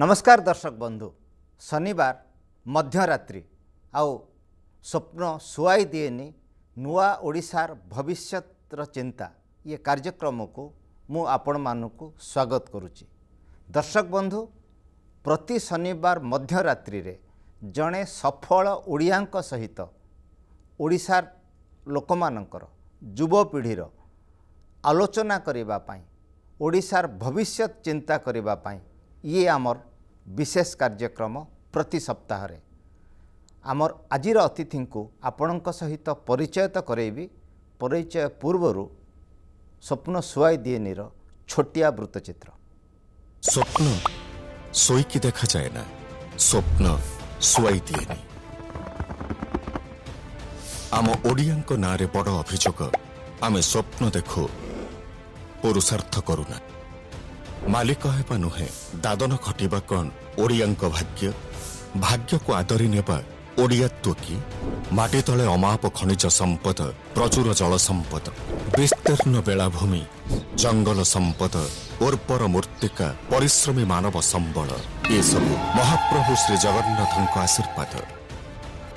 ନମସ୍କାର ଦର୍ଶକ ବନ୍ଧୁ ଶନିବାର ମଧ୍ୟରାତ୍ରି ଆଉ ସ୍ୱପ୍ନ ଶୁଆଇ ଦିଏନି ନୂଆ ଓଡ଼ିଶାର ଭବିଷ୍ୟତର ଚିନ୍ତା ଇଏ କାର୍ଯ୍ୟକ୍ରମକୁ ମୁଁ ଆପଣମାନଙ୍କୁ ସ୍ୱାଗତ କରୁଛି ଦର୍ଶକ ବନ୍ଧୁ ପ୍ରତି ଶନିବାର ମଧ୍ୟରାତ୍ରିରେ ଜଣେ ସଫଳ ଓଡ଼ିଆଙ୍କ ସହିତ ଓଡ଼ିଶାର ଲୋକମାନଙ୍କର ଯୁବପିଢ଼ିର ଆଲୋଚନା କରିବା ପାଇଁ ଓଡ଼ିଶାର ଭବିଷ୍ୟତ ଚିନ୍ତା କରିବା ପାଇଁ ଇଏ ଆମର ବିଶେଷ କାର୍ଯ୍ୟକ୍ରମ ପ୍ରତି ସପ୍ତାହରେ ଆମର ଆଜିର ଅତିଥିଙ୍କୁ ଆପଣଙ୍କ ସହିତ ପରିଚୟ ତ କରେଇବି ପରିଚୟ ପୂର୍ବରୁ ସ୍ୱପ୍ନ ଶୁଆଇ ଦିଏନିର ଛୋଟିଆ ବୃତ୍ତଚିତ୍ର ସ୍ୱପ୍ନ ଶୋଇକି ଦେଖାଯାଏ ନା ସ୍ୱପ୍ନ ଶୁଆଇ ଦିଏନି ଆମ ଓଡ଼ିଆଙ୍କ ନାଁରେ ବଡ଼ ଅଭିଯୋଗ ଆମେ ସ୍ୱପ୍ନ ଦେଖୁ ପୁରୁଷାର୍ଥ କରୁନା ମାଲିକ ହେବା ନୁହେଁ ଦାଦନ ଖଟିବା କ'ଣ ଓଡ଼ିଆଙ୍କ ଭାଗ୍ୟ ଭାଗ୍ୟକୁ ଆଦରି ନେବା ଓଡ଼ିଆତ୍ୱ କି ମାଟି ତଳେ ଅମାପ ଖଣିଜ ସମ୍ପଦ ପ୍ରଚୁର ଜଳ ସମ୍ପଦ ବିସ୍ତୀର୍ଣ୍ଣ ବେଳାଭୂମି ଜଙ୍ଗଲ ସମ୍ପଦ ଉର୍ବର ମୃତ୍ତିକା ପରିଶ୍ରମୀ ମାନବ ସମ୍ବଳ ଏସବୁ ମହାପ୍ରଭୁ ଶ୍ରୀ ଜଗନ୍ନାଥଙ୍କ ଆଶୀର୍ବାଦ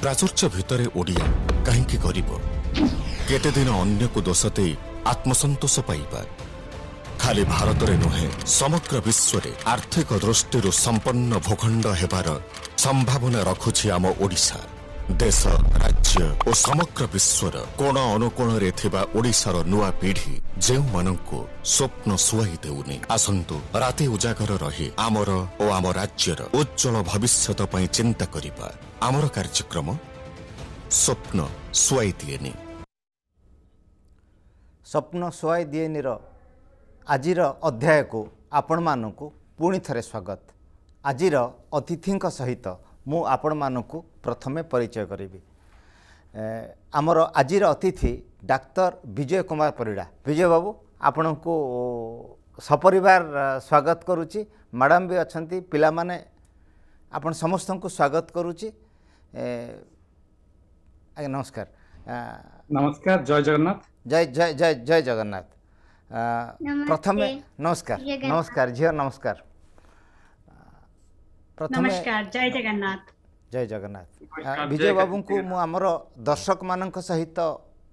ପ୍ରାଚୁର୍ଯ୍ୟ ଭିତରେ ଓଡ଼ିଆ କାହିଁକି ଗରିବ କେତେଦିନ ଅନ୍ୟକୁ ଦୋଷ ଦେଇ ଆତ୍ମସନ୍ତୋଷ ପାଇବା ଖାଲି ଭାରତରେ ନୁହେଁ ସମଗ୍ର ବିଶ୍ୱରେ ଆର୍ଥିକ ଦୃଷ୍ଟିରୁ ସମ୍ପନ୍ନ ଭୂଖଣ୍ଡ ହେବାର ସମ୍ଭାବନା ରଖୁଛି ଆମ ଓଡ଼ିଶା ଦେଶ ରାଜ୍ୟ ଓ ସମଗ୍ର ବିଶ୍ୱର କୋଣ ଅନୁକୋଣରେ ଥିବା ଓଡ଼ିଶାର ନୂଆ ପିଢ଼ି ଯେଉଁମାନଙ୍କୁ ସ୍ୱପ୍ନ ସୁଆଇ ଦେଉନି ଆସନ୍ତୁ ରାତି ଉଜାଗର ରହି ଆମର ଓ ଆମ ରାଜ୍ୟର ଉଜ୍ଜଳ ଭବିଷ୍ୟତ ପାଇଁ ଚିନ୍ତା କରିବା ଆମର କାର୍ଯ୍ୟକ୍ରମ ସ୍ୱପ୍ନ ସୁଆଇ ଦିଏନି ସ୍ୱପ୍ନ ସୁଆଇ ଦିଏନିର ଆଜିର ଅଧ୍ୟାୟକୁ ଆପଣମାନଙ୍କୁ ପୁଣି ଥରେ ସ୍ୱାଗତ ଆଜିର ଅତିଥିଙ୍କ ସହିତ ମୁଁ ଆପଣମାନଙ୍କୁ ପ୍ରଥମେ ପରିଚୟ କରିବି ଆମର ଆଜିର ଅତିଥି ଡାକ୍ତର ବିଜୟ କୁମାର ପରିଡ଼ା ବିଜୟ ବାବୁ ଆପଣଙ୍କୁ ସପରିବାର ସ୍ୱାଗତ କରୁଛି ମ୍ୟାଡ଼ାମ୍ ବି ଅଛନ୍ତି ପିଲାମାନେ ଆପଣ ସମସ୍ତଙ୍କୁ ସ୍ୱାଗତ କରୁଛି ଆଜ୍ଞା ନମସ୍କାର ନମସ୍କାର ଜୟ ଜଗନ୍ନାଥ ଜୟ ଜୟ ଜୟ ଜୟ ଜଗନ୍ନାଥ ପ୍ରଥମେ ନମସ୍କାର ନମସ୍କାର ଝିଅ ନମସ୍କାର ପ୍ରଥମେ ଜୟ ଜଗନ୍ନାଥ ଜୟ ଜଗନ୍ନାଥ ବିଜୟ ବାବୁଙ୍କୁ ମୁଁ ଆମର ଦର୍ଶକମାନଙ୍କ ସହିତ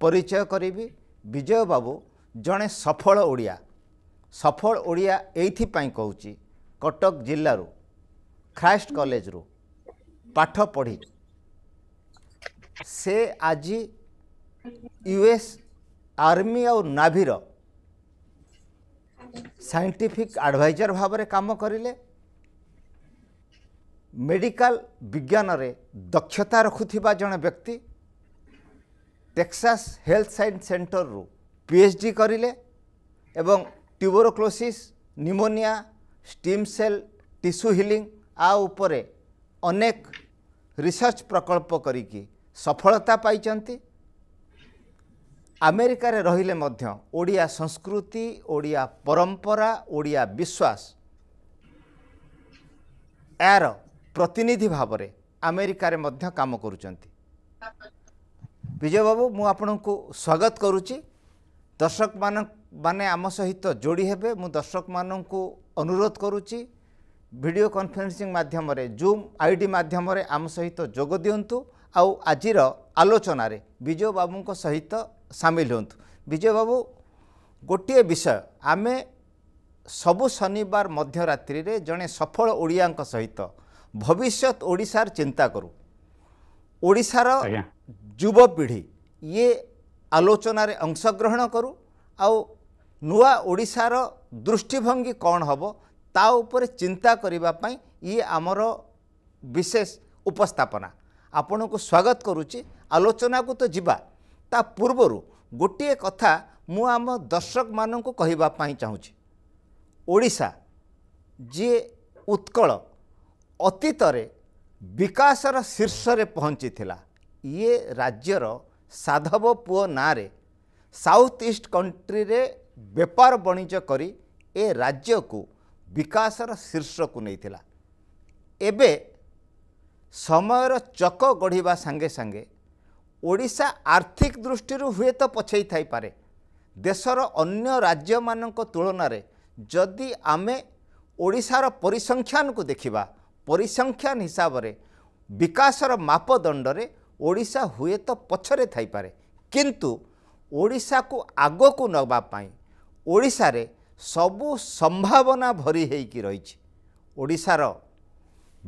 ପରିଚୟ କରିବି ବିଜୟ ବାବୁ ଜଣେ ସଫଳ ଓଡ଼ିଆ ସଫଳ ଓଡ଼ିଆ ଏଇଥିପାଇଁ କହୁଛି କଟକ ଜିଲ୍ଲାରୁ ଖ୍ରାଏଷ୍ଟ କଲେଜରୁ ପାଠ ପଢ଼ି ସେ ଆଜି ୟୁଏସ୍ ଆର୍ମି ଆଉ ନାଭିର ସାଇଣ୍ଟିଫିକ୍ ଆଡ଼ଭାଇଜର ଭାବରେ କାମ କରିଲେ ମେଡ଼ିକାଲ ବିଜ୍ଞାନରେ ଦକ୍ଷତା ରଖୁଥିବା ଜଣେ ବ୍ୟକ୍ତି ଟେକ୍ସାସ୍ ହେଲ୍ଥ ସାଇନ୍ସ ସେଣ୍ଟରରୁ ପି ଏଚ୍ ଡି କରିଲେ ଏବଂ tuberculosis pneumonia stem cell tissue healing ଆ ଉପରେ ଅନେକ ରିସର୍ଚ୍ଚ ପ୍ରକଳ୍ପ କରିକି ସଫଳତା ପାଇଛନ୍ତି ଆମେରିକାରେ ରହିଲେ ମଧ୍ୟ ଓଡ଼ିଆ ସଂସ୍କୃତି ଓଡ଼ିଆ ପରମ୍ପରା ଓଡ଼ିଆ ବିଶ୍ୱାସ ଏହାର ପ୍ରତିନିଧି ଭାବରେ ଆମେରିକାରେ ମଧ୍ୟ କାମ କରୁଛନ୍ତି ବିଜୟ ବାବୁ ମୁଁ ଆପଣଙ୍କୁ ସ୍ୱାଗତ କରୁଛି ଦର୍ଶକମାନ ମାନେ ଆମ ସହିତ ଯୋଡ଼ି ହେବେ ମୁଁ ଦର୍ଶକମାନଙ୍କୁ ଅନୁରୋଧ କରୁଛି ଭିଡ଼ିଓ କନଫରେନ୍ସିଂ ମାଧ୍ୟମରେ ଜୁମ୍ ଆଇ ଡି ମାଧ୍ୟମରେ ଆମ ସହିତ ଯୋଗ ଦିଅନ୍ତୁ ଆଉ ଆଜିର ଆଲୋଚନାରେ ବିଜୟ ବାବୁଙ୍କ ସହିତ ସାମିଲ ହୁଅନ୍ତୁ ବିଜୟ ବାବୁ ଗୋଟିଏ ବିଷୟ ଆମେ ସବୁ ଶନିବାର ମଧ୍ୟରାତ୍ରିରେ ଜଣେ ସଫଳ ଓଡ଼ିଆଙ୍କ ସହିତ ଭବିଷ୍ୟତ ଓଡ଼ିଶାର ଚିନ୍ତା କରୁ ଓଡ଼ିଶାର ଯୁବପିଢ଼ି ଇଏ ଆଲୋଚନାରେ ଅଂଶଗ୍ରହଣ କରୁ ଆଉ ନୂଆ ଓଡ଼ିଶାର ଦୃଷ୍ଟିଭଙ୍ଗୀ କ'ଣ ହେବ ତା ଉପରେ ଚିନ୍ତା କରିବା ପାଇଁ ଇଏ ଆମର ବିଶେଷ ଉପସ୍ଥାପନା ଆପଣଙ୍କୁ ସ୍ୱାଗତ କରୁଛି ଆଲୋଚନାକୁ ତ ଯିବା ତା ପୂର୍ବରୁ ଗୋଟିଏ କଥା ମୁଁ ଆମ ଦର୍ଶକମାନଙ୍କୁ କହିବା ପାଇଁ ଚାହୁଁଛି ଓଡ଼ିଶା ଯିଏ ଉତ୍କଳ ଅତୀତରେ ବିକାଶର ଶୀର୍ଷରେ ପହଞ୍ଚିଥିଲା ଇଏ ରାଜ୍ୟର ସାଧବ ପୁଅ ନାଁରେ ସାଉଥ୍ ଇଷ୍ଟ କଣ୍ଟ୍ରିରେ ବେପାର ବଣିଜ କରି ଏ ରାଜ୍ୟକୁ ବିକାଶର ଶୀର୍ଷକୁ ନେଇଥିଲା ଏବେ ସମୟର ଚକ ଗଢ଼ିବା ସାଙ୍ଗେ ସାଙ୍ଗେ ଓଡ଼ିଶା ଆର୍ଥିକ ଦୃଷ୍ଟିରୁ ହୁଏତ ପଛେଇ ଥାଇପାରେ ଦେଶର ଅନ୍ୟ ରାଜ୍ୟମାନଙ୍କ ତୁଳନାରେ ଯଦି ଆମେ ଓଡ଼ିଶାର ପରିସଂଖ୍ୟାନକୁ ଦେଖିବା ପରିସଂଖ୍ୟାନ ହିସାବରେ ବିକାଶର ମାପଦଣ୍ଡରେ ଓଡ଼ିଶା ହୁଏତ ପଛରେ ଥାଇପାରେ କିନ୍ତୁ ଓଡ଼ିଶାକୁ ଆଗକୁ ନେବା ପାଇଁ ଓଡ଼ିଶାରେ ସବୁ ସମ୍ଭାବନା ଭରି ହୋଇକି ରହିଛି ଓଡ଼ିଶାର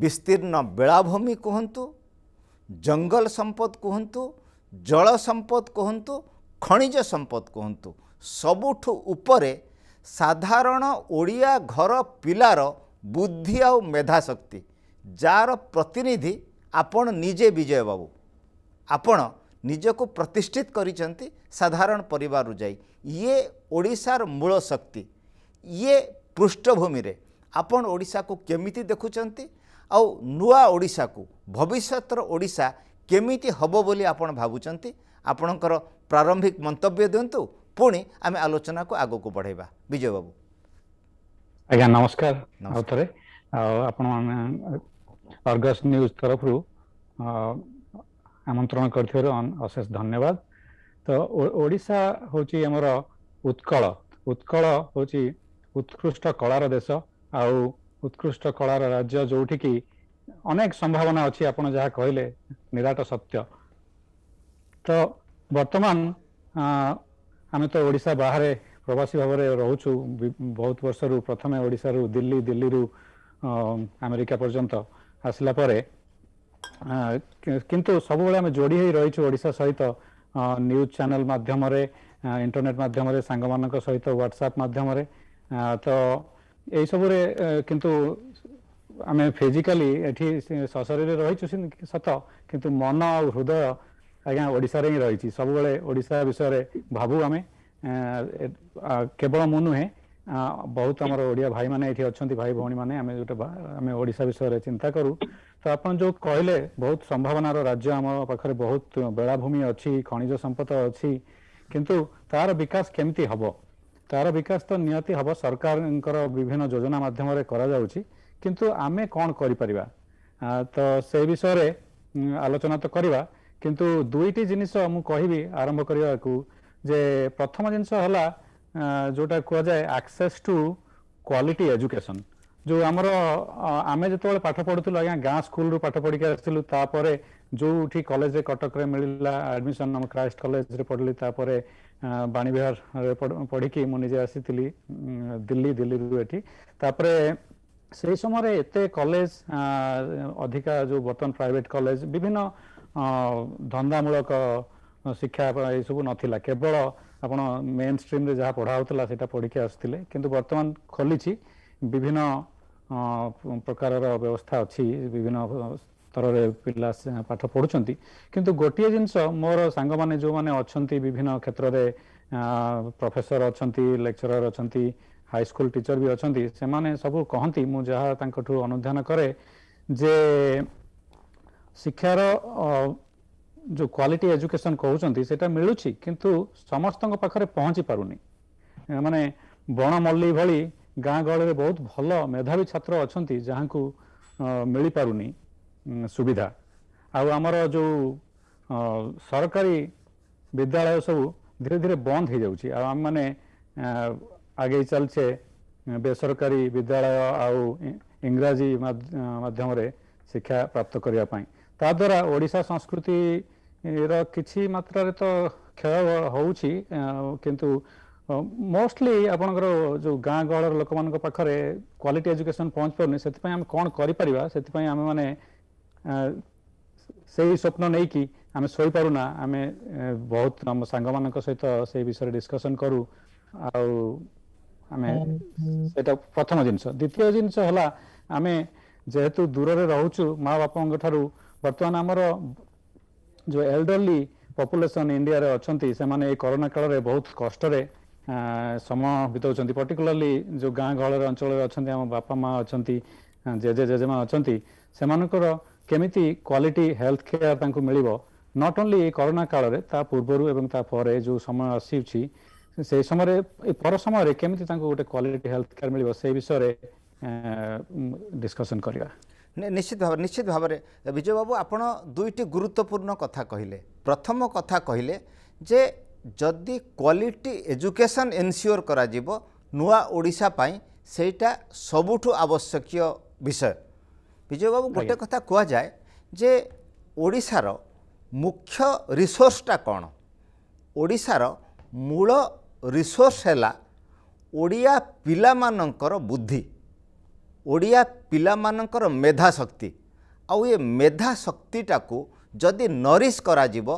ବିସ୍ତୀର୍ଣ୍ଣ ବେଳାଭୂମି କୁହନ୍ତୁ ଜଙ୍ଗଲ ସମ୍ପଦ କୁହନ୍ତୁ ଜଳ ସମ୍ପଦ କୁହନ୍ତୁ ଖଣିଜ ସମ୍ପଦ କୁହନ୍ତୁ ସବୁଠୁ ଉପରେ ସାଧାରଣ ଓଡ଼ିଆ ଘର ପିଲାର ବୁଦ୍ଧି ଆଉ ମେଧାଶକ୍ତି ଯାହାର ପ୍ରତିନିଧି ଆପଣ ନିଜେ ବିଜୟ ବାବୁ ଆପଣ ନିଜକୁ ପ୍ରତିଷ୍ଠିତ କରିଛନ୍ତି ସାଧାରଣ ପରିବାରରୁ ଯାଇ ଇଏ ଓଡ଼ିଶାର ମୂଳ ଶକ୍ତି ଇଏ ପୃଷ୍ଠଭୂମିରେ ଆପଣ ଓଡ଼ିଶାକୁ କେମିତି ଦେଖୁଛନ୍ତି ଆଉ ନୂଆ ଓଡ଼ିଶାକୁ ଭବିଷ୍ୟତର ଓଡ଼ିଶା କେମିତି ହେବ ବୋଲି ଆପଣ ଭାବୁଛନ୍ତି ଆପଣଙ୍କର ପ୍ରାରମ୍ଭିକ ମନ୍ତବ୍ୟ ଦିଅନ୍ତୁ ପୁଣି ଆମେ ଆଲୋଚନାକୁ ଆଗକୁ ବଢ଼ାଇବା ବିଜୟ ବାବୁ ଆଜ୍ଞା ନମସ୍କାର ଆଉ ଥରେ ଆଉ ଆପଣମାନେ ଅର୍ଗସ୍ ନ୍ୟୁଜ୍ ତରଫରୁ ଆମନ୍ତ୍ରଣ କରିଥିବାରୁ ଅଶେଷ ଧନ୍ୟବାଦ ତ ଓଡ଼ିଶା ହେଉଛି ଆମର ଉତ୍କଳ ଉତ୍କଳ ହେଉଛି ଉତ୍କୃଷ୍ଟ କଳାର ଦେଶ ଆଉ ଉତ୍କୃଷ୍ଟ କଳାର ରାଜ୍ୟ ଯେଉଁଠିକି ଅନେକ ସମ୍ଭାବନା ଅଛି ଆପଣ ଯାହା କହିଲେ ନିରାଟ ସତ୍ୟ ତ ବର୍ତ୍ତମାନ ଆମେ ତ ଓଡ଼ିଶା ବାହାରେ ପ୍ରବାସୀ ଭାବରେ ରହୁଛୁ ବହୁତ ବର୍ଷରୁ ପ୍ରଥମେ ଓଡ଼ିଶାରୁ ଦିଲ୍ଲୀ ଦିଲ୍ଲୀରୁ ଆମେରିକା ପର୍ଯ୍ୟନ୍ତ ଆସିଲା ପରେ କିନ୍ତୁ ସବୁବେଳେ ଆମେ ଯୋଡ଼ି ହୋଇ ରହିଛୁ ଓଡ଼ିଶା ସହିତ ନ୍ୟୁଜ୍ ଚ୍ୟାନେଲ୍ ମାଧ୍ୟମରେ ଇଣ୍ଟରନେଟ୍ ମାଧ୍ୟମରେ ସାଙ୍ଗମାନଙ୍କ ସହିତ ହ୍ୱାଟ୍ସଆପ୍ ମାଧ୍ୟମରେ ତ ଏଇସବୁରେ କିନ୍ତୁ ଆମେ ଫିଜିକାଲି ଏଠି ସଶରୀରରେ ରହିଛୁ ସତ କିନ୍ତୁ ମନ ଆଉ ହୃଦୟ ଆଜ୍ଞା ଓଡ଼ିଶାରେ ହିଁ ରହିଛି ସବୁବେଳେ ଓଡ଼ିଶା ବିଷୟରେ ଭାବୁ ଆମେ କେବଳ ମୁଁ ନୁହେଁ ବହୁତ ଆମର ଓଡ଼ିଆ ଭାଇମାନେ ଏଠି ଅଛନ୍ତି ଭାଇ ଭଉଣୀମାନେ ଆମେ ଗୋଟେ ଆମେ ଓଡ଼ିଶା ବିଷୟରେ ଚିନ୍ତା କରୁ ତ ଆପଣ ଯୋଉ କହିଲେ ବହୁତ ସମ୍ଭାବନାର ରାଜ୍ୟ ଆମ ପାଖରେ ବହୁତ ବେଳାଭୂମି ଅଛି ଖଣିଜ ସମ୍ପଦ ଅଛି କିନ୍ତୁ ତାର ବିକାଶ କେମିତି ହବ ତାର ବିକାଶ ତ ନିହାତି ହବ ସରକାରଙ୍କର ବିଭିନ୍ନ ଯୋଜନା ମାଧ୍ୟମରେ କରାଯାଉଛି କିନ୍ତୁ ଆମେ କ'ଣ କରିପାରିବା ତ ସେ ବିଷୟରେ ଆଲୋଚନା ତ କରିବା କିନ୍ତୁ ଦୁଇଟି ଜିନିଷ ମୁଁ କହିବି ଆରମ୍ଭ କରିବାକୁ ଯେ ପ୍ରଥମ ଜିନିଷ ହେଲା ଯେଉଁଟା କୁହାଯାଏ ଆକ୍ସେସ୍ ଟୁ କ୍ୱାଲିଟି ଏଜୁକେସନ୍ ଯେଉଁ ଆମର ଆମେ ଯେତେବେଳେ ପାଠ ପଢ଼ୁଥିଲୁ ଆଜ୍ଞା ଗାଁ ସ୍କୁଲରୁ ପାଠ ପଢ଼ିକି ଆସିଥିଲୁ ତାପରେ ଯେଉଁଠି କଲେଜରେ କଟକରେ ମିଳିଲା ଆଡ଼ମିସନ୍ ଆମ କ୍ରାଇଷ୍ଟ କଲେଜରେ ପଢ଼ିଲି ତାପରେ ବାଣୀବିହାରରେ ପଢ଼ିକି ମୁଁ ନିଜେ ଆସିଥିଲି ଦିଲ୍ଲୀ ଦିଲ୍ଲୀରୁ ଏଠି ତାପରେ ସେହି ସମୟରେ ଏତେ କଲେଜ ଅଧିକା ଯେଉଁ ବର୍ତ୍ତମାନ ପ୍ରାଇଭେଟ କଲେଜ ବିଭିନ୍ନ ଧନ୍ଦାମୂଳକ ଶିକ୍ଷା ଏସବୁ ନଥିଲା କେବଳ ଆପଣ ମେନ୍ ଷ୍ଟ୍ରିମ୍ରେ ଯାହା ପଢା ହଉଥିଲା ସେଇଟା ପଢ଼ିକି ଆସୁଥିଲେ କିନ୍ତୁ ବର୍ତ୍ତମାନ ଖୋଲିଛି ବିଭିନ୍ନ ପ୍ରକାରର ବ୍ୟବସ୍ଥା ଅଛି ବିଭିନ୍ନ ସ୍ତରରେ ପିଲା ପାଠ ପଢୁଛନ୍ତି କିନ୍ତୁ ଗୋଟିଏ ଜିନିଷ ମୋର ସାଙ୍ଗମାନେ ଯେଉଁମାନେ ଅଛନ୍ତି ବିଭିନ୍ନ କ୍ଷେତ୍ରରେ ପ୍ରଫେସର ଅଛନ୍ତି ଲେକ୍ଚରର ଅଛନ୍ତି ହାଇସ୍କୁଲ ଟିଚର ବି ଅଛନ୍ତି ସେମାନେ ସବୁ କହନ୍ତି ମୁଁ ଯାହା ତାଙ୍କଠୁ ଅନୁଧ୍ୟାନ କରେ ଯେ ଶିକ୍ଷାର ଯେଉଁ କ୍ୱାଲିଟି ଏଜୁକେସନ କହୁଛନ୍ତି ସେଇଟା ମିଳୁଛି କିନ୍ତୁ ସମସ୍ତଙ୍କ ପାଖରେ ପହଞ୍ଚି ପାରୁନି ମାନେ ବଣ ବଣମଲ୍ଲୀ ଭଳି ଗାଁ ଗହଳିରେ ବହୁତ ଭଲ ମେଧାବୀ ଛାତ୍ର ଅଛନ୍ତି ଯାହାଙ୍କୁ ମିଳିପାରୁନି ସୁବିଧା ଆଉ ଆମର ଯେଉଁ ସରକାରୀ ବିଦ୍ୟାଳୟ ସବୁ ଧୀରେ ଧୀରେ ବନ୍ଦ ହେଇଯାଉଛି ଆଉ ଆମେମାନେ ଆଗେଇ ଚାଲିଛେ ବେସରକାରୀ ବିଦ୍ୟାଳୟ ଆଉ ଇଂରାଜୀ ମାଧ୍ୟମରେ ଶିକ୍ଷା ପ୍ରାପ୍ତ କରିବା ପାଇଁ ତାଦ୍ୱାରା ଓଡ଼ିଶା ସଂସ୍କୃତିର କିଛି ମାତ୍ରାରେ ତ କ୍ଷୟ ହେଉଛି କିନ୍ତୁ ମୋଷ୍ଟଲି ଆପଣଙ୍କର ଯେଉଁ ଗାଁ ଗହଳର ଲୋକମାନଙ୍କ ପାଖରେ କ୍ୱାଲିଟି ଏଜୁକେସନ୍ ପହଞ୍ଚିପାରୁନି ସେଥିପାଇଁ ଆମେ କ'ଣ କରିପାରିବା ସେଥିପାଇଁ ଆମେମାନେ ସେଇ ସ୍ୱପ୍ନ ନେଇକି ଆମେ ଶୋଇପାରୁନା ଆମେ ବହୁତ ଆମ ସାଙ୍ଗମାନଙ୍କ ସହିତ ସେଇ ବିଷୟରେ ଡିସ୍କସନ୍ କରୁ ଆଉ ଆମେ ସେଇଟା ପ୍ରଥମ ଜିନିଷ ଦ୍ୱିତୀୟ ଜିନିଷ ହେଲା ଆମେ ଯେହେତୁ ଦୂରରେ ରହୁଛୁ ମା ବାପାଙ୍କ ଠାରୁ ବର୍ତ୍ତମାନ ଆମର ଯେଉଁ ଏଲ୍ଡରଲି ପପୁଲେସନ୍ ଇଣ୍ଡିଆରେ ଅଛନ୍ତି ସେମାନେ ଏଇ କରୋନା କାଳରେ ବହୁତ କଷ୍ଟରେ ସମୟ ବିତାଉଛନ୍ତି ପର୍ଟିକୁଲାରଲି ଯେଉଁ ଗାଁ ଗହଳରେ ଅଞ୍ଚଳରେ ଅଛନ୍ତି ଆମ ବାପା ମା ଅଛନ୍ତି ଜେଜେ ଜେଜେମା ଅଛନ୍ତି ସେମାନଙ୍କର କେମିତି କ୍ୱାଲିଟି ହେଲ୍ଥ କେୟାର ତାଙ୍କୁ ମିଳିବ ନଟ୍ ଓନ୍ଲି ଏଇ କରୋନା କାଳରେ ତା ପୂର୍ବରୁ ଏବଂ ତା ପରେ ଯେଉଁ ସମୟ ଆସିଛି ସେଇ ସମୟରେ ପର ସମୟରେ କେମିତି ତାଙ୍କୁ ଗୋଟେ କ୍ୱାଲିଟି ହେଲ୍ଥ କେୟାର ମିଳିବ ସେ ବିଷୟରେ ଡିସ୍କସନ୍ କରିବା ନିଶ୍ଚିତ ଭାବରେ ନିଶ୍ଚିତ ଭାବରେ ବିଜୟ ବାବୁ ଆପଣ ଦୁଇଟି ଗୁରୁତ୍ୱପୂର୍ଣ୍ଣ କଥା କହିଲେ ପ୍ରଥମ କଥା କହିଲେ ଯେ ଯଦି କ୍ୱାଲିଟି ଏଜୁକେସନ୍ ଏନ୍ସିଓର କରାଯିବ ନୂଆ ଓଡ଼ିଶା ପାଇଁ ସେଇଟା ସବୁଠୁ ଆବଶ୍ୟକୀୟ ବିଷୟ ବିଜୟ ବାବୁ ଗୋଟେ କଥା କୁହାଯାଏ ଯେ ଓଡ଼ିଶାର ମୁଖ୍ୟ ରିସୋର୍ସଟା କ'ଣ ଓଡ଼ିଶାର ମୂଳ ରିସୋର୍ସ ହେଲା ଓଡ଼ିଆ ପିଲାମାନଙ୍କର ବୁଦ୍ଧି ଓଡ଼ିଆ ପିଲାମାନଙ୍କର ମେଧା ଶକ୍ତି ଆଉ ଏ ମେଧା ଶକ୍ତିଟାକୁ ଯଦି ନରିଶ କରାଯିବ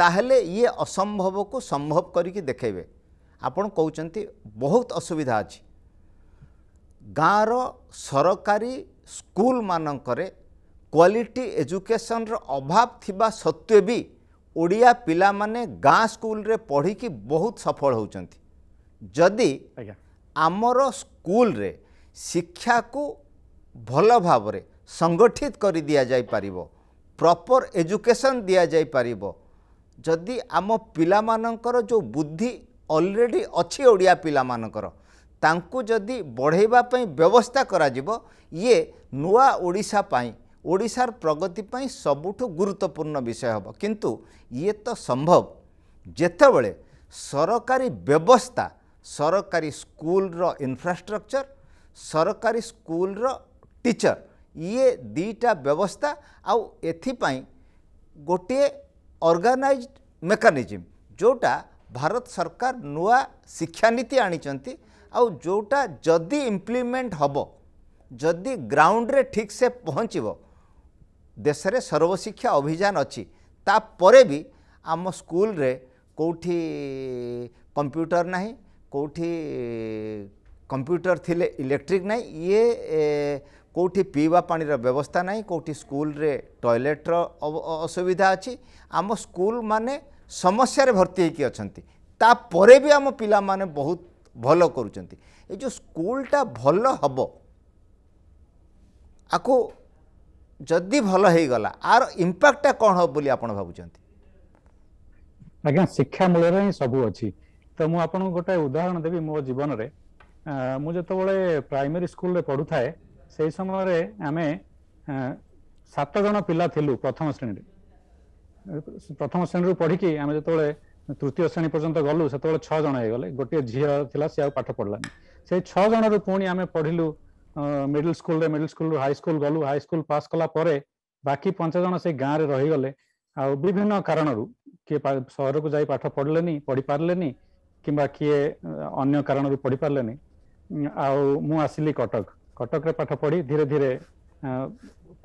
ତାହେଲେ ଇଏ ଅସମ୍ଭବକୁ ସମ୍ଭବ କରିକି ଦେଖେଇବେ ଆପଣ କହୁଛନ୍ତି ବହୁତ ଅସୁବିଧା ଅଛି ଗାଁର ସରକାରୀ ସ୍କୁଲ୍ ମାନଙ୍କରେ କ୍ୱାଲିଟି ଏଜୁକେସନ୍ର ଅଭାବ ଥିବା ସତ୍ତ୍ୱେ ବି ଓଡ଼ିଆ ପିଲାମାନେ ଗାଁ ସ୍କୁଲରେ ପଢ଼ିକି ବହୁତ ସଫଳ ହେଉଛନ୍ତି ଯଦି ଆମର ସ୍କୁଲରେ ଶିକ୍ଷାକୁ ଭଲ ଭାବରେ ସଂଗଠିତ କରି ଦିଆଯାଇପାରିବ ପ୍ରପର୍ ଏଜୁକେସନ୍ ଦିଆଯାଇପାରିବ ଯଦି ଆମ ପିଲାମାନଙ୍କର ଯେଉଁ ବୁଦ୍ଧି ଅଲରେଡ଼ି ଅଛି ଓଡ଼ିଆ ପିଲାମାନଙ୍କର ତାଙ୍କୁ ଯଦି ବଢ଼େଇବା ପାଇଁ ବ୍ୟବସ୍ଥା କରାଯିବ ଇଏ ନୂଆ ଓଡ଼ିଶା ପାଇଁ ଓଡ଼ିଶାର ପ୍ରଗତି ପାଇଁ ସବୁଠୁ ଗୁରୁତ୍ୱପୂର୍ଣ୍ଣ ବିଷୟ ହେବ କିନ୍ତୁ ଇଏ ତ ସମ୍ଭବ ଯେତେବେଳେ ସରକାରୀ ବ୍ୟବସ୍ଥା ସରକାରୀ ସ୍କୁଲର ଇନଫ୍ରାଷ୍ଟ୍ରକ୍ଚର୍ ସରକାରୀ ସ୍କୁଲର ଟିଚର୍ ଇଏ ଦୁଇଟା ବ୍ୟବସ୍ଥା ଆଉ ଏଥିପାଇଁ ଗୋଟିଏ ଅର୍ଗାନାଇଜ ମେକାନିଜିମ୍ ଯେଉଁଟା ଭାରତ ସରକାର ନୂଆ ଶିକ୍ଷାନୀତି ଆଣିଛନ୍ତି ଆଉ ଯେଉଁଟା ଯଦି ଇମ୍ପ୍ଲିମେଣ୍ଟ ହେବ ଯଦି ଗ୍ରାଉଣ୍ଡରେ ଠିକ୍ସେ ପହଞ୍ଚିବ ଦେଶରେ ସର୍ବଶିକ୍ଷା ଅଭିଯାନ ଅଛି ତାପରେ ବି ଆମ ସ୍କୁଲରେ କେଉଁଠି କମ୍ପ୍ୟୁଟର ନାହିଁ କେଉଁଠି କମ୍ପ୍ୟୁଟର ଥିଲେ ଇଲେକ୍ଟ୍ରିକ୍ ନାହିଁ ଇଏ କେଉଁଠି ପିଇବା ପାଣିର ବ୍ୟବସ୍ଥା ନାହିଁ କେଉଁଠି ସ୍କୁଲରେ ଟଏଲେଟ୍ର ଅସୁବିଧା ଅଛି ଆମ ସ୍କୁଲମାନେ ସମସ୍ୟାରେ ଭର୍ତ୍ତି ହେଇକି ଅଛନ୍ତି ତାପରେ ବି ଆମ ପିଲାମାନେ ବହୁତ ଭଲ କରୁଛନ୍ତି ଏ ଯେଉଁ ସ୍କୁଲଟା ଭଲ ହେବ ଆକୁ ଯଦି ଭଲ ହେଇଗଲା ଆର ଇମ୍ପାକ୍ଟଟା କ'ଣ ହେବ ବୋଲି ଆପଣ ଭାବୁଛନ୍ତି ଆଜ୍ଞା ଶିକ୍ଷା ମୂଳରେ ହିଁ ସବୁ ଅଛି ତ ମୁଁ ଆପଣଙ୍କୁ ଗୋଟେ ଉଦାହରଣ ଦେବି ମୋ ଜୀବନରେ ମୁଁ ଯେତେବେଳେ ପ୍ରାଇମେରୀ ସ୍କୁଲରେ ପଢ଼ୁଥାଏ ସେହି ସମୟରେ ଆମେ ସାତ ଜଣ ପିଲା ଥିଲୁ ପ୍ରଥମ ଶ୍ରେଣୀରେ ପ୍ରଥମ ଶ୍ରେଣୀରୁ ପଢ଼ିକି ଆମେ ଯେତେବେଳେ ତୃତୀୟ ଶ୍ରେଣୀ ପର୍ଯ୍ୟନ୍ତ ଗଲୁ ସେତେବେଳେ ଛଅ ଜଣ ହେଇଗଲେ ଗୋଟିଏ ଝିଅ ଥିଲା ସେ ଆଉ ପାଠ ପଢ଼ିଲାନି ସେଇ ଛଅ ଜଣରୁ ପୁଣି ଆମେ ପଢ଼ିଲୁ ମିଡିଲ ସ୍କୁଲରେ ମିଡିଲ ସ୍କୁଲ୍ରୁ ହାଇସ୍କୁଲ୍ ଗଲୁ ହାଇସ୍କୁଲ୍ ପାସ୍ କଲା ପରେ ବାକି ପାଞ୍ଚ ଜଣ ସେ ଗାଁରେ ରହିଗଲେ ଆଉ ବିଭିନ୍ନ କାରଣରୁ କିଏ ସହରକୁ ଯାଇ ପାଠ ପଢ଼ିଲେନି ପଢ଼ିପାରିଲେନି କିମ୍ବା କିଏ ଅନ୍ୟ କାରଣରୁ ପଢ଼ିପାରିଲେନି ଆଉ ମୁଁ ଆସିଲି କଟକ କଟକରେ ପାଠ ପଢ଼ି ଧୀରେ ଧୀରେ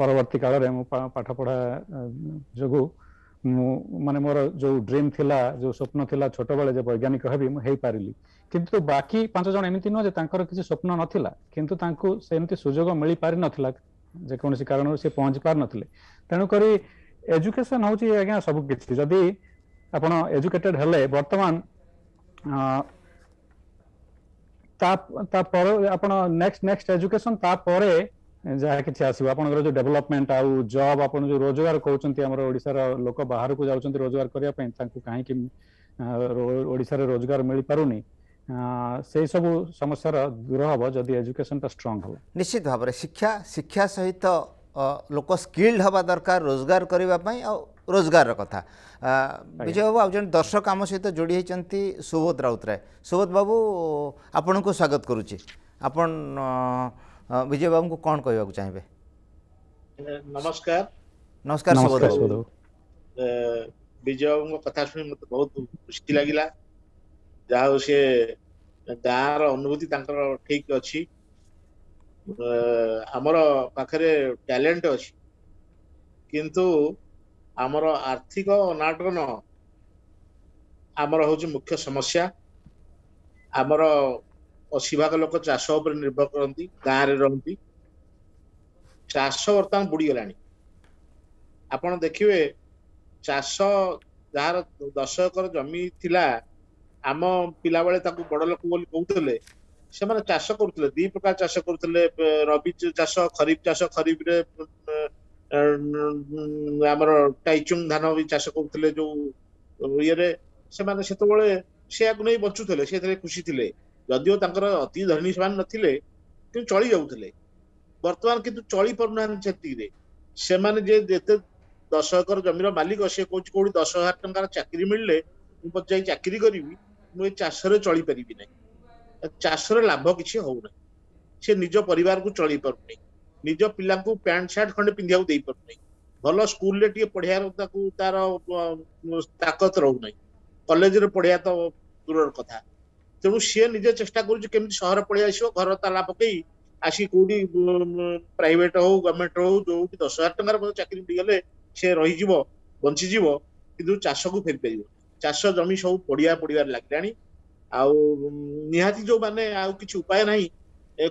ପରବର୍ତ୍ତୀ କାଳରେ ମୁଁ ପାଠପଢା ଯୋଗୁଁ ମାନେ ମୋର ଯୋଉ ଡ୍ରିମ୍ ଥିଲା ଯୋଉ ସ୍ୱପ୍ନ ଥିଲା ଛୋଟବେଳେ ଯେ ବୈଜ୍ଞାନିକ ହେବି ମୁଁ ହେଇପାରିଲି କିନ୍ତୁ ବାକି ପାଞ୍ଚ ଜଣ ଏମିତି ନୁହଁ ଯେ ତାଙ୍କର କିଛି ସ୍ୱପ୍ନ ନଥିଲା କିନ୍ତୁ ତାଙ୍କୁ ସେମିତି ସୁଯୋଗ ମିଳିପାରିନଥିଲା ଯେକୌଣସି କାରଣରୁ ସେ ପହଞ୍ଚି ପାରିନଥିଲେ ତେଣୁକରି ଏଜୁକେସନ୍ ହେଉଛି ଆଜ୍ଞା ସବୁକିଛି ଯଦି ଆପଣ ଏଜୁକେଟେଡ଼୍ ହେଲେ ବର୍ତ୍ତମାନ ତା ତାପରେ ଆପଣ ନେକ୍ସଟ ନେକ୍ସଟ ଏଜୁକେସନ୍ ତାପରେ ଯାହା କିଛି ଆସିବ ଆପଣଙ୍କର ଯୋଉ ଡେଭଲପମେଣ୍ଟ ଆଉ ଜବ୍ ଆପଣ ଯୋଉ ରୋଜଗାର କରୁଛନ୍ତି ଆମର ଓଡ଼ିଶାର ଲୋକ ବାହାରକୁ ଯାଉଛନ୍ତି ରୋଜଗାର କରିବା ପାଇଁ ତାଙ୍କୁ କାହିଁକି ଓଡ଼ିଶାରେ ରୋଜଗାର ମିଳିପାରୁନି সেই সব সমস্যার দূর হব যদি এজুকেশনটা স্ট্রং হব নিশ্চিত ভাবে শিক্ষা শিক্ষা সহিত লোক স্কিল্ড হওয়া দরকার রোজগার করা রোজগার কথা বিজয় বাবু আজ জন দর্শক আম সহ যোড়ি হয়েছেন সুবোধ রাউতরায় সুবোধ বাবু আপনার স্বাগত করুছি আপন ବିଜୟ ବାବୁଙ୍କୁ କ'ଣ କହିବାକୁ ଚାହିଁବେ ନମସ୍କାର ନମସ୍କାର ଶୁଭଦେବ ବିଜୟ ବାବୁଙ୍କ କଥା ଶୁଣି ମତେ ବହୁତ ଖୁସି ଲାଗିଲା ଯାହା ହଉ ସିଏ ଗାଁର ଅନୁଭୂତି ତାଙ୍କର ଠିକ ଅଛି ଆମର ପାଖରେ ଟ୍ୟାଲେଣ୍ଟ ଅଛି କିନ୍ତୁ ଆମର ଆର୍ଥିକ ଅନାଟନ ଆମର ହେଉଛି ମୁଖ୍ୟ ସମସ୍ୟା ଆମର ଅଶୀ ଭାଗ ଲୋକ ଚାଷ ଉପରେ ନିର୍ଭର କରନ୍ତି ଗାଁରେ ରହନ୍ତି ଚାଷ ବର୍ତ୍ତମାନ ବୁଡ଼ିଗଲାଣି ଆପଣ ଦେଖିବେ ଚାଷ ଯାହାର ଦଶ ଏକର ଜମି ଥିଲା ଆମ ପିଲାବେଳେ ତାକୁ ବଡ ଲୋକ ବୋଲି କହୁଥିଲେ ସେମାନେ ଚାଷ କରୁଥିଲେ ଦି ପ୍ରକାର ଚାଷ କରୁଥିଲେ ରବି ଚାଷ ଖରିଫ ଚାଷ ଖରିଫରେ ଆମର ଟାଇଚୁଙ୍ଗ ଧାନ ବି ଚାଷ କରୁଥିଲେ ଯୋଉ ଇଏରେ ସେମାନେ ସେତେବେଳେ ସେୟାକୁ ନେଇ ବଞ୍ଚୁଥିଲେ ସେଥିରେ ଖୁସି ଥିଲେ ଯଦିଓ ତାଙ୍କର ଅତି ଧନୀ ସେମାନେ ନଥିଲେ କିନ୍ତୁ ଚଳି ଯାଉଥିଲେ ବର୍ତ୍ତମାନ କିନ୍ତୁ ଚଳି ପାରୁନାହାନ୍ତି ସେତିକିରେ ସେମାନେ ଯେ ଯେତେ ଦଶ ଏକର ଜମିର ମାଲିକ ସେ କହୁଛି କୋଉଠି ଦଶ ହଜାର ଟଙ୍କାର ଚାକିରି ମିଳିଲେ ମୁଁ ପଛେ ଯାଇ ଚାକିରି କରିବି ମୁଁ ଏ ଚାଷରେ ଚଳି ପାରିବି ନାହିଁ ଚାଷରେ ଲାଭ କିଛି ହଉନାହିଁ ସେ ନିଜ ପରିବାରକୁ ଚଳେଇ ପାରୁନି ନିଜ ପିଲାଙ୍କୁ ପ୍ୟାଣ୍ଟ ସାର୍ଟ ଖଣ୍ଡେ ପିନ୍ଧିବାକୁ ଦେଇପାରୁନି ଭଲ ସ୍କୁଲରେ ଟିକେ ପଢିବାର ତାକୁ ତାର ତାକତ ରହୁନାହିଁ କଲେଜରେ ପଢିବା ତ ଦୂରର କଥା ତେଣୁ ସିଏ ନିଜେ ଚେଷ୍ଟା କରୁଛି କେମିତି ସହର ପଳେଇ ଆସିବ ଘର ତାଲା ପକେଇ ଆସି କୋଉଠି ପ୍ରାଇଭେଟ ହଉ ଗଭର୍ଣ୍ଣମେଣ୍ଟ ହଉ ଯୋଉଠି ଦଶ ହଜାର ଟଙ୍କାର ଚାକିରି ମିଳିଗଲେ ସେ ରହିଯିବ ବଞ୍ଚିଯିବ କିନ୍ତୁ ଚାଷକୁ ଫେରିପାରିବ ଚାଷ ଜମି ସବୁ ପଡିଆ ପଡିବାରେ ଲାଗିଲାଣି ଆଉ ନିହାତି ଯୋଉମାନେ ଆଉ କିଛି ଉପାୟ ନାହିଁ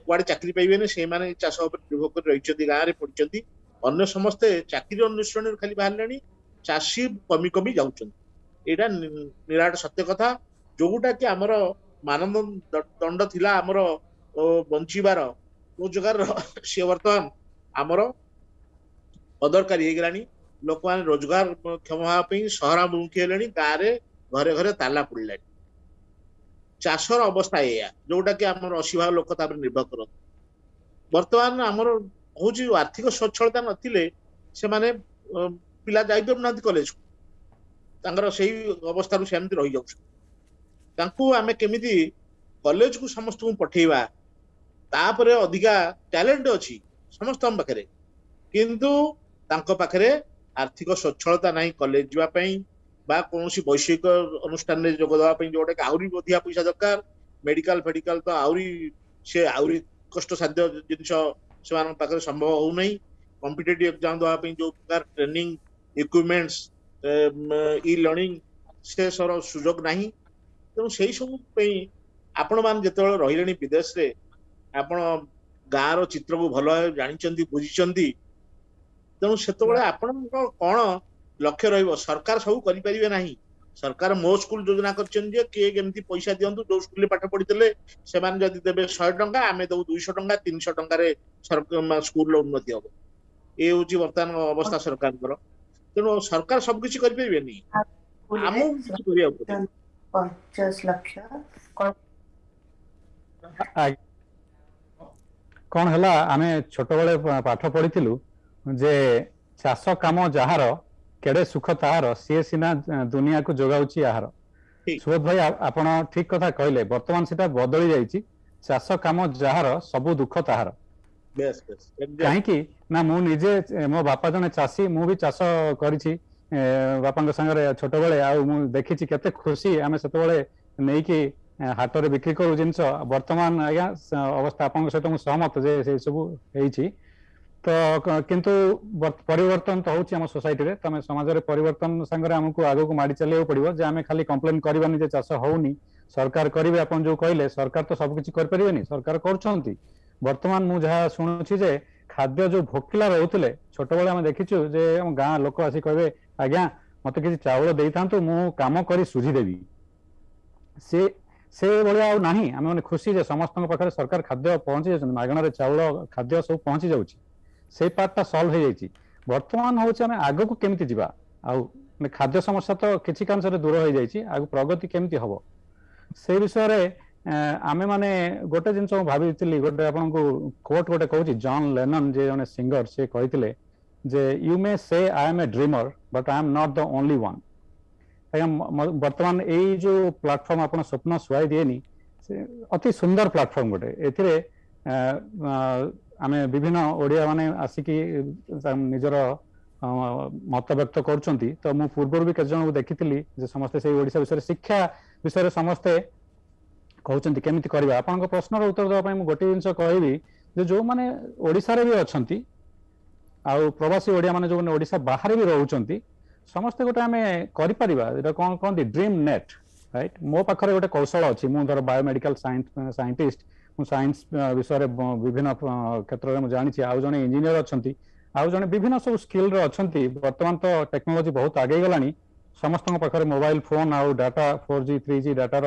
କୁଆଡେ ଚାକିରି ପାଇବେନି ସେମାନେ ଚାଷ ଉପରେ ନିର୍ଭର କରି ରହିଛନ୍ତି ଗାଁରେ ପଡିଛନ୍ତି ଅନ୍ୟ ସମସ୍ତେ ଚାକିରି ଅନୁଷ୍ଠାନରୁ ଖାଲି ବାହାରିଲେଣି ଚାଷୀ କମି କମି ଯାଉଛନ୍ତି ଏଇଟା ନିରାଟ ସତ୍ୟ କଥା ଯୋଉଟା କି ଆମର ମାନନ୍ଦ ଦଣ୍ଡ ଥିଲା ଆମର ବଞ୍ଚିବାର ରୋଜଗାରର ସିଏ ବର୍ତ୍ତମାନ ଆମର ଅଦରକାରୀ ହେଇଗଲାଣି ଲୋକମାନେ ରୋଜଗାର କ୍ଷମ ହେବା ପାଇଁ ସହରାଭିମୁଖୀ ହେଲେଣି ଗାଁରେ ଘରେ ଘରେ ତାଲା ପୋଡିଲାଣି ଚାଷର ଅବସ୍ଥା ଏଇଆ ଯୋଉଟା କି ଆମର ଅଶୀ ଭାଗ ଲୋକ ତାପରେ ନିର୍ଭର କରନ୍ତି ବର୍ତ୍ତମାନ ଆମର ହଉଛି ଆର୍ଥିକ ସ୍ୱଚ୍ଛଳତା ନଥିଲେ ସେମାନେ ପିଲା ଯାଇପାରୁନାହାନ୍ତି କଲେଜକୁ ତାଙ୍କର ସେଇ ଅବସ୍ଥାରୁ ସେମିତି ରହିଯାଉଛନ୍ତି ତାଙ୍କୁ ଆମେ କେମିତି କଲେଜକୁ ସମସ୍ତଙ୍କୁ ପଠେଇବା ତାପରେ ଅଧିକା ଟ୍ୟାଲେଣ୍ଟ ଅଛି ସମସ୍ତଙ୍କ ପାଖରେ କିନ୍ତୁ ତାଙ୍କ ପାଖରେ ଆର୍ଥିକ ସ୍ୱଚ୍ଛଳତା ନାହିଁ କଲେଜ ଯିବା ପାଇଁ ବା କୌଣସି ବୈଷୟିକ ଅନୁଷ୍ଠାନରେ ଯୋଗ ଦେବା ପାଇଁ ଯୋଉଟାକି ଆହୁରି ଅଧିକା ପଇସା ଦରକାର ମେଡିକାଲ ଫେଡିକାଲ ତ ଆହୁରି ସେ ଆହୁରି କଷ୍ଟସାଧ୍ୟ ଜିନିଷ ସେମାନଙ୍କ ପାଖରେ ସମ୍ଭବ ହଉନାହିଁ କମ୍ପିଟେଟିଭ ଏକ୍ଜାମ ଦେବା ପାଇଁ ଯୋଉ ପ୍ରକାର ଟ୍ରେନିଂ ଇକ୍ୱିପମେଣ୍ଟସ୍ ଇ ଲର୍ଣ୍ଣିଂ ସେ ସର ସୁଯୋଗ ନାହିଁ ତେଣୁ ସେଇ ସବୁ ପାଇଁ ଆପଣମାନେ ଯେତେବେଳେ ରହିଲେଣି ବିଦେଶରେ ଆପଣ ଗାଁର ଚିତ୍ରକୁ ଭଲ ଭାବେ ଜାଣିଛନ୍ତି ବୁଝିଛନ୍ତି ତେଣୁ ସେତେବେଳେ ଆପଣଙ୍କ କ'ଣ ଲକ୍ଷ୍ୟ ରହିବ ସରକାର ସବୁ କରିପାରିବେ ନାହିଁ ସରକାର ମୋ ସ୍କୁଲ ଯୋଜନା କରିଛନ୍ତି ଯେ କିଏ କେମିତି ପଇସା ଦିଅନ୍ତୁ ଯୋଉ ସ୍କୁଲରେ ପାଠ ପଢିଥିଲେ ସେମାନେ ଯଦି ଦେବେ ଶହେ ଟଙ୍କା ଆମେ ଦେବୁ ଦୁଇଶହ ଟଙ୍କା ତିନିଶହ ଟଙ୍କାରେ ସ୍କୁଲର ଉନ୍ନତି ହବ ଏ ହଉଛି ବର୍ତ୍ତମାନ ଅବସ୍ଥା ସରକାରଙ୍କର ତେଣୁ ସରକାର ସବୁକିଛି କରିପାରିବେନି ଆମକୁ କିଛି କରିବାକୁ ପଡିବ ପଚାଶ ଲକ୍ଷ କଣ ହେଲା ଆମେ ଛୋଟବେଳେ ପାଠ ପଢିଥିଲୁ ଯେ ଚାଷ କାମ ଯାହାର କେଡେ ସୁଖ ତାହାର ସିଏ ସିନା ଦୁନିଆକୁ ଯୋଗାଉଛି ଆହାର ସୁବୋଧ ଭାଇ ଆପଣ ଠିକ କଥା କହିଲେ ବର୍ତ୍ତମାନ ସେଟା ବଦଳି ଯାଇଛି ଚାଷ କାମ ଯାହାର ସବୁ ଦୁଃଖ ତାହାର କାହିଁକି ନା ମୁଁ ନିଜେ ମୋ ବାପା ଜଣେ ଚାଷୀ ମୁଁ ବି ଚାଷ କରିଛି ବାପାଙ୍କ ସାଙ୍ଗରେ ଛୋଟବେଳେ ଆଉ ମୁଁ ଦେଖିଛି କେତେ ଖୁସି ଆମେ ସେତେବେଳେ ନେଇକି ହାଟରେ ବିକ୍ରି କରୁ ଜିନିଷ ବର୍ତ୍ତମାନ ଆଜ୍ଞା ଅବସ୍ଥା ଆପଣଙ୍କ ସହିତ ମୁଁ ସହମତ ଯେ ସେସବୁ ହେଇଛି ତ କିନ୍ତୁ ପରିବର୍ତ୍ତନ ତ ହଉଛି ଆମ ସୋସାଇଟିରେ ତମେ ସମାଜରେ ପରିବର୍ତ୍ତନ ସାଙ୍ଗରେ ଆମକୁ ଆଗକୁ ମାଡି ଚାଲିବାକୁ ପଡିବ ଯେ ଆମେ ଖାଲି କମ୍ପ୍ଲେନ୍ କରିବାନି ଯେ ଚାଷ ହଉନି ସରକାର କରିବେ ଆପଣ ଯୋଉ କହିଲେ ସରକାର ତ ସବୁକିଛି କରିପାରିବେନି ସରକାର କରୁଛନ୍ତି ବର୍ତ୍ତମାନ ମୁଁ ଯାହା ଶୁଣୁଛି ଯେ ଖାଦ୍ୟ ଯୋଉ ଭୋକିଲା ରହୁଥିଲେ ଛୋଟବେଳେ ଆମେ ଦେଖିଛୁ ଯେ ଆମ ଗାଁ ଲୋକ ଆସି କହିବେ ଆଜ୍ଞା ମତେ କିଛି ଚାଉଳ ଦେଇଥାନ୍ତୁ ମୁଁ କାମ କରି ସୁଝିଦେବି ସେ ସେଭଳିଆ ଆଉ ନାହିଁ ଆମେ ମାନେ ଖୁସି ଯେ ସମସ୍ତଙ୍କ ପାଖରେ ସରକାର ଖାଦ୍ୟ ପହଞ୍ଚି ଯାଉଛନ୍ତି ମାଗଣାରେ ଚାଉଳ ଖାଦ୍ୟ ସବୁ ପହଞ୍ଚି ଯାଉଛି ସେଇ ପାର୍ଟଟା ସଲ୍ଭ ହେଇଯାଇଛି ବର୍ତ୍ତମାନ ହଉଛି ଆମେ ଆଗକୁ କେମିତି ଯିବା ଆଉ ଖାଦ୍ୟ ସମସ୍ୟା ତ କିଛି କାଂଶରେ ଦୂର ହେଇଯାଇଛି ଆଗକୁ ପ୍ରଗତି କେମିତି ହବ ସେ ବିଷୟରେ ଆମେମାନେ ଗୋଟେ ଜିନିଷ ମୁଁ ଭାବିଥିଲି ଗୋଟେ ଆପଣଙ୍କୁ କୋର୍ଟ ଗୋଟେ କହୁଛି ଜନ୍ ଲେନନ୍ ଯେ ଜଣେ ସିଙ୍ଗର ସେ କହିଥିଲେ ଯେ you may say I am a dreamer but I am not the only one ଆଜ୍ଞା ବର୍ତ୍ତମାନ ଏଇ ଯୋଉ ପ୍ଲାଟଫର୍ମ ଆପଣ ସ୍ୱପ୍ନ ଶୁଆଇ ଦିଏନି ଅତି ସୁନ୍ଦର ପ୍ଲାଟଫର୍ମ ଗୋଟେ ଏଥିରେ ଆମେ ବିଭିନ୍ନ ଓଡ଼ିଆ ମାନେ ଆସିକି ନିଜର ମତବ୍ୟକ୍ତ କରୁଛନ୍ତି ତ ମୁଁ ପୂର୍ବରୁ ବି କେତେ ଜଣଙ୍କୁ ଦେଖିଥିଲି ଯେ ସମସ୍ତେ ସେଇ ଓଡ଼ିଶା ବିଷୟରେ ଶିକ୍ଷା ବିଷୟରେ ସମସ୍ତେ କହୁଛନ୍ତି କେମିତି କରିବା ଆପଣଙ୍କ ପ୍ରଶ୍ନର ଉତ୍ତର ଦେବା ପାଇଁ ମୁଁ ଗୋଟିଏ ଜିନିଷ କହିବି ଯେ ଯେଉଁମାନେ ଓଡ଼ିଶାରେ ବି ଅଛନ୍ତି ଆଉ ପ୍ରବାସୀ ଓଡ଼ିଆମାନେ ଯେଉଁମାନେ ଓଡ଼ିଶା ବାହାରେ ବି ରହୁଛନ୍ତି ସମସ୍ତେ ଗୋଟେ ଆମେ କରିପାରିବା ଏଇଟା କ'ଣ କହନ୍ତି ଡ୍ରିମ୍ ନେଟ୍ ରାଇଟ୍ ମୋ ପାଖରେ ଗୋଟେ କୌଶଳ ଅଛି ମୁଁ ଧର ବାୟୋମେଡିକାଲ ସାଇଣ୍ଟିଷ୍ଟ ମୁଁ ସାଇନ୍ସ ବିଷୟରେ ବିଭିନ୍ନ କ୍ଷେତ୍ରରେ ମୁଁ ଜାଣିଛି ଆଉ ଜଣେ ଇଞ୍ଜିନିୟର ଅଛନ୍ତି ଆଉ ଜଣେ ବିଭିନ୍ନ ସବୁ ସ୍କିଲ୍ରେ ଅଛନ୍ତି ବର୍ତ୍ତମାନ ତ ଟେକ୍ନୋଲୋଜି ବହୁତ ଆଗେଇ ଗଲାଣି ସମସ୍ତଙ୍କ ପାଖରେ ମୋବାଇଲ ଫୋନ୍ ଆଉ data four G three G ଡାଟାର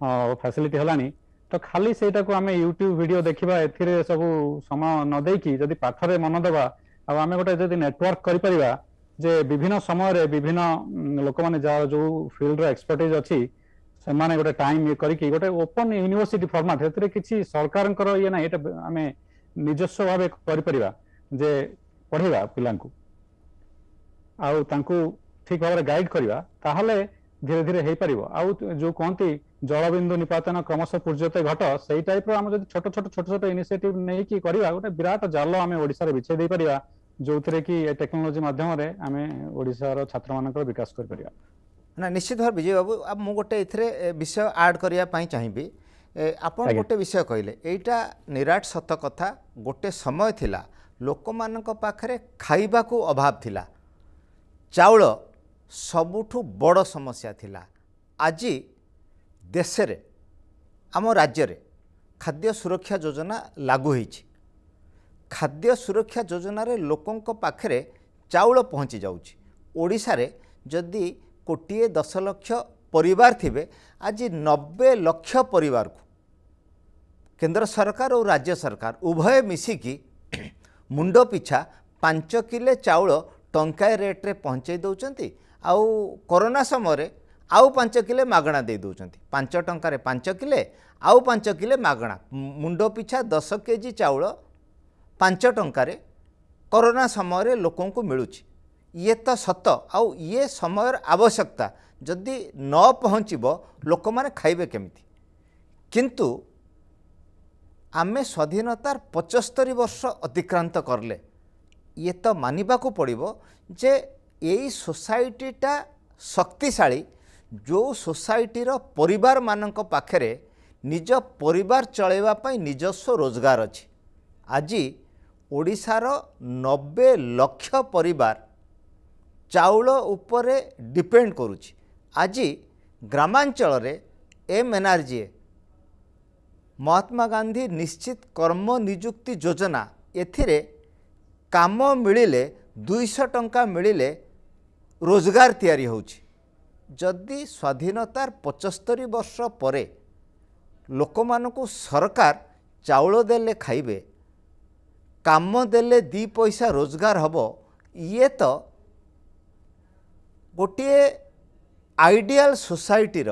ଫ୍ୟାସିଲିଟି ହେଲାଣି ତ ଖାଲି ସେଇଟାକୁ ଆମେ ୟୁଟ୍ୟୁବ ଭିଡିଓ ଦେଖିବା ଏଥିରେ ସବୁ ସମୟ ନ ଦେଇକି ଯଦି ପାଠରେ ମନ ଦେବା ଆଉ ଆମେ ଗୋଟେ ଯଦି ନେଟୱାର୍କ କରିପାରିବା ଯେ ବିଭିନ୍ନ ସମୟରେ ବିଭିନ୍ନ ଲୋକମାନେ ଯାହା ଯେଉଁ ଫିଲ୍ଡର ଏକ୍ସପର୍ଟିଜ୍ ଅଛି ସେମାନେ ଗୋଟେ ଟାଇମ୍ ଇଏ କରିକି ଗୋଟେ ଓପନ୍ ୟୁନିଭର୍ସିଟି ଫର୍ମାଟ ସେଥିରେ କିଛି ସରକାରଙ୍କର ଇଏ ନାହିଁ ଏଇଟା ଆମେ ନିଜସ୍ୱ ଭାବେ କରିପାରିବା ଯେ ପଢ଼ିବା ପିଲାଙ୍କୁ ଆଉ ତାଙ୍କୁ ଠିକ ଭାବରେ ଗାଇଡ କରିବା ତାହେଲେ ଧୀରେ ଧୀରେ ହେଇପାରିବ ଆଉ ଯୋଉ କହନ୍ତି ଜଳବିନ୍ଦୁ ନିପାତନ କ୍ରମଶଃ ପୂର୍ଯ୍ୟତେ ଘଟ ସେଇ ଟାଇପ୍ର ଆମେ ଯଦି ଛୋଟ ଛୋଟ ଛୋଟ ଛୋଟ ଇନିସିଏଟିଭ୍ ନେଇକି କରିବା ଗୋଟେ ବିରାଟ ଜାଲ ଆମେ ଓଡ଼ିଶାରେ ବିଛେଇ ଦେଇପାରିବା ଯୋଉଥିରେ କି ଏ ଟେକ୍ନୋଲୋଜି ମାଧ୍ୟମରେ ଆମେ ଓଡ଼ିଶାର ଛାତ୍ରମାନଙ୍କର ବିକାଶ କରିପାରିବା ନା ନିଶ୍ଚିତ ଭାବେ ବିଜୟ ବାବୁ ମୁଁ ଗୋଟେ ଏଥିରେ ବିଷୟ ଆଡ୍ କରିବା ପାଇଁ ଚାହିଁବି ଆପଣ ଗୋଟେ ବିଷୟ କହିଲେ ଏଇଟା ନିରାଟ ସତ କଥା ଗୋଟେ ସମୟ ଥିଲା ଲୋକମାନଙ୍କ ପାଖରେ ଖାଇବାକୁ ଅଭାବ ଥିଲା ଚାଉଳ ସବୁଠୁ ବଡ଼ ସମସ୍ୟା ଥିଲା ଆଜି ଦେଶରେ ଆମ ରାଜ୍ୟରେ ଖାଦ୍ୟ ସୁରକ୍ଷା ଯୋଜନା ଲାଗୁ ହୋଇଛି ଖାଦ୍ୟ ସୁରକ୍ଷା ଯୋଜନାରେ ଲୋକଙ୍କ ପାଖରେ ଚାଉଳ ପହଞ୍ଚି ଯାଉଛି ଓଡ଼ିଶାରେ ଯଦି କୋଟିଏ ଦଶ ଲକ୍ଷ ପରିବାର ଥିବେ ଆଜି ନବେ ଲକ୍ଷ ପରିବାରକୁ କେନ୍ଦ୍ର ସରକାର ଓ ରାଜ୍ୟ ସରକାର ଉଭୟ ମିଶିକି ମୁଣ୍ଡ ପିଛା ପାଞ୍ଚ କିଲେ ଚାଉଳ ଟଙ୍କାଏ ରେଟ୍ରେ ପହଞ୍ଚାଇ ଦେଉଛନ୍ତି ଆଉ କରୋନା ସମୟରେ ଆଉ ପାଞ୍ଚ କିଲେ ମାଗଣା ଦେଇ ଦେଉଛନ୍ତି ପାଞ୍ଚ ଟଙ୍କାରେ ପାଞ୍ଚ କିଲେ ଆଉ ପାଞ୍ଚ କିଲେ ମାଗଣା ମୁଣ୍ଡ ପିଛା ଦଶ କେ ଜି ଚାଉଳ ପାଞ୍ଚ ଟଙ୍କାରେ କରୋନା ସମୟରେ ଲୋକଙ୍କୁ ମିଳୁଛି ଇଏ ତ ସତ ଆଉ ଇଏ ସମୟର ଆବଶ୍ୟକତା ଯଦି ନ ପହଞ୍ଚିବ ଲୋକମାନେ ଖାଇବେ କେମିତି କିନ୍ତୁ ଆମେ ସ୍ୱାଧୀନତାର ପଞ୍ଚସ୍ତରୀ ବର୍ଷ ଅତିକ୍ରାନ୍ତ କଲେ ଇଏ ତ ମାନିବାକୁ ପଡ଼ିବ ଯେ এই সোସାଇଟିଟା ଶକ୍ତିଶାଳୀ ଯେଉଁ ସୋସାଇଟିର ପରିବାରମାନଙ୍କ ପାଖରେ ନିଜ ପରିବାର ଚଳାଇବା ପାଇଁ ନିଜସ୍ୱ ରୋଜଗାର ଅଛି ଆଜି ଓଡ଼ିଶାର ନବେ ଲକ୍ଷ ପରିବାର ଚାଉଳ ଉପରେ ଡିପେଣ୍ଡ କରୁଛି ଆଜି ଗ୍ରାମାଞ୍ଚଳରେ ଏମ୍ ଏନ୍ଆର୍ଜିଏ ମହାତ୍ମା ଗାନ୍ଧୀ ନିଶ୍ଚିତ କର୍ମ ନିଯୁକ୍ତି ଯୋଜନା ଏଥିରେ କାମ ମିଳିଲେ ଦୁଇଶହ ଟଙ୍କା ମିଳିଲେ ରୋଜଗାର ତିଆରି ହେଉଛି ଯଦି ସ୍ୱାଧୀନତାର ପଞ୍ଚସ୍ତରୀ ବର୍ଷ ପରେ ଲୋକମାନଙ୍କୁ ସରକାର ଚାଉଳ ଦେଲେ ଖାଇବେ କାମ ଦେଲେ ଦୁଇ ପଇସା ରୋଜଗାର ହେବ ଇଏ ତ ଗୋଟିଏ ଆଇଡ଼ିଆଲ ସୋସାଇଟିର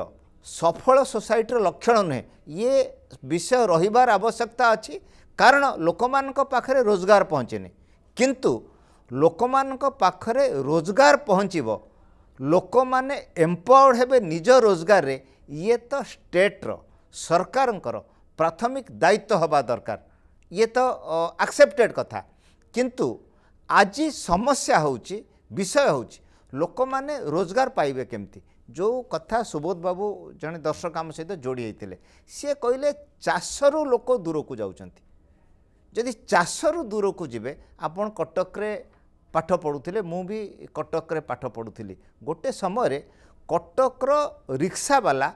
ସଫଳ ସୋସାଇଟିର ଲକ୍ଷଣ ନୁହେଁ ଇଏ ବିଷୟ ରହିବାର ଆବଶ୍ୟକତା ଅଛି କାରଣ ଲୋକମାନଙ୍କ ପାଖରେ ରୋଜଗାର ପହଞ୍ଚିନି କିନ୍ତୁ ଲୋକମାନଙ୍କ ପାଖରେ ରୋଜଗାର ପହଞ୍ଚିବ ଲୋକମାନେ ଏମ୍ପାୱାର୍ଡ଼ ହେବେ ନିଜ ରୋଜଗାରରେ ଇଏ ତ ଷ୍ଟେଟ୍ର ସରକାରଙ୍କର ପ୍ରାଥମିକ ଦାୟିତ୍ୱ ହେବା ଦରକାର ଇଏ ତ ଆକ୍ସେପ୍ଟେଡ଼୍ କଥା କିନ୍ତୁ ଆଜି ସମସ୍ୟା ହେଉଛି ବିଷୟ ହେଉଛି ଲୋକମାନେ ରୋଜଗାର ପାଇବେ କେମିତି ଯେଉଁ କଥା ସୁବୋଧ ବାବୁ ଜଣେ ଦର୍ଶକ ଆମ ସହିତ ଯୋଡ଼ି ହେଇଥିଲେ ସିଏ କହିଲେ ଚାଷରୁ ଲୋକ ଦୂରକୁ ଯାଉଛନ୍ତି ଯଦି ଚାଷରୁ ଦୂରକୁ ଯିବେ ଆପଣ କଟକରେ ପାଠ ପଢ଼ୁଥିଲେ ମୁଁ ବି କଟକରେ ପାଠ ପଢ଼ୁଥିଲି ଗୋଟେ ସମୟରେ କଟକର ରିକ୍ସାବାଲା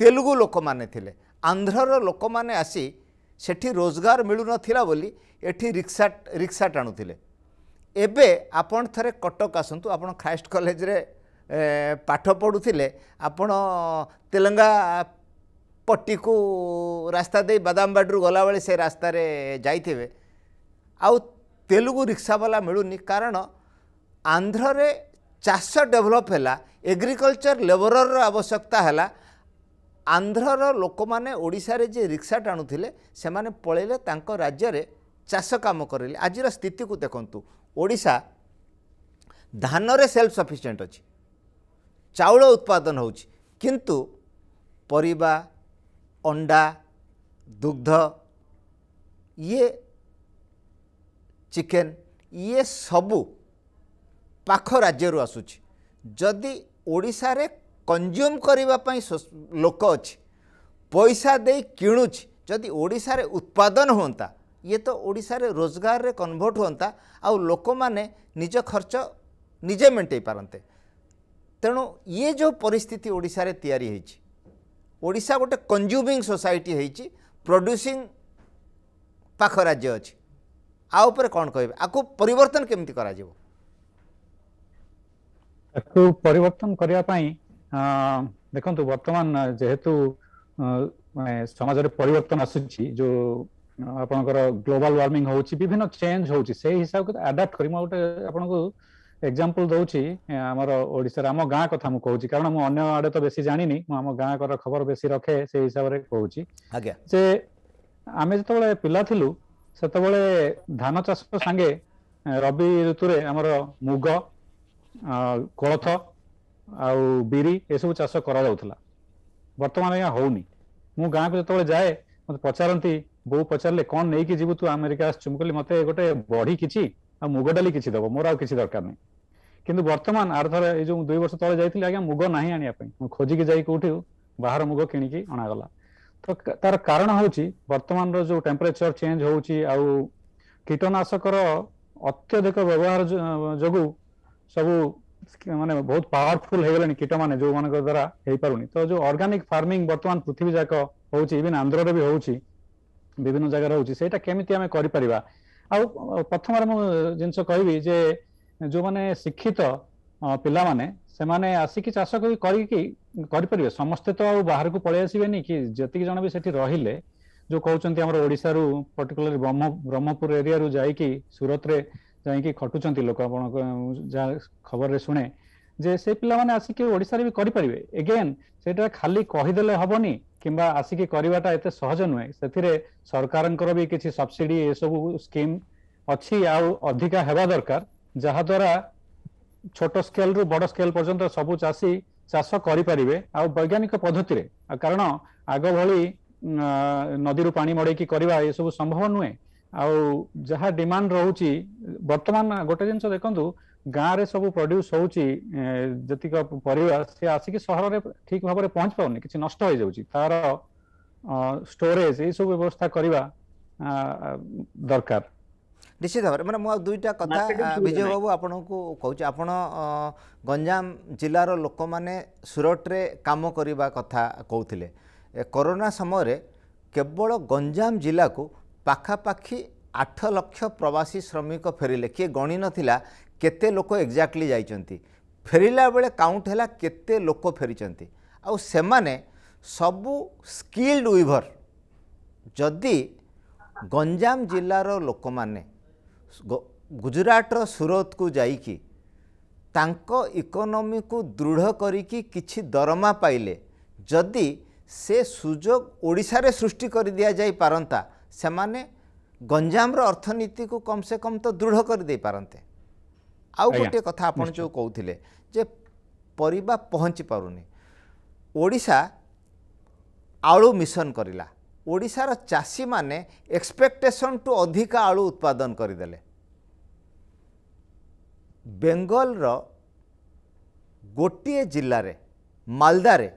ତେଲୁଗୁ ଲୋକମାନେ ଥିଲେ ଆନ୍ଧ୍ରର ଲୋକମାନେ ଆସି ସେଠି ରୋଜଗାର ମିଳୁନଥିଲା ବୋଲି ଏଠି ରିକ୍ସା ରିକ୍ସା ଟାଣୁଥିଲେ ଏବେ ଆପଣ ଥରେ କଟକ ଆସନ୍ତୁ ଆପଣ ଖ୍ରାଇଷ୍ଟ କଲେଜରେ ପାଠ ପଢ଼ୁଥିଲେ ଆପଣ ତେଲଙ୍ଗା ପଟିକୁ ରାସ୍ତା ଦେଇ ବାଦାମବାଡ଼ିରୁ ଗଲାବେଳେ ସେ ରାସ୍ତାରେ ଯାଇଥିବେ ଆଉ ତେଲୁଗୁ ରିକ୍ସାବାଲା ମିଳୁନି କାରଣ ଆନ୍ଧ୍ରରେ ଚାଷ ଡେଭଲପ୍ ହେଲା ଏଗ୍ରିକଲଚର୍ ଲେବରର ଆବଶ୍ୟକତା ହେଲା ଆନ୍ଧ୍ରର ଲୋକମାନେ ଓଡ଼ିଶାରେ ଯିଏ ରିକ୍ସା ଟାଣୁଥିଲେ ସେମାନେ ପଳେଇଲେ ତାଙ୍କ ରାଜ୍ୟରେ ଚାଷ କାମ କରିଲେ ଆଜିର ସ୍ଥିତିକୁ ଦେଖନ୍ତୁ ଓଡ଼ିଶା ଧାନରେ ସେଲ୍ଫ ସଫିସିଏଣ୍ଟ ଅଛି ଚାଉଳ ଉତ୍ପାଦନ ହେଉଛି କିନ୍ତୁ ପରିବା ଅଣ୍ଡା ଦୁଗ୍ଧ ଇଏ ଚିକେନ୍ ଇଏ ସବୁ ପାଖ ରାଜ୍ୟରୁ ଆସୁଛି ଯଦି ଓଡ଼ିଶାରେ କଞ୍ଜ୍ୟୁମ୍ କରିବା ପାଇଁ ଲୋକ ଅଛି ପଇସା ଦେଇ କିଣୁଛି ଯଦି ଓଡ଼ିଶାରେ ଉତ୍ପାଦନ ହୁଅନ୍ତା ଇଏ ତ ଓଡ଼ିଶାରେ ରୋଜଗାରରେ କନଭର୍ଟ ହୁଅନ୍ତା ଆଉ ଲୋକମାନେ ନିଜ ଖର୍ଚ୍ଚ ନିଜେ ମେଣ୍ଟେଇ ପାରନ୍ତେ ତେଣୁ ଇଏ ଯେଉଁ ପରିସ୍ଥିତି ଓଡ଼ିଶାରେ ତିଆରି ହୋଇଛି ଓଡ଼ିଶା ଗୋଟେ କଞ୍ଜ୍ୟୁମିଂ ସୋସାଇଟି ହୋଇଛି ପ୍ରଡ୍ୟୁସିଂ ପାଖ ରାଜ୍ୟ ଅଛି આ ઉપર કોણ કહેବେ આખું પરિવર્તન કેମିତି କରାଯିବ ଆକୁ ପରିବର୍ତ୍ତନ କରିବା ପାଇଁ ଦେଖନ୍ତୁ ବର୍ତ୍ତମାନ ଯେହେତୁ ସମାଜରେ ପରିବର୍ତ୍ତନ ଆସୁଛି ଯୋଉ ଆପଣଙ୍କର ଗ୍ଲୋବାଲ ୱାର୍ମିଂ ହଉଛି ବିଭିନ୍ନ ଚେଞ୍ଜ ହଉଛି ସେଇ ହିସାବକୁ ଆଡାପ୍ଟ କରି ମୁଁ ଗୋଟେ ଆପଣଙ୍କୁ ଏକ୍ଜାମ୍ପଲ ଦଉଛି ଆମର ଓଡ଼ିଶାରେ ଆମ ଗାଁ କଥା ମୁଁ କହୁଛି କାରଣ ମୁଁ ଅନ୍ୟ ଆଡେ ତ ବେଶୀ ଜାଣିନି ମୁଁ ଆମ ଗାଁ ଖବର ବେଶୀ ରଖେ ସେଇ ହିସାବରେ କହୁଛି ଯେ ଆମେ ଯେତେବେଳେ ପିଲା ଥିଲୁ ସେତେବେଳେ ଧାନ ଚାଷ ସାଙ୍ଗେ ରବି ଋତୁରେ ଆମର ମୁଗ କୋଳଥ ଆଉ ବିରି ଏସବୁ ଚାଷ କରାଯାଉଥିଲା ବର୍ତ୍ତମାନ ଆଜ୍ଞା ହଉନି ମୁଁ ଗାଁକୁ ଯେତେବେଳେ ଯାଏ ମୋତେ ପଚାରନ୍ତି ବୋଉ ପଚାରିଲେ କ'ଣ ନେଇକି ଯିବୁ ତୁ ଆମେରିକା ଆସିଛୁ ମୁଁ କହିଲି ମୋତେ ଗୋଟେ ବଢି କିଛି ଆଉ ମୁଗ ଡାଲି କିଛି ଦବ ମୋର ଆଉ କିଛି ଦରକାର ନାହିଁ କିନ୍ତୁ ବର୍ତ୍ତମାନ ଆରଥର ଏଇ ଯୋଉ ଦୁଇ ବର୍ଷ ତଳେ ଯାଇଥିଲି ଆଜ୍ଞା ମୁଗ ନାହିଁ ଆଣିବା ପାଇଁ ମୁଁ ଖୋଜିକି ଯାଇ କୋଉଠି ବାହାର ମୁଗ କିଣିକି ଅଣାଗଲା ତ ତାର କାରଣ ହେଉଛି ବର୍ତ୍ତମାନର ଯେଉଁ ଟେମ୍ପରେଚର ଚେଞ୍ଜ ହେଉଛି ଆଉ କୀଟନାଶକର ଅତ୍ୟଧିକ ବ୍ୟବହାର ଯୋଗୁଁ ସବୁ ମାନେ ବହୁତ ପାୱାରଫୁଲ ହେଇଗଲେଣି କୀଟମାନେ ଯେଉଁମାନଙ୍କ ଦ୍ୱାରା ହେଇପାରୁନି ତ ଯେଉଁ ଅର୍ଗାନିକ ଫାର୍ମିଂ ବର୍ତ୍ତମାନ ପୃଥିବୀ ଯାକ ହେଉଛି ଇଭିନ୍ ଆନ୍ଧ୍ରରେ ବି ହେଉଛି ବିଭିନ୍ନ ଜାଗାରେ ହେଉଛି ସେଇଟା କେମିତି ଆମେ କରିପାରିବା ଆଉ ପ୍ରଥମରେ ମୁଁ ଜିନିଷ କହିବି ଯେ ଯେଉଁମାନେ ଶିକ୍ଷିତ ପିଲାମାନେ ସେମାନେ ଆସିକି ଚାଷ କରିକି କରିପାରିବେ ସମସ୍ତେ ତ ଆଉ ବାହାରକୁ ପଳେଇ ଆସିବେନି କି ଯେତିକି ଜଣ ବି ସେଠି ରହିଲେ ଯୋଉ କହୁଛନ୍ତି ଆମର ଓଡ଼ିଶାରୁ ପର୍ଟିକୁଲାର ବ୍ରହ୍ମ ବ୍ରହ୍ମପୁର ଏରିଆରୁ ଯାଇକି ସୁରତରେ ଯାଇକି ଖଟୁଛନ୍ତି ଲୋକ ଆପଣଙ୍କ ଯାହା ଖବରରେ ଶୁଣେ ଯେ ସେ ପିଲାମାନେ ଆସିକି ଓଡ଼ିଶାରେ ବି କରିପାରିବେ ଏଗେନ୍ ସେଇଟା ଖାଲି କହିଦେଲେ ହବନି କିମ୍ବା ଆସିକି କରିବାଟା ଏତେ ସହଜ ନୁହେଁ ସେଥିରେ ସରକାରଙ୍କର ବି କିଛି ସବସିଡି ଏସବୁ ସ୍କିମ୍ ଅଛି ଆଉ ଅଧିକା ହେବା ଦରକାର ଯାହାଦ୍ୱାରା ଛୋଟ ସ୍କେଲରୁ ବଡ଼ ସ୍କେଲ ପର୍ଯ୍ୟନ୍ତ ସବୁ ଚାଷୀ ଚାଷ କରିପାରିବେ ଆଉ ବୈଜ୍ଞାନିକ ପଦ୍ଧତିରେ କାରଣ ଆଗ ଭଳି ନଦୀରୁ ପାଣି ମଡ଼େଇକି କରିବା ଏସବୁ ସମ୍ଭବ ନୁହେଁ ଆଉ ଯାହା ଡିମାଣ୍ଡ ରହୁଛି ବର୍ତ୍ତମାନ ଗୋଟେ ଜିନିଷ ଦେଖନ୍ତୁ ଗାଁରେ ସବୁ ପ୍ରଡ୍ୟୁସ୍ ହେଉଛି ଯେତିକ ପରିବା ସେ ଆସିକି ସହରରେ ଠିକ ଭାବରେ ପହଞ୍ଚି ପାରୁନି କିଛି ନଷ୍ଟ ହେଇଯାଉଛି ତାର ଷ୍ଟୋରେଜ ଏଇସବୁ ବ୍ୟବସ୍ଥା କରିବା ଦରକାର ନିଶ୍ଚିତ ଭାବରେ ମାନେ ମୁଁ ଆଉ ଦୁଇଟା କଥା ବିଜୟ ବାବୁ ଆପଣଙ୍କୁ କହୁଛି ଆପଣ ଗଞ୍ଜାମ ଜିଲ୍ଲାର ଲୋକମାନେ ସୁରଟରେ କାମ କରିବା କଥା କହୁଥିଲେ କରୋନା ସମୟରେ କେବଳ ଗଞ୍ଜାମ ଜିଲ୍ଲାକୁ ପାଖାପାଖି ଆଠ ଲକ୍ଷ ପ୍ରବାସୀ ଶ୍ରମିକ ଫେରିଲେ କିଏ ଗଣିନଥିଲା କେତେ ଲୋକ ଏକ୍ଜାକ୍ଟଲି ଯାଇଛନ୍ତି ଫେରିଲା ବେଳେ କାଉଣ୍ଟ ହେଲା କେତେ ଲୋକ ଫେରିଛନ୍ତି ଆଉ ସେମାନେ ସବୁ ସ୍କିଲ୍ଡ ୱିଭର ଯଦି ଗଞ୍ଜାମ ଜିଲ୍ଲାର ଲୋକମାନେ ଗୁଜୁରାଟର ସୁରତକୁ ଯାଇକି ତାଙ୍କ ଇକୋନୋମିକୁ ଦୃଢ଼ କରିକି କିଛି ଦରମା ପାଇଲେ ଯଦି ସେ ସୁଯୋଗ ଓଡ଼ିଶାରେ ସୃଷ୍ଟି କରି ଦିଆଯାଇପାରନ୍ତା ସେମାନେ ଗଞ୍ଜାମର ଅର୍ଥନୀତିକୁ କମ୍ ସେ କମ୍ ତ ଦୃଢ଼ କରିଦେଇପାରନ୍ତେ ଆଉ ଗୋଟିଏ କଥା ଆପଣ ଯେଉଁ କହୁଥିଲେ ଯେ ପରିବା ପହଞ୍ଚି ପାରୁନି ଓଡ଼ିଶା ଆଳୁ ମିଶନ କରିଲା ଓଡ଼ିଶାର ଚାଷୀମାନେ ଏକ୍ସପେକ୍ଟେସନ୍ଠୁ ଅଧିକା ଆଳୁ ଉତ୍ପାଦନ କରିଦେଲେ ବେଙ୍ଗଲର ଗୋଟିଏ ଜିଲ୍ଲାରେ ମାଲଦାରେ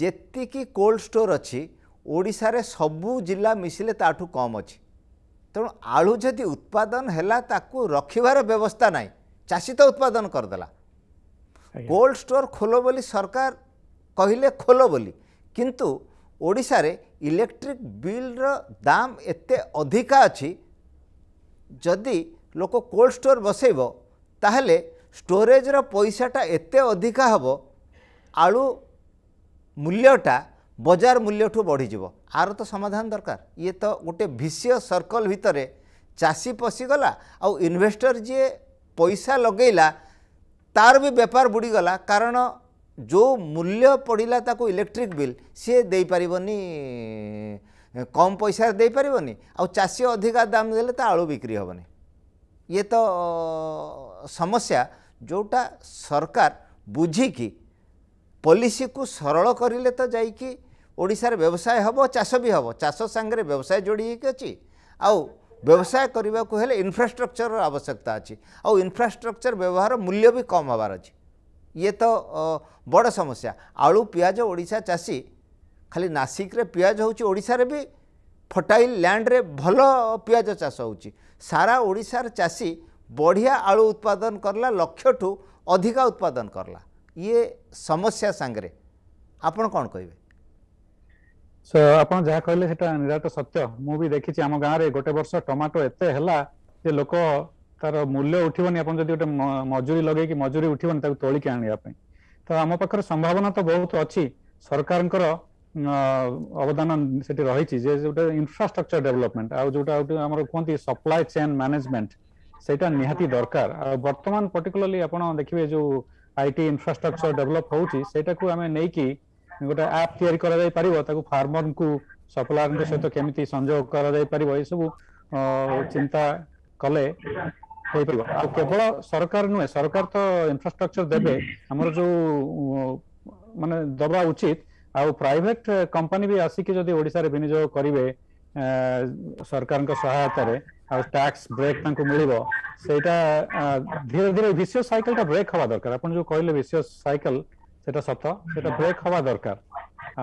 ଯେତିକି କୋଲ୍ଡ ଷ୍ଟୋର୍ ଅଛି ଓଡ଼ିଶାରେ ସବୁ ଜିଲ୍ଲା ମିଶିଲେ ତାଠୁ କମ୍ ଅଛି ତେଣୁ ଆଳୁ ଯଦି ଉତ୍ପାଦନ ହେଲା ତାକୁ ରଖିବାର ବ୍ୟବସ୍ଥା ନାହିଁ ଚାଷୀ ତ ଉତ୍ପାଦନ କରିଦେଲା କୋଲ୍ଡ ଷ୍ଟୋର୍ ଖୋଲ ବୋଲି ସରକାର କହିଲେ ଖୋଲ ବୋଲି କିନ୍ତୁ ଓଡ଼ିଶାରେ ଇଲେକ୍ଟ୍ରିକ୍ ବିଲ୍ର ଦାମ୍ ଏତେ ଅଧିକା ଅଛି ଯଦି ଲୋକ କୋଲ୍ଡ ଷ୍ଟୋର୍ ବସେଇବ ତାହେଲେ ଷ୍ଟୋରେଜ୍ର ପଇସାଟା ଏତେ ଅଧିକା ହେବ ଆଳୁ ମୂଲ୍ୟଟା ବଜାର ମୂଲ୍ୟଠୁ ବଢ଼ିଯିବ ଆର ତ ସମାଧାନ ଦରକାର ଇଏ ତ ଗୋଟେ ଭିସିଓ ସର୍କଲ୍ ଭିତରେ ଚାଷୀ ପଶିଗଲା ଆଉ ଇନଭେଷ୍ଟର ଯିଏ ପଇସା ଲଗେଇଲା ତା'ର ବି ବେପାର ବୁଡ଼ିଗଲା କାରଣ ଯେଉଁ ମୂଲ୍ୟ ପଡ଼ିଲା ତାକୁ ଇଲେକ୍ଟ୍ରିକ୍ ବିଲ୍ ସିଏ ଦେଇପାରିବନି କମ୍ ପଇସାରେ ଦେଇପାରିବନି ଆଉ ଚାଷୀ ଅଧିକା ଦାମ୍ ଦେଲେ ତା ଆଳୁ ବିକ୍ରି ହେବନି ଇଏ ତ ସମସ୍ୟା ଯେଉଁଟା ସରକାର ବୁଝିକି ପଲିସିକୁ ସରଳ କରିଲେ ତ ଯାଇକି ଓଡ଼ିଶାରେ ବ୍ୟବସାୟ ହେବ ଚାଷ ବି ହେବ ଚାଷ ସାଙ୍ଗରେ ବ୍ୟବସାୟ ଯୋଡ଼ି ହେଇକି ଅଛି ଆଉ ବ୍ୟବସାୟ କରିବାକୁ ହେଲେ ଇନଫ୍ରାଷ୍ଟ୍ରକ୍ଚରର ଆବଶ୍ୟକତା ଅଛି ଆଉ ଇନଫ୍ରାଷ୍ଟ୍ରକ୍ଚର ବ୍ୟବହାର ମୂଲ୍ୟ ବି କମ୍ ହେବାର ଅଛି ये तो बड़ समस्या आलु पिज ओडा चाषी खाली नासिक्रे पिज होशार भी फटाइल लैंड रे भल पिज चाष हो सारा ओडार चाषी बढ़िया आलु उत्पादन करला लक्ष्य ठू अधिका उत्पादन करला ये समस्या सांगरे आप कहे सर आप जहाँ कहले निराट सत्य मुझे देखी आम गाँव में गोटे वर्ष टमाटो एत लोक ତାର ମୂଲ୍ୟ ଉଠିବନି ଆପଣ ଯଦି ଗୋଟେ ମଜୁରୀ ଲଗେଇକି ମଜୁରୀ ଉଠିବନି ତାକୁ ତୋଳିକି ଆଣିବା ପାଇଁ ତ ଆମ ପାଖରେ ସମ୍ଭାବନା ତ ବହୁତ ଅଛି ସରକାରଙ୍କର ଅବଦାନ ସେଠି ରହିଛି ଯେ ଯୋଉଟା ଇନଫ୍ରାଷ୍ଟ୍ରକ୍ଚର ଡେଭଲପମେଣ୍ଟ ଆଉ ଯୋଉଟା ଆମର କୁହନ୍ତି ସପ୍ଲାଏ ଚେନ୍ ମ୍ୟାନେଜମେଣ୍ଟ ସେଇଟା ନିହାତି ଦରକାର ଆଉ ବର୍ତ୍ତମାନ ପର୍ଟିକୁଲାରଲି ଆପଣ ଦେଖିବେ ଯୋଉ ଆଇଟି ଇନଫ୍ରାଷ୍ଟ୍ରକ୍ଚର ଡେଭଲପ ହଉଛି ସେଇଟାକୁ ଆମେ ନେଇକି ଗୋଟେ ଆପ୍ ତିଆରି କରାଯାଇପାରିବ ତାକୁ ଫାର୍ମରଙ୍କୁ ସପ୍ଲାୟରଙ୍କ ସହିତ କେମିତି ସଂଯୋଗ କରାଯାଇପାରିବ ଏସବୁ ଚିନ୍ତା କଲେ ହେଇପାରିବ ଆଉ କେବଳ ସରକାର ନୁହେଁ ସରକାର ତ ଇନଫ୍ରାଷ୍ଟ୍ରକ୍ଚର ଦେବେ ଆମର ଯୋଉ ମାନେ ଦବା ଉଚିତ ଆଉ ପ୍ରାଇଭେଟ କମ୍ପାନୀ ବି ଆସିକି ଯଦି ଓଡିଶାରେ ବିନିଯୋଗ କରିବେ ସରକାରଙ୍କ ସହାୟତାରେ ଆଉ ଟ୍ୟାକ୍ସ ବ୍ରେକ୍ ତାଙ୍କୁ ମିଳିବ ସେଇଟା ଧୀରେ ଧୀରେ ଭିସିଓ ସାଇକେଲଟା ବ୍ରେକ୍ ହବା ଦରକାର ଆପଣ ଯୋଉ କହିଲେ ଭିସିଓ ସାଇକେଲ ସେଟା ସତ ସେଟା ବ୍ରେକ୍ ହବା ଦରକାର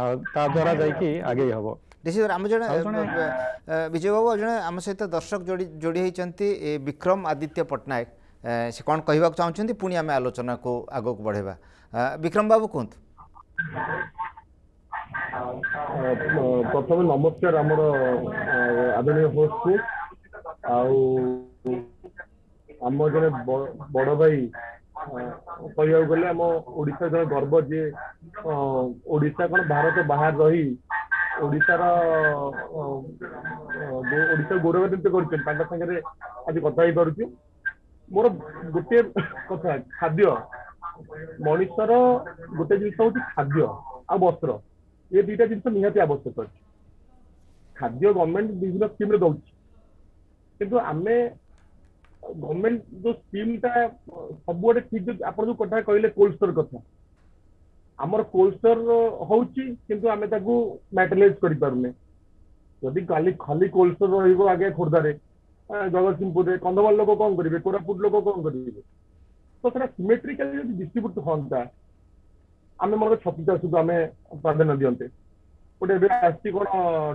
ଆଉ ତା ଦ୍ଵାରା ଯାଇକି ଆଗେଇ ହବ ଡିସିଜର ଆମ ଜଣେ ବିଜୟ ବାବୁ ଆଉ ଜଣେ ଆମ ସହିତ ଦର୍ଶକ ଯୋଡ଼ି ଯୋଡ଼ି ହୋଇଛନ୍ତି ବିକ୍ରମ ଆଦିତ୍ୟ ପଟ୍ଟନାୟକ ସେ କ'ଣ କହିବାକୁ ଚାହୁଁଛନ୍ତି ପୁଣି ଆମେ ଆଲୋଚନାକୁ ଆଗକୁ ବଢ଼େଇବା ବିକ୍ରମ ବାବୁ କୁହନ୍ତୁ ପ୍ରଥମେ ନମସ୍କାର ଆମର ଆଦରଣୀୟ ହୋଷ୍ଟକୁ ଆଉ ଆମ ଜଣେ ବଡ ଭାଇ କହିବାକୁ ଗଲେ ଆମ ଓଡ଼ିଶା ଜଣେ ଗର୍ବ ଯିଏ ଓଡ଼ିଶା କ'ଣ ଭାରତ ବାହାରେ ରହି ଓଡ଼ିଶାର ଓଡ଼ିଶା ଗୌରବାନ୍ୱିତ କରିଛନ୍ତି ତାଙ୍କ ସାଙ୍ଗରେ ଆଜି କଥା ହେଇପାରୁଛୁ ମୋର ଗୋଟିଏ କଥା ଖାଦ୍ୟ ମଣିଷର ଗୋଟେ ଜିନିଷ ହଉଛି ଖାଦ୍ୟ ଆଉ ବସ୍ତ୍ର ଏ ଦୁଇଟା ଜିନିଷ ନିହାତି ଆବଶ୍ୟକ ଅଛି ଖାଦ୍ୟ ଗଭର୍ଣ୍ଣମେଣ୍ଟ ବିଭିନ୍ନ ରେ ଦଉଛି କିନ୍ତୁ ଆମେ ଗଭର୍ଣ୍ଣମେଣ୍ଟ ଯୋଉ ଟା ସବୁଆଡେ ଠିକ ଆପଣ ଯୋଉ କଥା କହିଲେ କୋଲ୍ଡ ଷ୍ଟୋର କଥା ଆମର କୋଲଷ୍ଟର ହଉଛି କିନ୍ତୁ ଆମେ ତାକୁ ମ୍ୟାଟେଲାଇଜ କରିପାରୁନେ ଯଦି କାଲି ଖାଲି କୋଲଷ୍ଟର ରହିବ ଆଜ୍ଞା ଖୋର୍ଦ୍ଧାରେ ଜଗତସିଂହପୁରରେ କନ୍ଧମାଳ ଲୋକ କଣ କରିବେ କୋରାପୁଟ ଲୋକ କଣ କରିବେ ତ ସେଟା ସିମେଟ୍ରିକାଲି ଯଦି ଡିଷ୍ଟ୍ରିବ୍ୟୁଟ ହୁଅନ୍ତା ଆମେ ମନେ ଛତୁ ଚାଷକୁ ଆମେ ପ୍ରାଧାନ୍ୟ ଦିଅନ୍ତେ ଗୋଟେ ଏବେ ଆସିଛି କଣ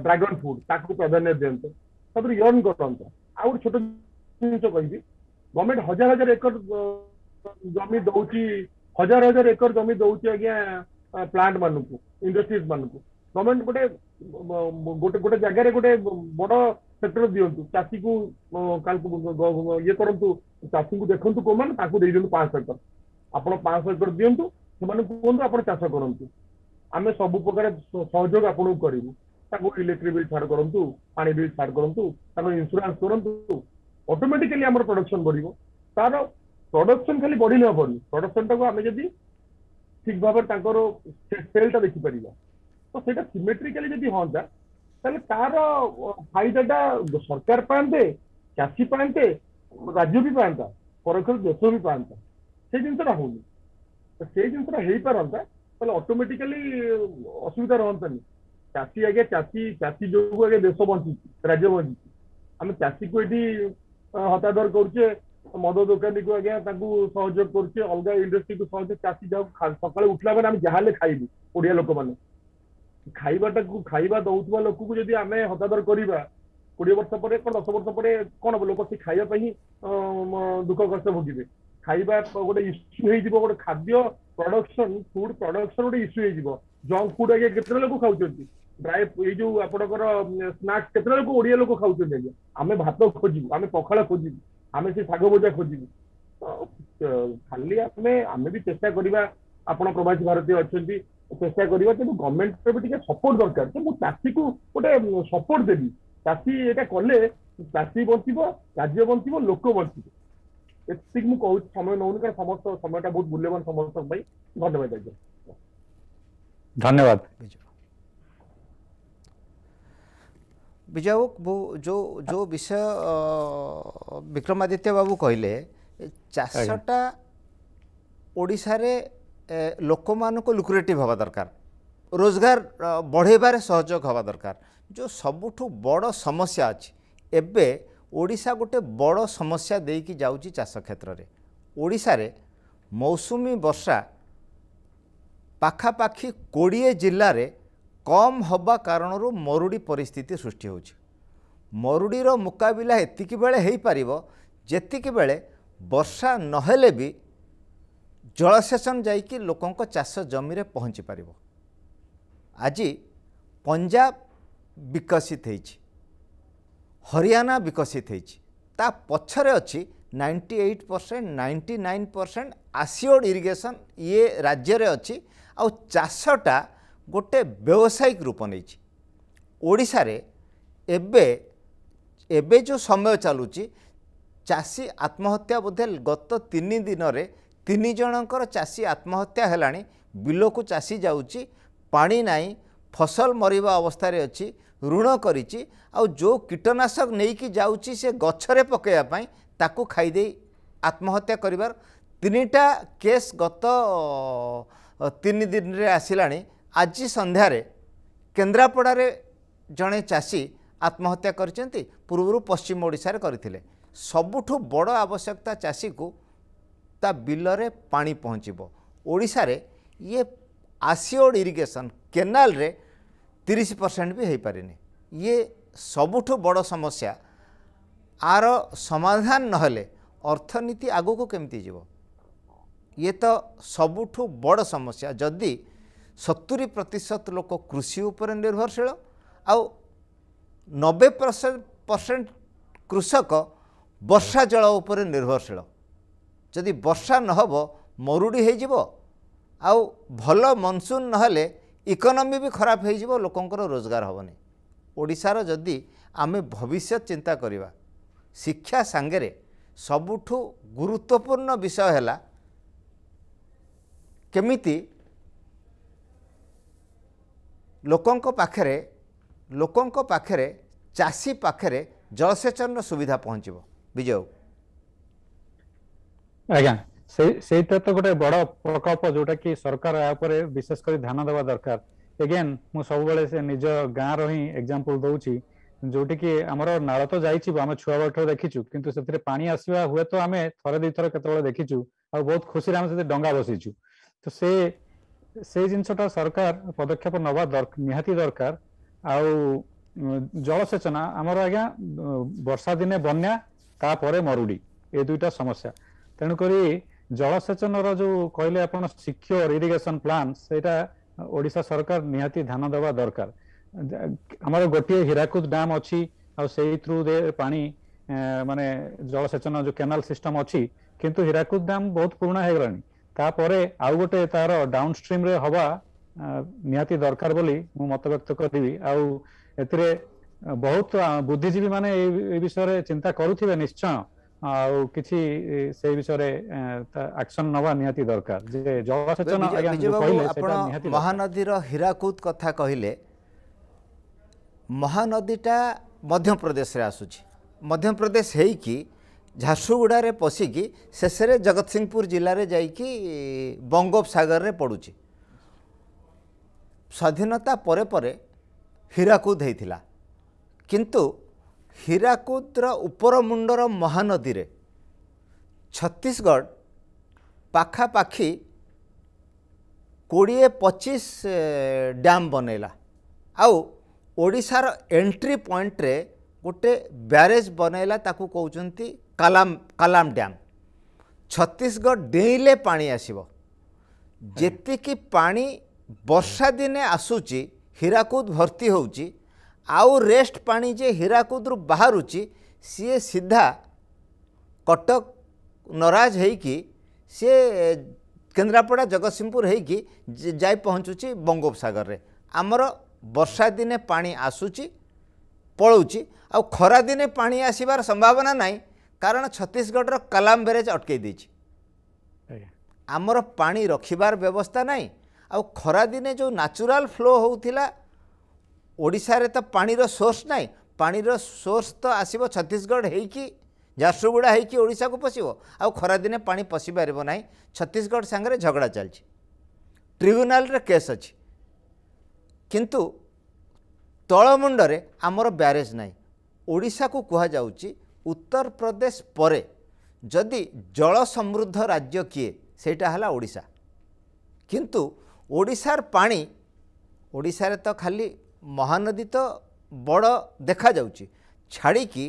ଡ୍ରାଗନ ଫୁଡ୍ ତାକୁ ପ୍ରାଧାନ୍ୟ ଦିଅନ୍ତେ ତାପରେ ୟର୍ନ କରନ୍ତା ଆଉ ଗୋଟେ ଛୋଟ ଜିନିଷ କହିବି ଗଭର୍ଣ୍ଣମେଣ୍ଟ ହଜାର ହଜାର ଏକର ଜମି ଦଉଛି हजार हजार एकर जमी दौच आज्ञा प्लांट मानक इंडस्ट्रीज मान को गवर्नमेंट गोटे गोटे गोटे जगार गोटे बड़ सेक्टर दिवत चाषी को ये करूँ चाषी को देखु कौन देखते पांच एकर आप एकर दिंतु से कहतु आप चाष करूँ आम सब प्रकार सहयोग आपको करूँ इलेक्ट्रिक बिल छाड़ करूँ पानी बिल छाड़ करूँ इंसुरांस करूँ अटोमेटिकली आम प्रडक्शन बढ़ तार प्रडक्शन खाली बढ़ी हमें प्रडक्शन टाइम ठीक भाव सेल टा देखिपर तो सीमेट्रिकाली हाँ तार फायदा सरकार पाते चाषी पाते राज्य भी पाता परोक्ष देश भी पाता से जिनसा हो जिनसा हो पारता अटोमेटिकाली असुविधा रहा चाषी आगे चाषी चाषी जो आगे देश बंच राज्य बंच आम चाषी को ये हताधर करुचे ମଦ ଦୋକାନୀକୁ ଆଜ୍ଞା ତାଙ୍କୁ ସହଯୋଗ କରୁଛି ଅଲଗା ଇଣ୍ଡଷ୍ଟ୍ରିକୁ ସହଯୋଗ ଚାଷୀ ଯାହାକୁ ସକାଳେ ଉଠିଲା ପରେ ଆମେ ଯାହା ହେଲେ ଖାଇବୁ ଓଡ଼ିଆ ଲୋକମାନେ ଖାଇବାଟାକୁ ଖାଇବା ଦଉଥିବା ଲୋକକୁ ଯଦି ଆମେ ହତାଦର କରିବା କୋଡିଏ ବର୍ଷ ପରେ କଣ ଦଶ ବର୍ଷ ପରେ କଣ ହବ ଲୋକ ସେ ଖାଇବା ପାଇଁ ଦୁଃଖ କଷ୍ଟ ଭୋଗିବେ ଖାଇବା ଗୋଟେ ଇସ୍ୟୁ ହେଇଯିବ ଗୋଟେ ଖାଦ୍ୟ ପ୍ରଡକ୍ସନ ଫୁଡ ପ୍ରଡକ୍ସନ ଗୋଟେ ଇସ୍ୟୁ ହେଇଯିବ ଜଙ୍କ ଫୁଡ ଆଜ୍ଞା କେତେଟା ଲୋକ ଖାଉଛନ୍ତି ଡ୍ରାଏ ଏଇ ଯୋଉ ଆପଣଙ୍କର ସ୍ନାକ୍ସ କେତେଟା ଲୋକ ଓଡ଼ିଆ ଲୋକ ଖାଉଛନ୍ତି ଆଜ୍ଞା ଆମେ ଭାତ ଖୋଜିବୁ ଆମେ ପଖାଳ ଖୋଜିବୁ ଆମେ ସେ ଶାଗ ଭଜା ଖୋଜିବୁ ଖାଲି ଆମେ ଆମେ ବି ଚେଷ୍ଟା କରିବା ଆପଣ ପ୍ରବାସୀ ଭାରତୀୟ ଅଛନ୍ତି ଚେଷ୍ଟା କରିବା କିନ୍ତୁ ଗଭର୍ଣ୍ଣମେଣ୍ଟର ବି ଟିକେ ସପୋର୍ଟ ଦରକାର ତ ମୁଁ ଚାଷୀକୁ ଗୋଟେ ସପୋର୍ଟ ଦେବି ଚାଷୀ ଏଇଟା କଲେ ଚାଷୀ ବଞ୍ଚିବ ରାଜ୍ୟ ବଞ୍ଚିବ ଲୋକ ବଞ୍ଚିବ ଏତିକି ମୁଁ କହୁଛି ସମୟ ନଉନି କାରଣ ସମସ୍ତ ସମୟଟା ବହୁତ ମୂଲ୍ୟବାନ ସମସ୍ତଙ୍କ ପାଇଁ ଧନ୍ୟବାଦ ଆଜ୍ଞା ଧନ୍ୟବାଦ ବିଜୟ ବାବୁ ଯେଉଁ ଯେଉଁ ବିଷୟ ବିକ୍ରମାଦିତ୍ୟ ବାବୁ କହିଲେ ଚାଷଟା ଓଡ଼ିଶାରେ ଲୋକମାନଙ୍କୁ ଲୁକ୍ରେଟିଭ୍ ହେବା ଦରକାର ରୋଜଗାର ବଢ଼େଇବାରେ ସହଯୋଗ ହେବା ଦରକାର ଯେଉଁ ସବୁଠୁ ବଡ଼ ସମସ୍ୟା ଅଛି ଏବେ ଓଡ଼ିଶା ଗୋଟେ ବଡ଼ ସମସ୍ୟା ଦେଇକି ଯାଉଛି ଚାଷ କ୍ଷେତ୍ରରେ ଓଡ଼ିଶାରେ ମୌସୁମୀ ବର୍ଷା ପାଖାପାଖି କୋଡ଼ିଏ ଜିଲ୍ଲାରେ କମ୍ ହେବା କାରଣରୁ ମରୁଡ଼ି ପରିସ୍ଥିତି ସୃଷ୍ଟି ହେଉଛି ମରୁଡ଼ିର ମୁକାବିଲା ଏତିକି ବେଳେ ହୋଇପାରିବ ଯେତିକି ବେଳେ ବର୍ଷା ନହେଲେ ବି ଜଳସେଚନ ଯାଇକି ଲୋକଙ୍କ ଚାଷ ଜମିରେ ପହଞ୍ଚି ପାରିବ ଆଜି ପଞ୍ଜାବ ବିକଶିତ ହୋଇଛି ହରିୟାଣା ବିକଶିତ ହୋଇଛି ତା ପଛରେ ଅଛି ninety eight percent ninety nine percent ଆସିଓଡ଼ ଇରିଗେସନ୍ ଇଏ ରାଜ୍ୟରେ ଅଛି ଆଉ ଚାଷଟା ଗୋଟେ ବ୍ୟବସାୟିକ ରୂପ ନେଇଛି ଓଡ଼ିଶାରେ ଏବେ ଏବେ ଯେଉଁ ସମୟ ଚାଲୁଛି ଚାଷୀ ଆତ୍ମହତ୍ୟା ବୋଧେ ଗତ ତିନି ଦିନରେ ତିନି ଜଣଙ୍କର ଚାଷୀ ଆତ୍ମହତ୍ୟା ହେଲାଣି ବିଲକୁ ଚାଷୀ ଯାଉଛି ପାଣି ନାହିଁ ଫସଲ ମରିବା ଅବସ୍ଥାରେ ଅଛି ଋଣ କରିଛି ଆଉ ଯେଉଁ କୀଟନାଶକ ନେଇକି ଯାଉଛି ସେ ଗଛରେ ପକାଇବା ପାଇଁ ତାକୁ ଖାଇଦେଇ ଆତ୍ମହତ୍ୟା କରିବାର ତିନିଟା କେସ୍ ଗତ ତିନି ଦିନରେ ଆସିଲାଣି ଆଜି ସନ୍ଧ୍ୟାରେ କେନ୍ଦ୍ରାପଡ଼ାରେ ଜଣେ ଚାଷୀ ଆତ୍ମହତ୍ୟା କରିଛନ୍ତି ପୂର୍ବରୁ ପଶ୍ଚିମ ଓଡ଼ିଶାରେ କରିଥିଲେ ସବୁଠୁ ବଡ଼ ଆବଶ୍ୟକତା ଚାଷୀକୁ ତା ବିଲରେ ପାଣି ପହଞ୍ଚିବ ଓଡ଼ିଶାରେ ଇଏ ଆସିଓଡ୍ ଇରିଗେସନ୍ କେନାଲରେ ତିରିଶ ପରସେଣ୍ଟ ବି ହୋଇପାରିନି ଇଏ ସବୁଠୁ ବଡ଼ ସମସ୍ୟା ଆର ସମାଧାନ ନହେଲେ ଅର୍ଥନୀତି ଆଗକୁ କେମିତି ଯିବ ଇଏ ତ ସବୁଠୁ ବଡ଼ ସମସ୍ୟା ଯଦି ସତୁରୀ ପ୍ରତିଶତ ଲୋକ କୃଷି ଉପରେ ନିର୍ଭରଶୀଳ ଆଉ ନବେ ପରସେଣ୍ଟ କୃଷକ ବର୍ଷା ଜଳ ଉପରେ ନିର୍ଭରଶୀଳ ଯଦି ବର୍ଷା ନ ହେବ ମରୁଡ଼ି ହୋଇଯିବ ଆଉ ଭଲ ମନସୁନ ନହେଲେ ଇକୋନୋମି ବି ଖରାପ ହୋଇଯିବ ଲୋକଙ୍କର ରୋଜଗାର ହେବନି ଓଡ଼ିଶାର ଯଦି ଆମେ ଭବିଷ୍ୟତ ଚିନ୍ତା କରିବା ଶିକ୍ଷା ସାଙ୍ଗରେ ସବୁଠୁ ଗୁରୁତ୍ୱପୂର୍ଣ୍ଣ ବିଷୟ ହେଲା କେମିତି ଲୋକଙ୍କ ପାଖରେ ଲୋକଙ୍କ ପାଖରେ ଚାଷୀ ପାଖରେ ଜଳସେଚନର ସୁବିଧା ପହଞ୍ଚିବ ବିଜୟ ଆଜ୍ଞା ସେଇଟା ତ ଗୋଟେ ବଡ ପ୍ରକଳ୍ପ ଯୋଉଟା କି ସରକାର ଏହା ଉପରେ ବିଶେଷ କରି ଧ୍ୟାନ ଦେବା ଦରକାର ଏଗେନ୍ ମୁଁ ସବୁବେଳେ ସେ ନିଜ ଗାଁର ହିଁ ଏକ୍ଜାମ୍ପଲ ଦଉଛି ଯୋଉଠି ଆମର ନାଳ ତ ଯାଇଛି ଆମେ ଛୁଆବେଳଠାରୁ ଦେଖିଛୁ କିନ୍ତୁ ସେଥିରେ ପାଣି ଆସିବା ହୁଏତ ଆମେ ଥରେ ଦୁଇଥର କେତେବେଳେ ଦେଖିଛୁ ଆଉ ବହୁତ ଖୁସିରେ ଆମେ ସେଥିରେ ଡଙ୍ଗା ବସିଛୁ ତ ସେ ସେଇ ଜିନିଷଟା ସରକାର ପଦକ୍ଷେପ ନେବା ନିହାତି ଦରକାର ଆଉ ଜଳସେଚନ ଆମର ଆଜ୍ଞା ବର୍ଷା ଦିନେ ବନ୍ୟା ତାପରେ ମରୁଡ଼ି ଏ ଦୁଇଟା ସମସ୍ୟା ତେଣୁକରି ଜଳସେଚନର ଯୋଉ କହିଲେ ଆପଣ ସିକ୍ୟୋର ଇରିଗେସନ ପ୍ଲାନ୍ ସେଇଟା ଓଡ଼ିଶା ସରକାର ନିହାତି ଧ୍ୟାନ ଦେବା ଦରକାର ଆମର ଗୋଟିଏ ହୀରାକୁଦ ଡ୍ୟାମ୍ ଅଛି ଆଉ ସେଇ ଥ୍ରୁ ପାଣି ମାନେ ଜଳସେଚନ ଯୋଉ କେନାଲ ସିଷ୍ଟମ ଅଛି କିନ୍ତୁ ହୀରାକୁଦ ଡ୍ୟାମ୍ ବହୁତ ପୁରୁଣା ହେଇଗଲାଣି ତାପରେ ଆଉ ଗୋଟେ ତାର ଡାଉନ୍ ଷ୍ଟ୍ରିମ୍ରେ ହେବା ନିହାତି ଦରକାର ବୋଲି ମୁଁ ମତବ୍ୟକ୍ତ କରିବି ଆଉ ଏଥିରେ ବହୁତ ବୁଦ୍ଧିଜୀବୀ ମାନେ ଏ ବିଷୟରେ ଚିନ୍ତା କରୁଥିବେ ନିଶ୍ଚୟ ଆଉ କିଛି ସେଇ ବିଷୟରେ ଆକ୍ସନ ନବା ନିହାତି ଦରକାର ଯେ ଜଳସେଚନ ଆପଣ ମହାନଦୀର ହୀରାକୁଦ କଥା କହିଲେ ମହାନଦୀଟା ମଧ୍ୟପ୍ରଦେଶରେ ଆସୁଛି ମଧ୍ୟପ୍ରଦେଶ ହେଇକି ଝାରସୁଗୁଡ଼ାରେ ପଶିକି ଶେଷରେ ଜଗତସିଂହପୁର ଜିଲ୍ଲାରେ ଯାଇକି ବଙ୍ଗୋପସାଗରରେ ପଡ଼ୁଛି ସ୍ୱାଧୀନତା ପରେ ପରେ ହୀରାକୁଦ ହୋଇଥିଲା କିନ୍ତୁ ହୀରାକୁଦର ଉପର ମୁଣ୍ଡର ମହାନଦୀରେ ଛତିଶଗଡ଼ ପାଖାପାଖି କୋଡ଼ିଏ ପଚିଶ ଡ୍ୟାମ୍ ବନେଇଲା ଆଉ ଓଡ଼ିଶାର ଏଣ୍ଟ୍ରି ପଏଣ୍ଟରେ ଗୋଟେ ବ୍ୟାରେଜ୍ ବନେଇଲା ତାକୁ କହୁଛନ୍ତି କାଲାମ କାଲାମ ଡ୍ୟାମ୍ ଛତିଶଗଡ଼ ଡେଇଁଲେ ପାଣି ଆସିବ ଯେତିକି ପାଣି ବର୍ଷା ଦିନେ ଆସୁଛି ହୀରାକୁଦ ଭର୍ତ୍ତି ହେଉଛି ଆଉ ରେଷ୍ଟ ପାଣି ଯିଏ ହୀରାକୁଦରୁ ବାହାରୁଛି ସିଏ ସିଧା କଟକ ନରାଜ ହେଇକି ସିଏ କେନ୍ଦ୍ରାପଡ଼ା ଜଗତସିଂହପୁର ହେଇକି ଯାଇ ପହଞ୍ଚୁଛି ବଙ୍ଗୋପସାଗରରେ ଆମର ବର୍ଷା ଦିନେ ପାଣି ଆସୁଛି ପଳଉଛି ଆଉ ଖରାଦିନେ ପାଣି ଆସିବାର ସମ୍ଭାବନା ନାହିଁ କାରଣ ଛତିଶଗଡ଼ର କଲାମ ବ୍ୟାରେଜ୍ ଅଟକେଇ ଦେଇଛି ଆମର ପାଣି ରଖିବାର ବ୍ୟବସ୍ଥା ନାହିଁ ଆଉ ଖରାଦିନେ ଯେଉଁ ନ୍ୟାଚୁରାଲ୍ ଫ୍ଲୋ ହେଉଥିଲା ଓଡ଼ିଶାରେ ତ ପାଣିର ସୋର୍ସ ନାହିଁ ପାଣିର ସୋର୍ସ ତ ଆସିବ ଛତିଶଗଡ଼ ହେଇକି ଝାରସୁଗୁଡ଼ା ହେଇକି ଓଡ଼ିଶାକୁ ପଶିବ ଆଉ ଖରାଦିନେ ପାଣି ପଶିପାରିବ ନାହିଁ ଛତିଶଗଡ଼ ସାଙ୍ଗରେ ଝଗଡ଼ା ଚାଲିଛି ଟ୍ରିବ୍ୟୁନାଲ୍ରେ କେସ୍ ଅଛି କିନ୍ତୁ ତଳମୁଣ୍ଡରେ ଆମର ବ୍ୟାରେଜ୍ ନାହିଁ ଓଡ଼ିଶାକୁ କୁହାଯାଉଛି ଉତ୍ତରପ୍ରଦେଶ ପରେ ଯଦି ଜଳ ସମୃଦ୍ଧ ରାଜ୍ୟ କିଏ ସେଇଟା ହେଲା ଓଡ଼ିଶା କିନ୍ତୁ ଓଡ଼ିଶାର ପାଣି ଓଡ଼ିଶାରେ ତ ଖାଲି ମହାନଦୀ ତ ବଡ଼ ଦେଖାଯାଉଛି ଛାଡ଼ିକି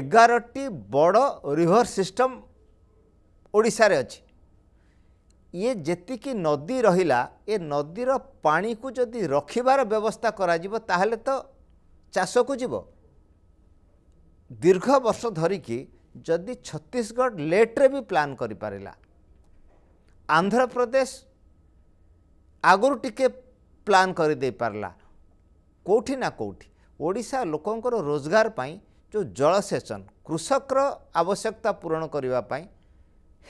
ଏଗାରଟି ବଡ଼ ରିଭର୍ ସିଷ୍ଟମ ଓଡ଼ିଶାରେ ଅଛି ଇଏ ଯେତିକି ନଦୀ ରହିଲା ଏ ନଦୀର ପାଣିକୁ ଯଦି ରଖିବାର ବ୍ୟବସ୍ଥା କରାଯିବ ତାହେଲେ ତ ଚାଷକୁ ଯିବ ଦୀର୍ଘ ବର୍ଷ ଧରିକି ଯଦି ଛତିଶଗଡ଼ ଲେଟ୍ରେ ବି ପ୍ଲାନ୍ କରିପାରିଲା ଆନ୍ଧ୍ରପ୍ରଦେଶ ଆଗରୁ ଟିକିଏ ପ୍ଲାନ୍ କରିଦେଇପାରିଲା କେଉଁଠି ନା କେଉଁଠି ଓଡ଼ିଶା ଲୋକଙ୍କର ରୋଜଗାର ପାଇଁ ଯେଉଁ ଜଳସେଚନ କୃଷକର ଆବଶ୍ୟକତା ପୂରଣ କରିବା ପାଇଁ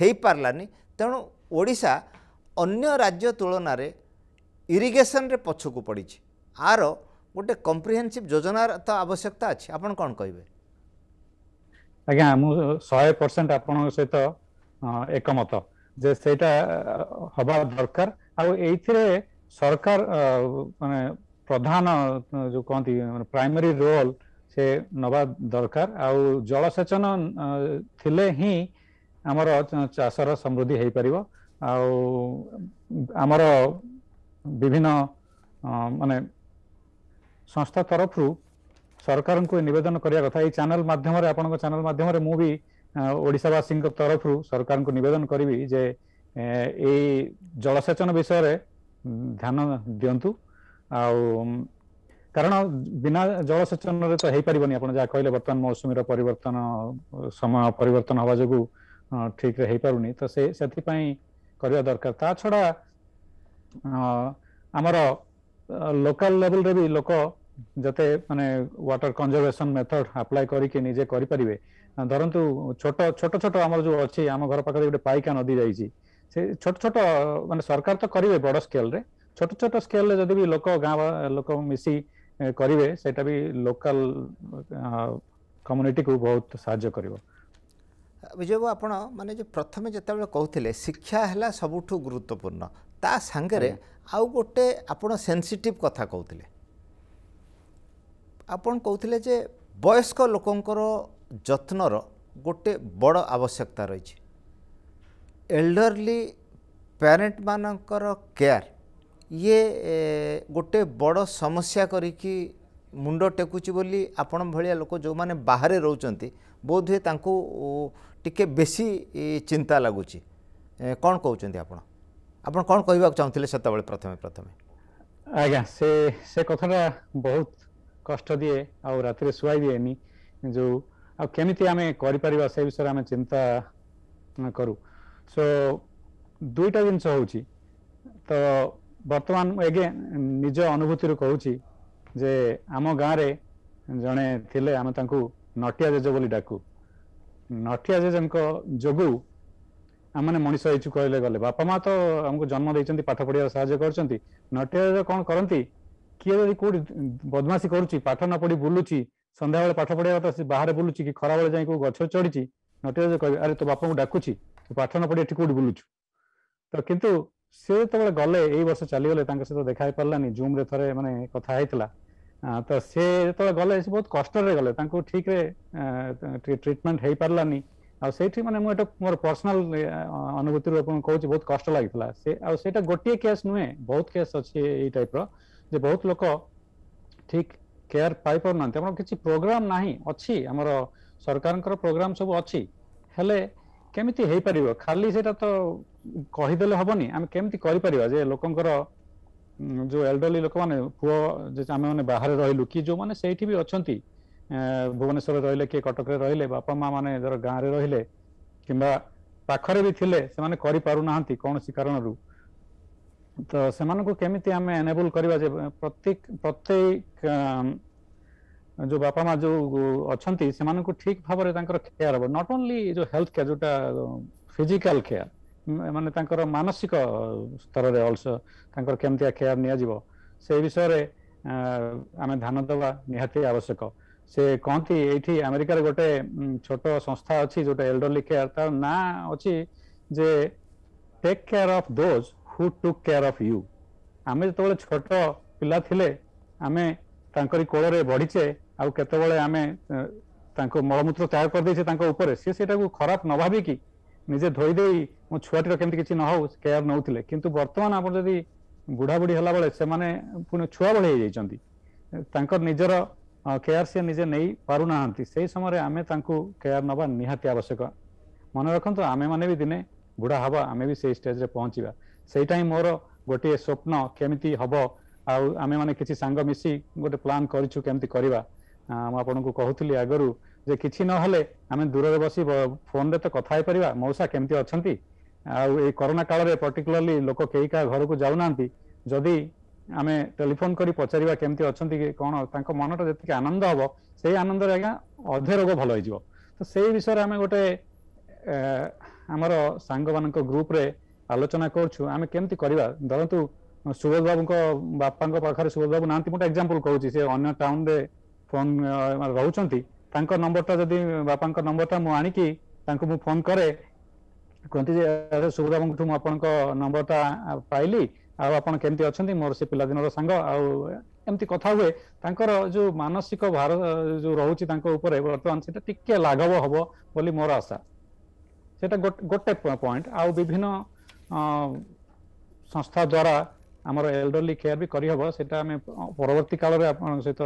ହେଇପାରିଲାନି ତେଣୁ ଓଡ଼ିଶା ଅନ୍ୟ ରାଜ୍ୟ ତୁଳନାରେ ଇରିଗେସନରେ ପଛକୁ ପଡ଼ିଛି ଆର ଗୋଟେ କମ୍ପ୍ରିହେନ୍ସିଭ୍ ଯୋଜନାର ତ ଆବଶ୍ୟକତା ଅଛି ଆପଣ କ'ଣ କହିବେ ଆଜ୍ଞା ମୁଁ ଶହେ ପରସେଣ୍ଟ ଆପଣଙ୍କ ସହିତ ଏକମତ ଯେ ସେଇଟା ହବା ଦରକାର ଆଉ ଏଇଥିରେ ସରକାର ମାନେ ପ୍ରଧାନ ଯୋଉ କହନ୍ତି ପ୍ରାଇମେରୀ ରୋଲ ସେ ନବା ଦରକାର ଆଉ ଜଳସେଚନ ଥିଲେ ହିଁ ଆମର ଚାଷର ସମୃଦ୍ଧି ହେଇପାରିବ ଆଉ ଆମର ବିଭିନ୍ନ ମାନେ ସଂସ୍ଥା ତରଫରୁ ସରକାରଙ୍କୁ ନିବେଦନ କରିବା କଥା ଏଇ ଚ୍ୟାନେଲ ମାଧ୍ୟମରେ ଆପଣଙ୍କ ଚ୍ୟାନେଲ ମାଧ୍ୟମରେ ମୁଁ ବି ଓଡ଼ିଶାବାସୀଙ୍କ ତରଫରୁ ସରକାରଙ୍କୁ ନିବେଦନ କରିବି ଯେ ଏଇ ଜଳସେଚନ ବିଷୟରେ ଧ୍ୟାନ ଦିଅନ୍ତୁ ଆଉ କାରଣ ବିନା ଜଳସେଚନରେ ତ ହେଇପାରିବନି ଆପଣ ଯାହା କହିଲେ ବର୍ତ୍ତମାନ ମୌସୁମୀର ପରିବର୍ତ୍ତନ ସମୟ ପରିବର୍ତ୍ତନ ହେବା ଯୋଗୁଁ ଠିକରେ ହେଇପାରୁନି ତ ସେ ସେଥିପାଇଁ କରିବା ଦରକାର ତା ଛଡ଼ା ଆମର ଲୋକାଲ ଲେବୁଲରେ ବି ଲୋକ ଯେତେ ମାନେ ୱାଟର କନଜରଭେସନ ମେଥଡ ଆପ୍ଲାଏ କରିକି ନିଜେ କରିପାରିବେ ଧରନ୍ତୁ ଛୋଟ ଛୋଟ ଛୋଟ ଆମର ଯେଉଁ ଅଛି ଆମ ଘର ପାଖରେ ଗୋଟେ ପାଇକା ନଦୀ ଯାଇଛି ସେ ଛୋଟ ଛୋଟ ମାନେ ସରକାର ତ କରିବେ ବଡ ସ୍କେଲରେ ଛୋଟ ଛୋଟ ସ୍କେଲରେ ଯଦି ବି ଲୋକ ଗାଁ ଲୋକ ମିଶି କରିବେ ସେଇଟା ବି ଲୋକାଲ କମ୍ୟୁନିଟିକୁ ବହୁତ ସାହାଯ୍ୟ କରିବ ବିଜୟ ବାବୁ ଆପଣ ମାନେ ଯେ ପ୍ରଥମେ ଯେତେବେଳେ କହୁଥିଲେ ଶିକ୍ଷା ହେଲା ସବୁଠୁ ଗୁରୁତ୍ୱପୂର୍ଣ୍ଣ ତା ସାଙ୍ଗରେ ଆଉ ଗୋଟେ ଆପଣ ସେନ୍ସିଟିଭ୍ କଥା କହୁଥିଲେ ଆପଣ କହୁଥିଲେ ଯେ ବୟସ୍କ ଲୋକଙ୍କର ଯତ୍ନର ଗୋଟେ ବଡ଼ ଆବଶ୍ୟକତା ରହିଛି ଏଲ୍ଡରଲି ପ୍ୟାରେଣ୍ଟମାନଙ୍କର କେୟାର୍ ଇଏ ଗୋଟେ ବଡ଼ ସମସ୍ୟା କରିକି ମୁଣ୍ଡ ଟେକୁଛି ବୋଲି ଆପଣ ଭଳିଆ ଲୋକ ଯେଉଁମାନେ ବାହାରେ ରହୁଛନ୍ତି ବୋଧ ହୁଏ ତାଙ୍କୁ ଟିକିଏ ବେଶୀ ଚିନ୍ତା ଲାଗୁଛି କ'ଣ କହୁଛନ୍ତି ଆପଣ ଆପଣ କ'ଣ କହିବାକୁ ଚାହୁଁଥିଲେ ସେତେବେଳେ ପ୍ରଥମେ ପ୍ରଥମେ ଆଜ୍ଞା ସେ ସେ କଥାଟା ବହୁତ କଷ୍ଟ ଦିଏ ଆଉ ରାତିରେ ଶୁଆଇ ଦିଏନି ଯୋଉ ଆଉ କେମିତି ଆମେ କରିପାରିବା ସେ ବିଷୟରେ ଆମେ ଚିନ୍ତା କରୁ ସୋ ଦୁଇଟା ଜିନିଷ ହେଉଛି ତ ବର୍ତ୍ତମାନ ମୁଁ ଏଗେ ନିଜ ଅନୁଭୂତିରୁ କହୁଛି ଯେ ଆମ ଗାଁରେ ଜଣେ ଥିଲେ ଆମେ ତାଙ୍କୁ ନଟିଆ ଜେଜ ବୋଲି ଡାକୁ ନଟିଆ ଜେଜେଙ୍କ ଯୋଗୁଁ ଆମମାନେ ମଣିଷ ହେଇଛୁ କହିଲେ ଗଲେ ବାପା ମା ତ ଆମକୁ ଜନ୍ମ ଦେଇଛନ୍ତି ପାଠ ପଢିବାରେ ସାହାଯ୍ୟ କରୁଛନ୍ତି ନଟିଆ ଜେଜ କ'ଣ କରନ୍ତି କିଏ ଯଦି କୋଉଠି ବଦମାସି କରୁଛି ପାଠ ନ ପଢି ବୁଲୁଛି ସନ୍ଧ୍ୟାବେଳେ ପାଠ ପଢିବା କଥା ବାହାରେ ବୁଲୁଛି କି ଖରାବେଳେ ଯାଇ କୋଉ ଗଛ ଚଢିଛି ନଟିରାଜ କହିବେ ଆରେ ତୋ ବାପାଙ୍କୁ ଡାକୁଛି ତୁ ପାଠ ନ ପଢି ଏଠି କୋଉଠି ବୁଲୁଛୁ ତ କିନ୍ତୁ ସେ ଯେତେବେଳେ ଗଲେ ଏଇ ବର୍ଷ ଚାଲିଗଲେ ତାଙ୍କ ସହିତ ଦେଖା ହେଇପାରିଲାନି ଜୁମ୍ରେ ଥରେ ମାନେ କଥା ହେଇଥିଲା ତ ସେ ଯେତେବେଳେ ଗଲେ ସେ ବହୁତ କଷ୍ଟରେ ଗଲେ ତାଙ୍କୁ ଠିକ୍ରେ ଟ୍ରିଟମେଣ୍ଟ ହେଇପାରିଲାନି ଆଉ ସେଇଠି ମାନେ ମୁଁ ଏଟା ମୋର ପର୍ସନାଲ ଅନୁଭୂତିରୁ ଆପଣଙ୍କୁ କହୁଛି ବହୁତ କଷ୍ଟ ଲାଗିଥିଲା ସେ ଆଉ ସେଇଟା ଗୋଟିଏ କେସ୍ ନୁହେଁ ବହୁତ କେସ୍ ଅଛି ଏଇ ଟାଇପ୍ର ଯେ ବହୁତ ଲୋକ ଠିକ୍ କେୟାର ପାଇପାରୁନାହାନ୍ତି ଆମର କିଛି ପ୍ରୋଗ୍ରାମ ନାହିଁ ଅଛି ଆମର ସରକାରଙ୍କର ପ୍ରୋଗ୍ରାମ ସବୁ ଅଛି ହେଲେ କେମିତି ହେଇପାରିବ ଖାଲି ସେଇଟା ତ କହିଦେଲେ ହବନି ଆମେ କେମିତି କରିପାରିବା ଯେ ଲୋକଙ୍କର ଯୋଉ ଏଲ୍ଡରଲି ଲୋକମାନେ ପୁଅ ଆମେମାନେ ବାହାରେ ରହିଲୁ କି ଯୋଉମାନେ ସେଇଠି ବି ଅଛନ୍ତି ଭୁବନେଶ୍ୱରରେ ରହିଲେ କିଏ କଟକରେ ରହିଲେ ବାପା ମା ମାନେ ଧର ଗାଁରେ ରହିଲେ କିମ୍ବା ପାଖରେ ବି ଥିଲେ ସେମାନେ କରିପାରୁନାହାନ୍ତି କୌଣସି କାରଣରୁ ତ ସେମାନଙ୍କୁ କେମିତି ଆମେ ଏନେବୁଲ୍ କରିବା ଯେ ପ୍ରତ୍ୟେକ ପ୍ରତ୍ୟେକ ଯୋଉ ବାପା ମା ଯୋଉ ଅଛନ୍ତି ସେମାନଙ୍କୁ ଠିକ ଭାବରେ ତାଙ୍କର କେୟାର ହବ ନଟ୍ ଓନ୍ଲି ଯୋଉ ହେଲ୍ଥ କେୟାର ଯୋଉଟା ଫିଜିକାଲ କେୟାର ମାନେ ତାଙ୍କର ମାନସିକ ସ୍ତରରେ ଅଲସୋ ତାଙ୍କର କେମିତିଆ କେୟାର ନିଆଯିବ ସେ ବିଷୟରେ ଆମେ ଧ୍ୟାନ ଦେବା ନିହାତି ଆବଶ୍ୟକ ସେ କହନ୍ତି ଏଇଠି ଆମେରିକାରେ ଗୋଟେ ଛୋଟ ସଂସ୍ଥା ଅଛି ଯୋଉଟା ଏଲ୍ଡରଲି କେୟାର ତାର ନାଁ ଅଛି ଯେ take care of those who took care of you ଆମେ ଯେତେବେଳେ ଛୋଟ ପିଲା ଥିଲେ ଆମେ ତାଙ୍କରି କୋଳରେ ବଢ଼ିଛେ ଆଉ କେତେବେଳେ ଆମେ ତାଙ୍କ ମଳମୂତ୍ର ତ୍ୟାଗ କରିଦେଇଛେ ତାଙ୍କ ଉପରେ ସିଏ ସେଇଟାକୁ ଖରାପ ନ ଭାବିକି ନିଜେ ଧୋଇଦେଇ ମୋ ଛୁଆଟିର କେମିତି କିଛି ନ ହଉ କେୟାର ନେଉଥିଲେ କିନ୍ତୁ ବର୍ତ୍ତମାନ ଆପଣ ଯଦି ବୁଢ଼ାବୁଢ଼ୀ ହେଲାବେଳେ ସେମାନେ ପୁଣି ଛୁଆ ଭଳି ହେଇଯାଇଛନ୍ତି ତାଙ୍କର ନିଜର କେୟାର ସିଏ ନିଜେ ନେଇ ପାରୁନାହାନ୍ତି ସେହି ସମୟରେ ଆମେ ତାଙ୍କୁ କେୟାର ନେବା ନିହାତି ଆବଶ୍ୟକ ମନେ ରଖନ୍ତୁ ଆମେମାନେ ବି ଦିନେ ବୁଢ଼ା ହେବା ଆମେ ବି ସେଇ ଷ୍ଟେଜ୍ରେ ପହଞ୍ଚିବା ସେଇଟା ହିଁ ମୋର ଗୋଟିଏ ସ୍ୱପ୍ନ କେମିତି ହବ ଆଉ ଆମେମାନେ କିଛି ସାଙ୍ଗ ମିଶି ଗୋଟେ ପ୍ଲାନ୍ କରିଛୁ କେମିତି କରିବା ମୁଁ ଆପଣଙ୍କୁ କହୁଥିଲି ଆଗରୁ ଯେ କିଛି ନହେଲେ ଆମେ ଦୂରରେ ବସି ଫୋନରେ ତ କଥା ହେଇପାରିବା ମଉସା କେମିତି ଅଛନ୍ତି ଆଉ ଏଇ କରୋନା କାଳରେ ପର୍ଟିକୁଲାରଲି ଲୋକ କେହି କାହା ଘରକୁ ଯାଉନାହାନ୍ତି ଯଦି ଆମେ ଟେଲିଫୋନ୍ କରି ପଚାରିବା କେମିତି ଅଛନ୍ତି କି କ'ଣ ତାଙ୍କ ମନଟା ଯେତିକି ଆନନ୍ଦ ହବ ସେଇ ଆନନ୍ଦରେ ଆଜ୍ଞା ଅଧେ ରୋଗ ଭଲ ହେଇଯିବ ତ ସେଇ ବିଷୟରେ ଆମେ ଗୋଟେ ଆମର ସାଙ୍ଗମାନଙ୍କ ଗ୍ରୁପରେ ଆଲୋଚନା କରୁଛୁ ଆମେ କେମିତି କରିବା ଧରନ୍ତୁ ସୁବୋଧ ବାବୁଙ୍କ ବାପାଙ୍କ ପାଖରେ ସୁବୋଧ ବାବୁ ନାହାନ୍ତି ମୁଁ ଗୋଟେ ଏକ୍ସାମ୍ପଲ୍ କହୁଛି ସେ ଅନ୍ୟ ଟାଉନରେ ଫୋନ ରହୁଛନ୍ତି ତାଙ୍କ ନମ୍ବରଟା ଯଦି ବାପାଙ୍କ ନମ୍ବରଟା ମୁଁ ଆଣିକି ତାଙ୍କୁ ମୁଁ ଫୋନ କରେ କୁହନ୍ତି ଯେ ସୁବୋଧ ବାବୁଙ୍କଠୁ ମୁଁ ଆପଣଙ୍କ ନମ୍ବରଟା ପାଇଲି ଆଉ ଆପଣ କେମିତି ଅଛନ୍ତି ମୋର ସେ ପିଲାଦିନର ସାଙ୍ଗ ଆଉ ଏମିତି କଥା ହୁଏ ତାଙ୍କର ଯୋଉ ମାନସିକ ଭାର ଯୋଉ ରହୁଛି ତାଙ୍କ ଉପରେ ବର୍ତ୍ତମାନ ସେଟା ଟିକେ ଲାଘବ ହବ ବୋଲି ମୋର ଆଶା ସେଟା ଗୋଟେ ପଏଣ୍ଟ ଆଉ ବିଭିନ୍ନ ସଂସ୍ଥା ଦ୍ୱାରା ଆମର ଏଲ୍ଡରଲି କେୟାର ବି କରିହେବ ସେଟା ଆମେ ପରବର୍ତ୍ତୀ କାଳରେ ଆପଣଙ୍କ ସହିତ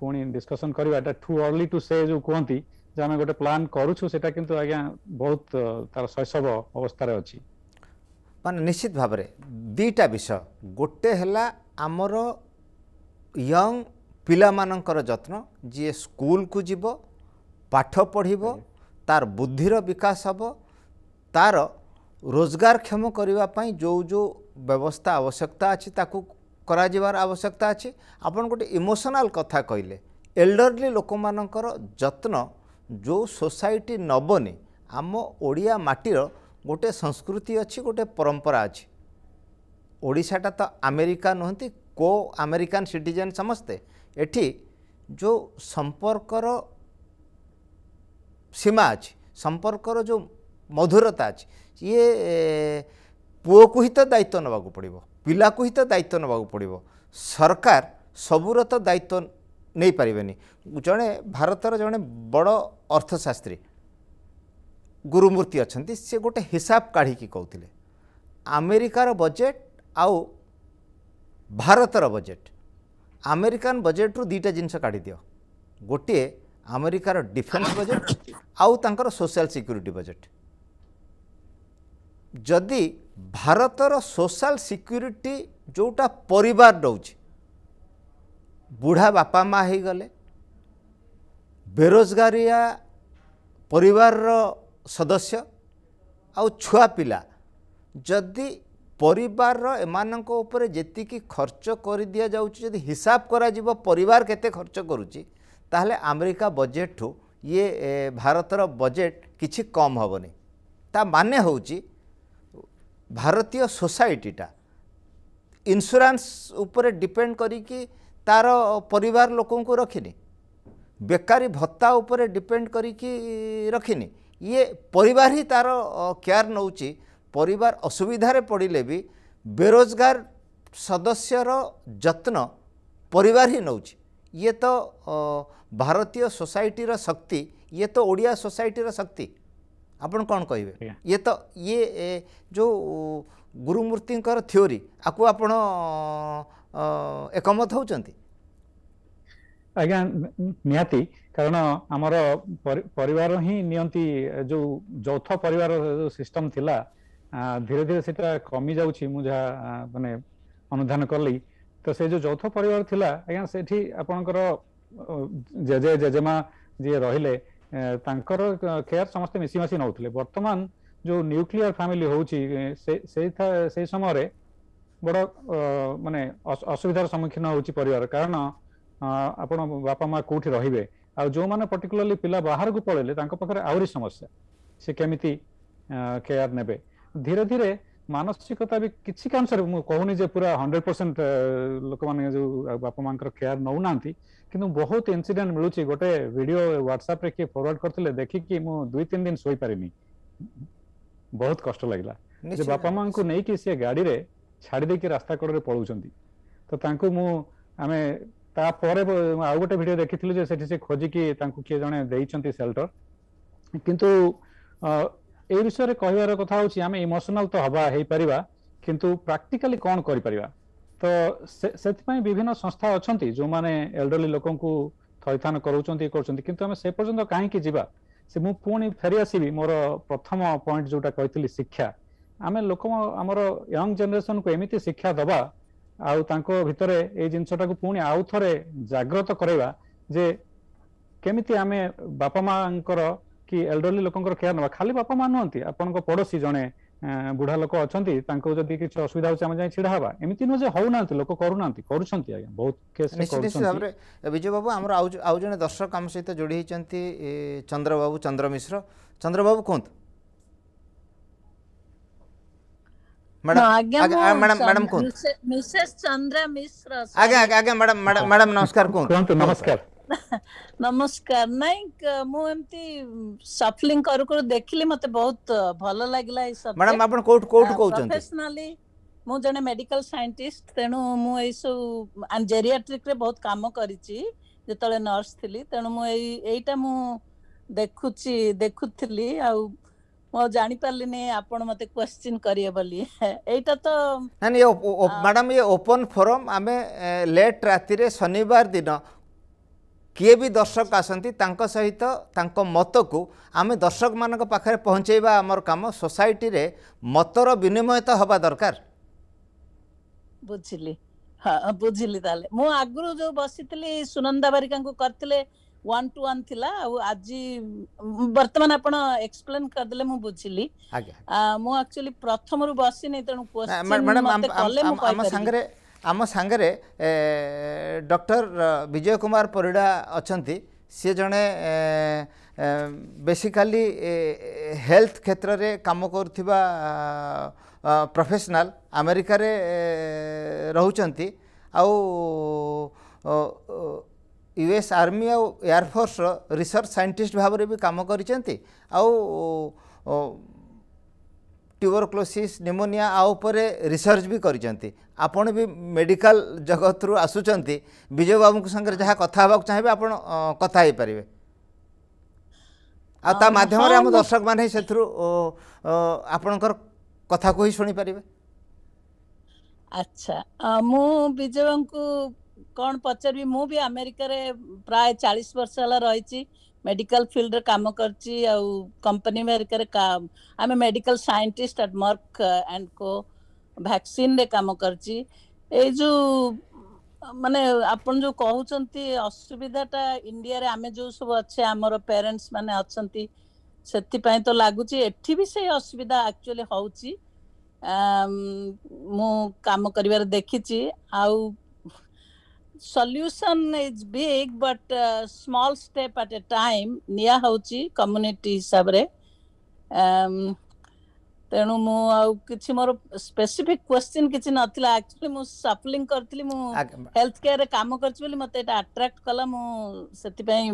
ପୁଣି ଡିସ୍କସନ୍ କରିବା ଏଟା ଟୁ ଅର୍ଲି ଟୁ ସେ ଯେଉଁ କୁହନ୍ତି ଯେ ଆମେ ଗୋଟେ ପ୍ଲାନ୍ କରୁଛୁ ସେଟା କିନ୍ତୁ ଆଜ୍ଞା ବହୁତ ତାର ଶୈଶବ ଅବସ୍ଥାରେ ଅଛି ମାନେ ନିଶ୍ଚିତ ଭାବରେ ଦୁଇଟା ବିଷୟ ଗୋଟେ ହେଲା ଆମର ୟଙ୍ଗ ପିଲାମାନଙ୍କର ଯତ୍ନ ଯିଏ ସ୍କୁଲକୁ ଯିବ ପାଠ ପଢ଼ିବ ତାର ବୁଦ୍ଧିର ବିକାଶ ହେବ ତାର ରୋଜଗାରକ୍ଷମ କରିବା ପାଇଁ ଯେଉଁ ଯେଉଁ ବ୍ୟବସ୍ଥା ଆବଶ୍ୟକତା ଅଛି ତାକୁ କରାଯିବାର ଆବଶ୍ୟକତା ଅଛି ଆପଣ ଗୋଟେ ଇମୋସନାଲ୍ କଥା କହିଲେ ଏଲ୍ଡରଲି ଲୋକମାନଙ୍କର ଯତ୍ନ ଯେଉଁ ସୋସାଇଟି ନେବନି ଆମ ଓଡ଼ିଆ ମାଟିର ଗୋଟେ ସଂସ୍କୃତି ଅଛି ଗୋଟେ ପରମ୍ପରା ଅଛି ଓଡ଼ିଶାଟା ତ ଆମେରିକା ନୁହନ୍ତି କୋ ଆମେରିକାନ୍ ସିଟିଜେନ୍ ସମସ୍ତେ ଏଠି ଯେଉଁ ସମ୍ପର୍କର ସୀମା ଅଛି ସମ୍ପର୍କର ଯେଉଁ ମଧୁରତା ଅଛି ଇଏ ପୁଅକୁ ହିଁ ତ ଦାୟିତ୍ୱ ନେବାକୁ ପଡ଼ିବ ପିଲାକୁ ହିଁ ତ ଦାୟିତ୍ୱ ନେବାକୁ ପଡ଼ିବ ସରକାର ସବୁର ତ ଦାୟିତ୍ୱ ନେଇପାରିବେନି ଜଣେ ଭାରତର ଜଣେ ବଡ଼ ଅର୍ଥଶାସ୍ତ୍ରୀ ଗୁରୁମୂର୍ତ୍ତି ଅଛନ୍ତି ସେ ଗୋଟେ ହିସାବ କାଢ଼ିକି କହୁଥିଲେ ଆମେରିକାର ବଜେଟ୍ ଆଉ ଭାରତର ବଜେଟ୍ ଆମେରିକାନ୍ ବଜେଟ୍ରୁ ଦୁଇଟା ଜିନିଷ କାଢ଼ିଦିଅ ଗୋଟିଏ ଆମେରିକାର ଡିଫେନ୍ସ ବଜେଟ୍ ଆଉ ତାଙ୍କର ସୋସିଆଲ୍ ସିକ୍ୟୁରିଟି ବଜେଟ୍ ଯଦି ଭାରତର ସୋସିଆଲ ସିକ୍ୟୁରିଟି ଯେଉଁଟା ପରିବାର ନେଉଛି ବୁଢ଼ା ବାପା ମା' ହୋଇଗଲେ ବେରୋଜଗାରିଆ ପରିବାରର ସଦସ୍ୟ ଆଉ ଛୁଆ ପିଲା ଯଦି ପରିବାରର ଏମାନଙ୍କ ଉପରେ ଯେତିକି ଖର୍ଚ୍ଚ କରି ଦିଆଯାଉଛି ଯଦି ହିସାବ କରାଯିବ ପରିବାର କେତେ ଖର୍ଚ୍ଚ କରୁଛି ତାହେଲେ ଆମେରିକା ବଜେଟ୍ଠୁ ଇଏ ଭାରତର ବଜେଟ୍ କିଛି କମ୍ ହେବନି ତା ମାନେ ହେଉଛି ଭାରତୀୟ ସୋସାଇଟିଟା ଇନ୍ସୁରାନ୍ସ ଉପରେ ଡିପେଣ୍ଡ କରିକି ତା'ର ପରିବାର ଲୋକଙ୍କୁ ରଖିନି ବେକାରୀ ଭତ୍ତା ଉପରେ ଡିପେଣ୍ଡ କରିକି ରଖିନି ଇଏ ପରିବାର ହିଁ ତା'ର କେୟାର ନେଉଛି ପରିବାର ଅସୁବିଧାରେ ପଡ଼ିଲେ ବି ବେରୋଜଗାର ସଦସ୍ୟର ଯତ୍ନ ପରିବାର ହିଁ ନେଉଛି ଇଏ ତ ଭାରତୀୟ ସୋସାଇଟିର ଶକ୍ତି ଇଏ ତ ଓଡ଼ିଆ ସୋସାଇଟିର ଶକ୍ତି ଆପଣ କ'ଣ କହିବେ ଇଏ ତ ଇଏ ଯେଉଁ ଗୁରୁମୂର୍ତ୍ତିଙ୍କର ଥିଓରି ଆକୁ ଆପଣ ଏକମତ ହେଉଛନ୍ତି ଆଜ୍ଞା ନିହାତି କାରଣ ଆମର ପରିବାର ହିଁ ନିଅନ୍ତି ଯେଉଁ ଯୌଥ ପରିବାର ଯେଉଁ ସିଷ୍ଟମ ଥିଲା ଧୀରେ ଧୀରେ ସେଟା କମିଯାଉଛି ମୁଁ ଯାହା ମାନେ ଅନୁଧ୍ୟାନ କଲି ତ ସେ ଯେଉଁ ଯୌଥ ପରିବାର ଥିଲା ଆଜ୍ଞା ସେଠି ଆପଣଙ୍କର ଜେଜେ ଜେଜେମା ଯିଏ ରହିଲେ ତାଙ୍କର କେୟାର ସମସ୍ତେ ମିଶିମାସି ନେଉଥିଲେ ବର୍ତ୍ତମାନ ଯେଉଁ ନ୍ୟୁକ୍ଲିୟର ଫ୍ୟାମିଲି ହଉଛି ସେଇ ସମୟରେ ବଡ଼ ମାନେ ଅସୁବିଧାର ସମ୍ମୁଖୀନ ହେଉଛି ପରିବାର କାରଣ ଆପଣ ବାପା ମା କେଉଁଠି ରହିବେ ଆଉ ଯେଉଁମାନେ ପର୍ଟିକୁଲାରଲି ପିଲା ବାହାରକୁ ପଳେଇଲେ ତାଙ୍କ ପାଖରେ ଆହୁରି ସମସ୍ୟା ସେ କେମିତି କେୟାର ନେବେ ଧୀରେ ଧୀରେ ମାନସିକତା ବି କିଛି କାଂଶରେ ମୁଁ କହୁନି ଯେ ପୁରା ହଣ୍ଡ୍ରେଡ୍ ପରସେଣ୍ଟ ଲୋକମାନେ ଯୋଉ ବାପା ମାଙ୍କର କେୟାର ନଉନାହାନ୍ତି କିନ୍ତୁ ବହୁତ ଇନସିଡେଣ୍ଟ ମିଳୁଛି ଗୋଟେ ଭିଡିଓ ହ୍ୱାଟ୍ସଆପ୍ରେ କିଏ ଫରୱାର୍ଡ କରିଥିଲେ ଦେଖିକି ମୁଁ ଦୁଇ ତିନି ଦିନ ଶୋଇପାରିନି ବହୁତ କଷ୍ଟ ଲାଗିଲା ଯେ ବାପା ମାଙ୍କୁ ନେଇକି ସେ ଗାଡିରେ ଛାଡି ଦେଇକି ରାସ୍ତା କଡରେ ପଳଉଛନ୍ତି ତ ତାଙ୍କୁ ମୁଁ ଆମେ ତାପରେ ଆଉ ଗୋଟେ ଭିଡିଓ ଦେଖିଥିଲୁ ଯେ ସେଠି ସେ ଖୋଜିକି ତାଙ୍କୁ କିଏ ଜଣେ ଦେଇଛନ୍ତି ସେଲ୍ଟର କିନ୍ତୁ ଏଇ ବିଷୟରେ କହିବାର କଥା ହେଉଛି ଆମେ ଇମୋସନାଲ ତ ହବା ହେଇପାରିବା କିନ୍ତୁ ପ୍ରାକ୍ଟିକାଲି କ'ଣ କରିପାରିବା ତ ସେଥିପାଇଁ ବିଭିନ୍ନ ସଂସ୍ଥା ଅଛନ୍ତି ଯେଉଁମାନେ ଏଲଡରଲି ଲୋକଙ୍କୁ ଥଇଥାନ କରଉଛନ୍ତି କରୁଛନ୍ତି କିନ୍ତୁ ଆମେ ସେ ପର୍ଯ୍ୟନ୍ତ କାହିଁକି ଯିବା ସେ ମୁଁ ପୁଣି ଫେରି ଆସିବି ମୋର ପ୍ରଥମ ପଏଣ୍ଟ ଯେଉଁଟା କହିଥିଲି ଶିକ୍ଷା ଆମେ ଲୋକ ଆମର ୟଙ୍ଗ ଜେନେରେସନକୁ ଏମିତି ଶିକ୍ଷା ଦବା ଆଉ ତାଙ୍କ ଭିତରେ ଏଇ ଜିନିଷଟାକୁ ପୁଣି ଆଉ ଥରେ ଜାଗ୍ରତ କରାଇବା ଯେ କେମିତି ଆମେ ବାପା ମାଙ୍କର କି ଏଲ୍ଡରଲି ଲୋକଙ୍କର କେୟାର ନେବା ଖାଲି ବାପା ମା ନୁହନ୍ତି ଆପଣଙ୍କ ପଡୋଶୀ ଜଣେ ବୁଢା ଲୋକ ଅଛନ୍ତି ତାଙ୍କୁ ଯଦି କିଛି ଅସୁବିଧା ହଉଛି ଆମେ ଯାଇ ଛିଡା ହେବା ଏମିତି ନୁହଁ ଯେ ହଉନାହାନ୍ତି ଲୋକ କରୁନାହାନ୍ତି କରୁଛନ୍ତି ଆଜ୍ଞା ବହୁତ କେସ୍ ନିଶ୍ଚିତ ଭାବରେ ବିଜୟ ବାବୁ ଆମର ଆଉ ଆଉ ଜଣେ ଦର୍ଶକ ଆମ ସହିତ ଯୋଡ଼ି ହେଇଛନ୍ତି ଚନ୍ଦ୍ରବାବୁ ଚନ୍ଦ୍ର ମିଶ୍ର ଚନ୍ଦ୍ରବାବୁ କୁହନ୍ତୁ ମ୍ୟାଡାମ କୁହନ୍ତୁ ନମସ୍କାର କୁହନ୍ତୁ ନମସ୍କାର ନମସ୍କାର ନାଇଁ ମୁଁ ଏମିତି ସଫଲିଂ କରୁ କରୁ ଦେଖିଲି ମତେ ବହୁତ ଭଲ ଲାଗିଲା ଏଇ ମ୍ୟାଡାମ ଆପଣ କୋଉଠୁ କୋଉଠୁ କହୁଛନ୍ତି ପ୍ରଫେସନାଲି ମୁଁ ଜଣେ ମେଡିକାଲ ସାଇଣ୍ଟିଷ୍ଟ ତେଣୁ ମୁଁ ଏଇ ସବୁ ଜେରିଆଟ୍ରିକରେ ବହୁତ କାମ କରିଛି ଯେତେବେଳେ ନର୍ସ ଥିଲି ତେଣୁ ମୁଁ ଏଇ ଏଇଟା ମୁଁ ଦେଖୁଛି ଦେଖୁଥିଲି ଆଉ ମୁଁ ଜାଣିପାରିଲିନି ଆପଣ ମୋତେ କ୍ୱେଶ୍ଚିନ୍ କରିବେ ବୋଲି ଏଇଟା ତ ମ୍ୟାଡ଼ାମ୍ ଇଏ ଓପନ୍ ଫୋରମ୍ ଆମେ ଲେଟ୍ ରାତିରେ ଶନିବାର ଦିନ କିଏ ବି ଦର୍ଶକ ଆସନ୍ତି ତାଙ୍କ ସହିତ ତାଙ୍କ ମତକୁ ଆମେ ଦର୍ଶକମାନଙ୍କ ପାଖରେ ପହଞ୍ଚାଇବା ଆମର କାମ ସୋସାଇଟିରେ ମତର ବିନିମୟ ତ ହେବା ଦରକାର ବୁଝିଲି ହଁ ବୁଝିଲି ତାହେଲେ ମୁଁ ଆଗରୁ ଯୋଉ ବସିଥିଲି ସୁନନ୍ଦା ବାରିକାଙ୍କୁ କରିଥିଲେ ୱାନ୍ ଟୁ ୱାନ୍ ଥିଲା ଆଉ ଆଜି ବର୍ତ୍ତମାନ ଆପଣ ଏକ୍ସପ୍ଲେନ୍ କରିଦେଲେ ମୁଁ ବୁଝିଲି ମୁଁ ଆକ୍ଚୁଆଲି ପ୍ରଥମରୁ ବସିନି ତେଣୁ ଆମ ସାଙ୍ଗରେ ଆମ ସାଙ୍ଗରେ ଡକ୍ଟର ବିଜୟ କୁମାର ପରିଡ଼ା ଅଛନ୍ତି ସିଏ ଜଣେ ବେସିକାଲି ହେଲ୍ଥ କ୍ଷେତ୍ରରେ କାମ କରୁଥିବା ପ୍ରଫେସନାଲ୍ ଆମେରିକାରେ ରହୁଛନ୍ତି ଆଉ ୟୁଏସ୍ ଆର୍ମି ଆଉ ଏୟାରଫୋର୍ସର ରିସର୍ଚ୍ଚ ସାଇଣ୍ଟିଷ୍ଟ ଭାବରେ ବି କାମ କରିଛନ୍ତି ଆଉ ट्यूबरक्लोसीस निमोनिया आ उपरे रिसर्च भी करଛନ୍ତି ଆପଣ ବି ମେଡ଼ିକାଲ ଜଗତରୁ ଆସୁଛନ୍ତି ବିଜୟ ବାବୁଙ୍କ ସାଙ୍ଗରେ ଯାହା କଥା ହେବାକୁ ଚାହିଁବେ ଆପଣ କଥା ହେଇପାରିବେ ଆଉ ତା ମାଧ୍ୟମରେ ଆମ ଦର୍ଶକମାନେ ହିଁ ସେଥିରୁ ଆପଣଙ୍କର କଥାକୁ ହିଁ ଶୁଣିପାରିବେ ଆଚ୍ଛା ମୁଁ ବିଜୟଙ୍କୁ କ'ଣ ପଚାରିବି ମୁଁ ବି ଆମେରିକାରେ ପ୍ରାୟ ଚାଳିଶ ବର୍ଷ ହେଲା ରହିଛି ମେଡିକାଲ ଫିଲ୍ଡରେ କାମ କରିଛି ଆଉ କମ୍ପାନୀ ମେରିକାରେ ଆମେ medical scientist at Merck and Co ଭ୍ୟାକ୍ସିନରେ କାମ କରିଛି ଏଇ ଯେଉଁ ମାନେ ଆପଣ ଯେଉଁ କହୁଛନ୍ତି ଅସୁବିଧାଟା ଇଣ୍ଡିଆରେ ଆମେ ଯେଉଁ ସବୁ ଅଛେ ଆମର ପେରେଣ୍ଟସ୍ ମାନେ ଅଛନ୍ତି ସେଥିପାଇଁ ତ ଲାଗୁଛି ଏଠି ବି ସେଇ ଅସୁବିଧା ଆକ୍ଚୁଆଲି ହେଉଛି ମୁଁ କାମ କରିବାର ଦେଖିଛି ଆଉ solution is big but small step at a time ନିଆ ହେଉଛି କମ୍ୟୁନିଟି ହିସାବରେ ତେଣୁ ମୁଁ ଆଉ କିଛି ମୋର ସ୍ପେସିଫିକ୍ କ୍ୱେଶ୍ଚିନ୍ କିଛି ନଥିଲା ଆକ୍ଚୁଆଲି ମୁଁ ସାପ୍ଲିଂ କରିଥିଲି ମୁଁ ହେଲ୍ଥ କେୟାର କାମ କରିଛି ବୋଲି ମୋତେ ଏଇଟା ଆଟ୍ରାକ୍ଟ କଲା ମୁଁ ସେଥିପାଇଁ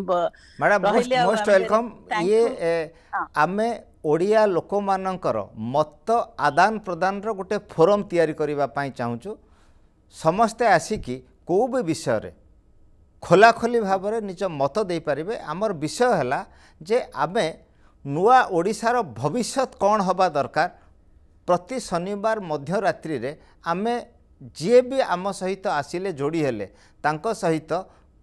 ଆମେ ଓଡ଼ିଆ ଲୋକମାନଙ୍କର ମତ ଆଦାନ ପ୍ରଦାନର ଗୋଟେ ଫୋରମ୍ ତିଆରି କରିବା ପାଇଁ ଚାହୁଁଛୁ ସମସ୍ତେ ଆସିକି କେଉଁ ବି ବିଷୟରେ ଖୋଲାଖୋଲି ଭାବରେ ନିଜ ମତ ଦେଇପାରିବେ ଆମର ବିଷୟ ହେଲା ଯେ ଆମେ ନୂଆ ଓଡ଼ିଶାର ଭବିଷ୍ୟତ କ'ଣ ହେବା ଦରକାର ପ୍ରତି ଶନିବାର ମଧ୍ୟରାତ୍ରିରେ ଆମେ ଯିଏ ବି ଆମ ସହିତ ଆସିଲେ ଯୋଡ଼ି ହେଲେ ତାଙ୍କ ସହିତ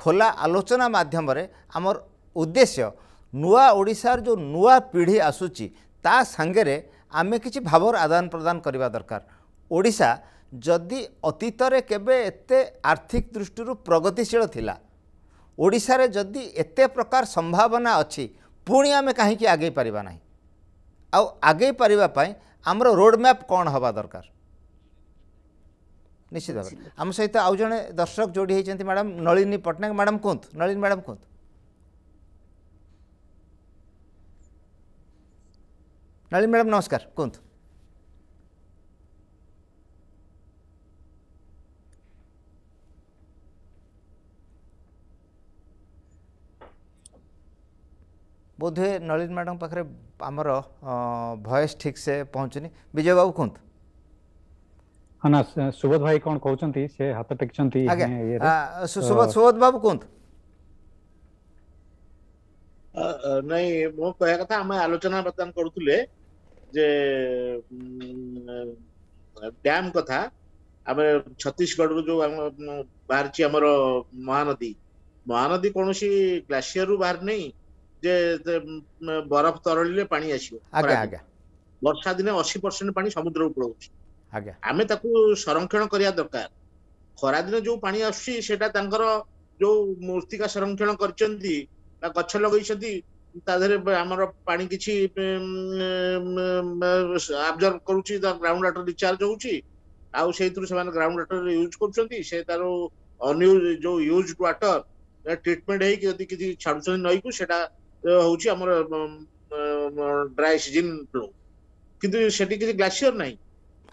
ଖୋଲା ଆଲୋଚନା ମାଧ୍ୟମରେ ଆମର ଉଦ୍ଦେଶ୍ୟ ନୂଆ ଓଡ଼ିଶାର ଯେଉଁ ନୂଆ ପିଢ଼ି ଆସୁଛି ତା ସାଙ୍ଗରେ ଆମେ କିଛି ଭାବର ଆଦାନ ପ୍ରଦାନ କରିବା ଦରକାର ଓଡ଼ିଶା ଯଦି ଅତୀତରେ କେବେ ଏତେ ଆର୍ଥିକ ଦୃଷ୍ଟିରୁ ପ୍ରଗତିଶୀଳ ଥିଲା ଓଡ଼ିଶାରେ ଯଦି ଏତେ ପ୍ରକାର ସମ୍ଭାବନା ଅଛି ପୁଣି ଆମେ କାହିଁକି ଆଗେଇ ପାରିବା ନାହିଁ ଆଉ ଆଗେଇ ପାରିବା ପାଇଁ ଆମର ରୋଡ଼ମ୍ୟାପ୍ କ'ଣ ହେବା ଦରକାର ନିଶ୍ଚିତ ଭାବରେ ଆମ ସହିତ ଆଉ ଜଣେ ଦର୍ଶକ ଯୋଡ଼ି ହୋଇଛନ୍ତି ମ୍ୟାଡ଼ାମ୍ ନଳିନୀ ପଟ୍ଟନାୟକ ମ୍ୟାଡ଼ାମ୍ କୁହନ୍ତୁ ନଳିନୀ ମ୍ୟାଡ଼ାମ୍ କୁହନ୍ତୁ ନଳିନୀ ମ୍ୟାଡ଼ାମ୍ ନମସ୍କାର କୁହନ୍ତୁ ବୋଧହୁଏ ନଳିନ ମ୍ୟାଡ଼ାମ୍ ପାଖରେ ଆମର ଭଏସ୍ ଠିକ୍ ସେ ପହଞ୍ଚୁନି ବିଜୟ ବାବୁ କୁହନ୍ତୁ ହଁ ନା ସୁବୋଧ ଭାଇ କ'ଣ କହୁଛନ୍ତି ସେ ହାତ ଟେକିଛନ୍ତି ସୁବୋଧ ସୁବୋଧ ବାବୁ କୁହନ୍ତୁ ନାଇଁ ମୁଁ କହିବା କଥା ଆମେ ଆଲୋଚନା ବର୍ତ୍ତମାନ କରୁଥିଲେ ଯେ ଡ୍ୟାମ୍ କଥା ଆମେ ଛତିଶଗଡ଼ରୁ ଯୋଉ ଆମ ବାହାରିଛି ଆମର ମହାନଦୀ ମହାନଦୀ କୌଣସି ଗ୍ଲାସିୟରରୁ ବାହାରି ନାହିଁ ଯେ ବରଫ ତରଳିଲେ ପାଣି ଆସିବ ବର୍ଷା ଦିନେ ଅଶୀ ପରସେଣ୍ଟ ପାଣି ସମୁଦ୍ରକୁ ପଳଉଛି ଆମେ ତାକୁ ସଂରକ୍ଷଣ କରିବା ଦରକାର ଖରାଦିନେ ଯୋଉ ପାଣି ଆସୁଛି ସେଟା ତାଙ୍କର ଯୋଉ ମୂର୍ତ୍ତିକା ସଂରକ୍ଷଣ କରିଛନ୍ତି ବା ଗଛ ଲଗେଇଛନ୍ତି ତା ଦେହରେ ଆମର ପାଣି କିଛି ଆବଜର୍ଭ କରୁଛି ଗ୍ରାଉଣ୍ଡ ୱାଟର ରିଚାର୍ଜ ହଉଛି ଆଉ ସେଇଥିରୁ ସେମାନେ ଗ୍ରାଉଣ୍ଡ ୱାଟର ୟୁଜ୍ କରୁଛନ୍ତି ସେ ତାର ଅନ୍ୟୁଜ ଯୋଉ ୟୁଜ୍ ୱାଟର ଟ୍ରିଟମେଣ୍ଟ ହେଇକି ଯଦି କିଛି ଛାଡୁଛନ୍ତି ନଈକୁ ସେଟା ହଉଛି ଆମର ଡ୍ରାଏ ସିଜିନ୍ ଫ୍ଲୋ କିନ୍ତୁ ସେଠି କିଛି ଗ୍ଲାସିୟର ନାହିଁ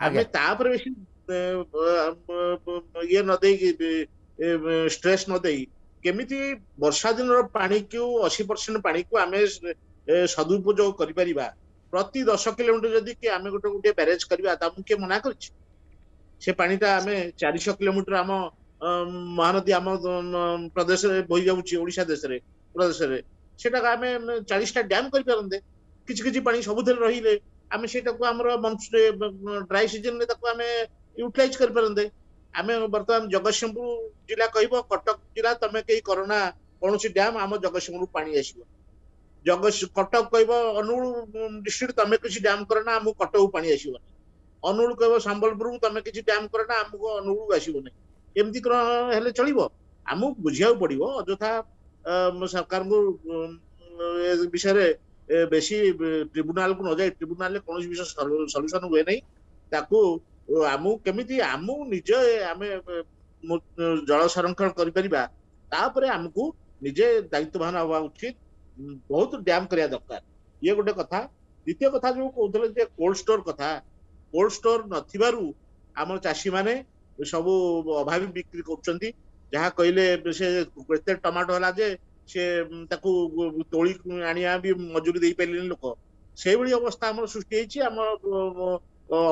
ଆମେ ତାପରେ ବେଶୀ ଇଏ ନ ଦେଇକି ଷ୍ଟ୍ରେସ୍ ନ ଦେଇ କେମିତି ବର୍ଷା ଦିନର ପାଣିକୁ ଅଶୀ ପରସେଣ୍ଟ ପାଣିକୁ ଆମେ ସଦୁପଯୋଗ କରିପାରିବା ପ୍ରତି ଦଶ କିଲୋମିଟର ଯଦି କିଏ ଆମେ ଗୋଟେ ଗୋଟେ ବ୍ୟାରେଜ କରିବା ତା ମୁଁ କିଏ ମନା କରିଛି ସେ ପାଣିଟା ଆମେ ଚାରିଶହ କିଲୋମିଟର ଆମ ମହାନଦୀ ଆମ ପ୍ରଦେଶରେ ବହି ଯାଉଛି ଓଡ଼ିଶା ଦେଶରେ ପ୍ରଦେଶରେ ᱥᱮটা গামে 40 টা ড্যাম করি পরন্দে কিচি কিচি পানি সবু থলে রইলে আমি সেটা কো আমরো মন্সট ড্রাই সিজন নে তাকো আমি ইউটিলাইজ করি পরন্দে আমি বর্তমান জগসিংহপুর জেলা কইব কটক জেলা তমে কি করোনা কোনসি ড্যাম আম জগসিংহপুর পানি আসিব জগসিংহ কটক কইব অনুল ডিস্ট্রিক্ট তমে কিসি ড্যাম করোনা আম কটক পানি আসিব অনুল কইব সম্বলপুর তমে কিসি ড্যাম করোনা আমক অনুল আসিব নাই কেমতি কর হেলে চলিব আমু বুঝিয়াউ পড়িব অথা ସରକାରଙ୍କୁ ବିଷୟରେ ବେଶୀ ଟ୍ରିବ୍ୟୁନାଲକୁ ନ ଯାଇ ଟ୍ରିବ୍ୟୁନାଲରେ କୌଣସି ବିଷୟ ସଲ୍ୟୁସନ୍ ହୁଏ ନାହିଁ ତାକୁ ଆମକୁ କେମିତି ଆମକୁ ନିଜେ ଆମେ ଜଳ ସଂରକ୍ଷଣ କରିପାରିବା ତାପରେ ଆମକୁ ନିଜେ ଦାୟିତ୍ୱବାନ ହେବା ଉଚିତ ବହୁତ ଡ୍ୟାମ୍ କରିବା ଦରକାର ଇଏ ଗୋଟେ କଥା ଦ୍ୱିତୀୟ କଥା ଯେଉଁ କହୁଥିଲେ ଯେ କୋଲ୍ଡ ଷ୍ଟୋର କଥା କୋଲ୍ଡ ଷ୍ଟୋର ନଥିବାରୁ ଆମର ଚାଷୀମାନେ ସବୁ ଅଭାବୀ ବିକ୍ରି କରୁଛନ୍ତି ଯାହା କହିଲେ ସେ ଏତେ ଟମାଟୋ ହେଲା ଯେ ସେ ତାକୁ ତୋଳି ଆଣିବା ବି ମଜୁରୀ ଦେଇପାରିଲେନି ଲୋକ ସେଇଭଳି ଅବସ୍ଥା ଆମର ସୃଷ୍ଟି ହେଇଛି ଆମର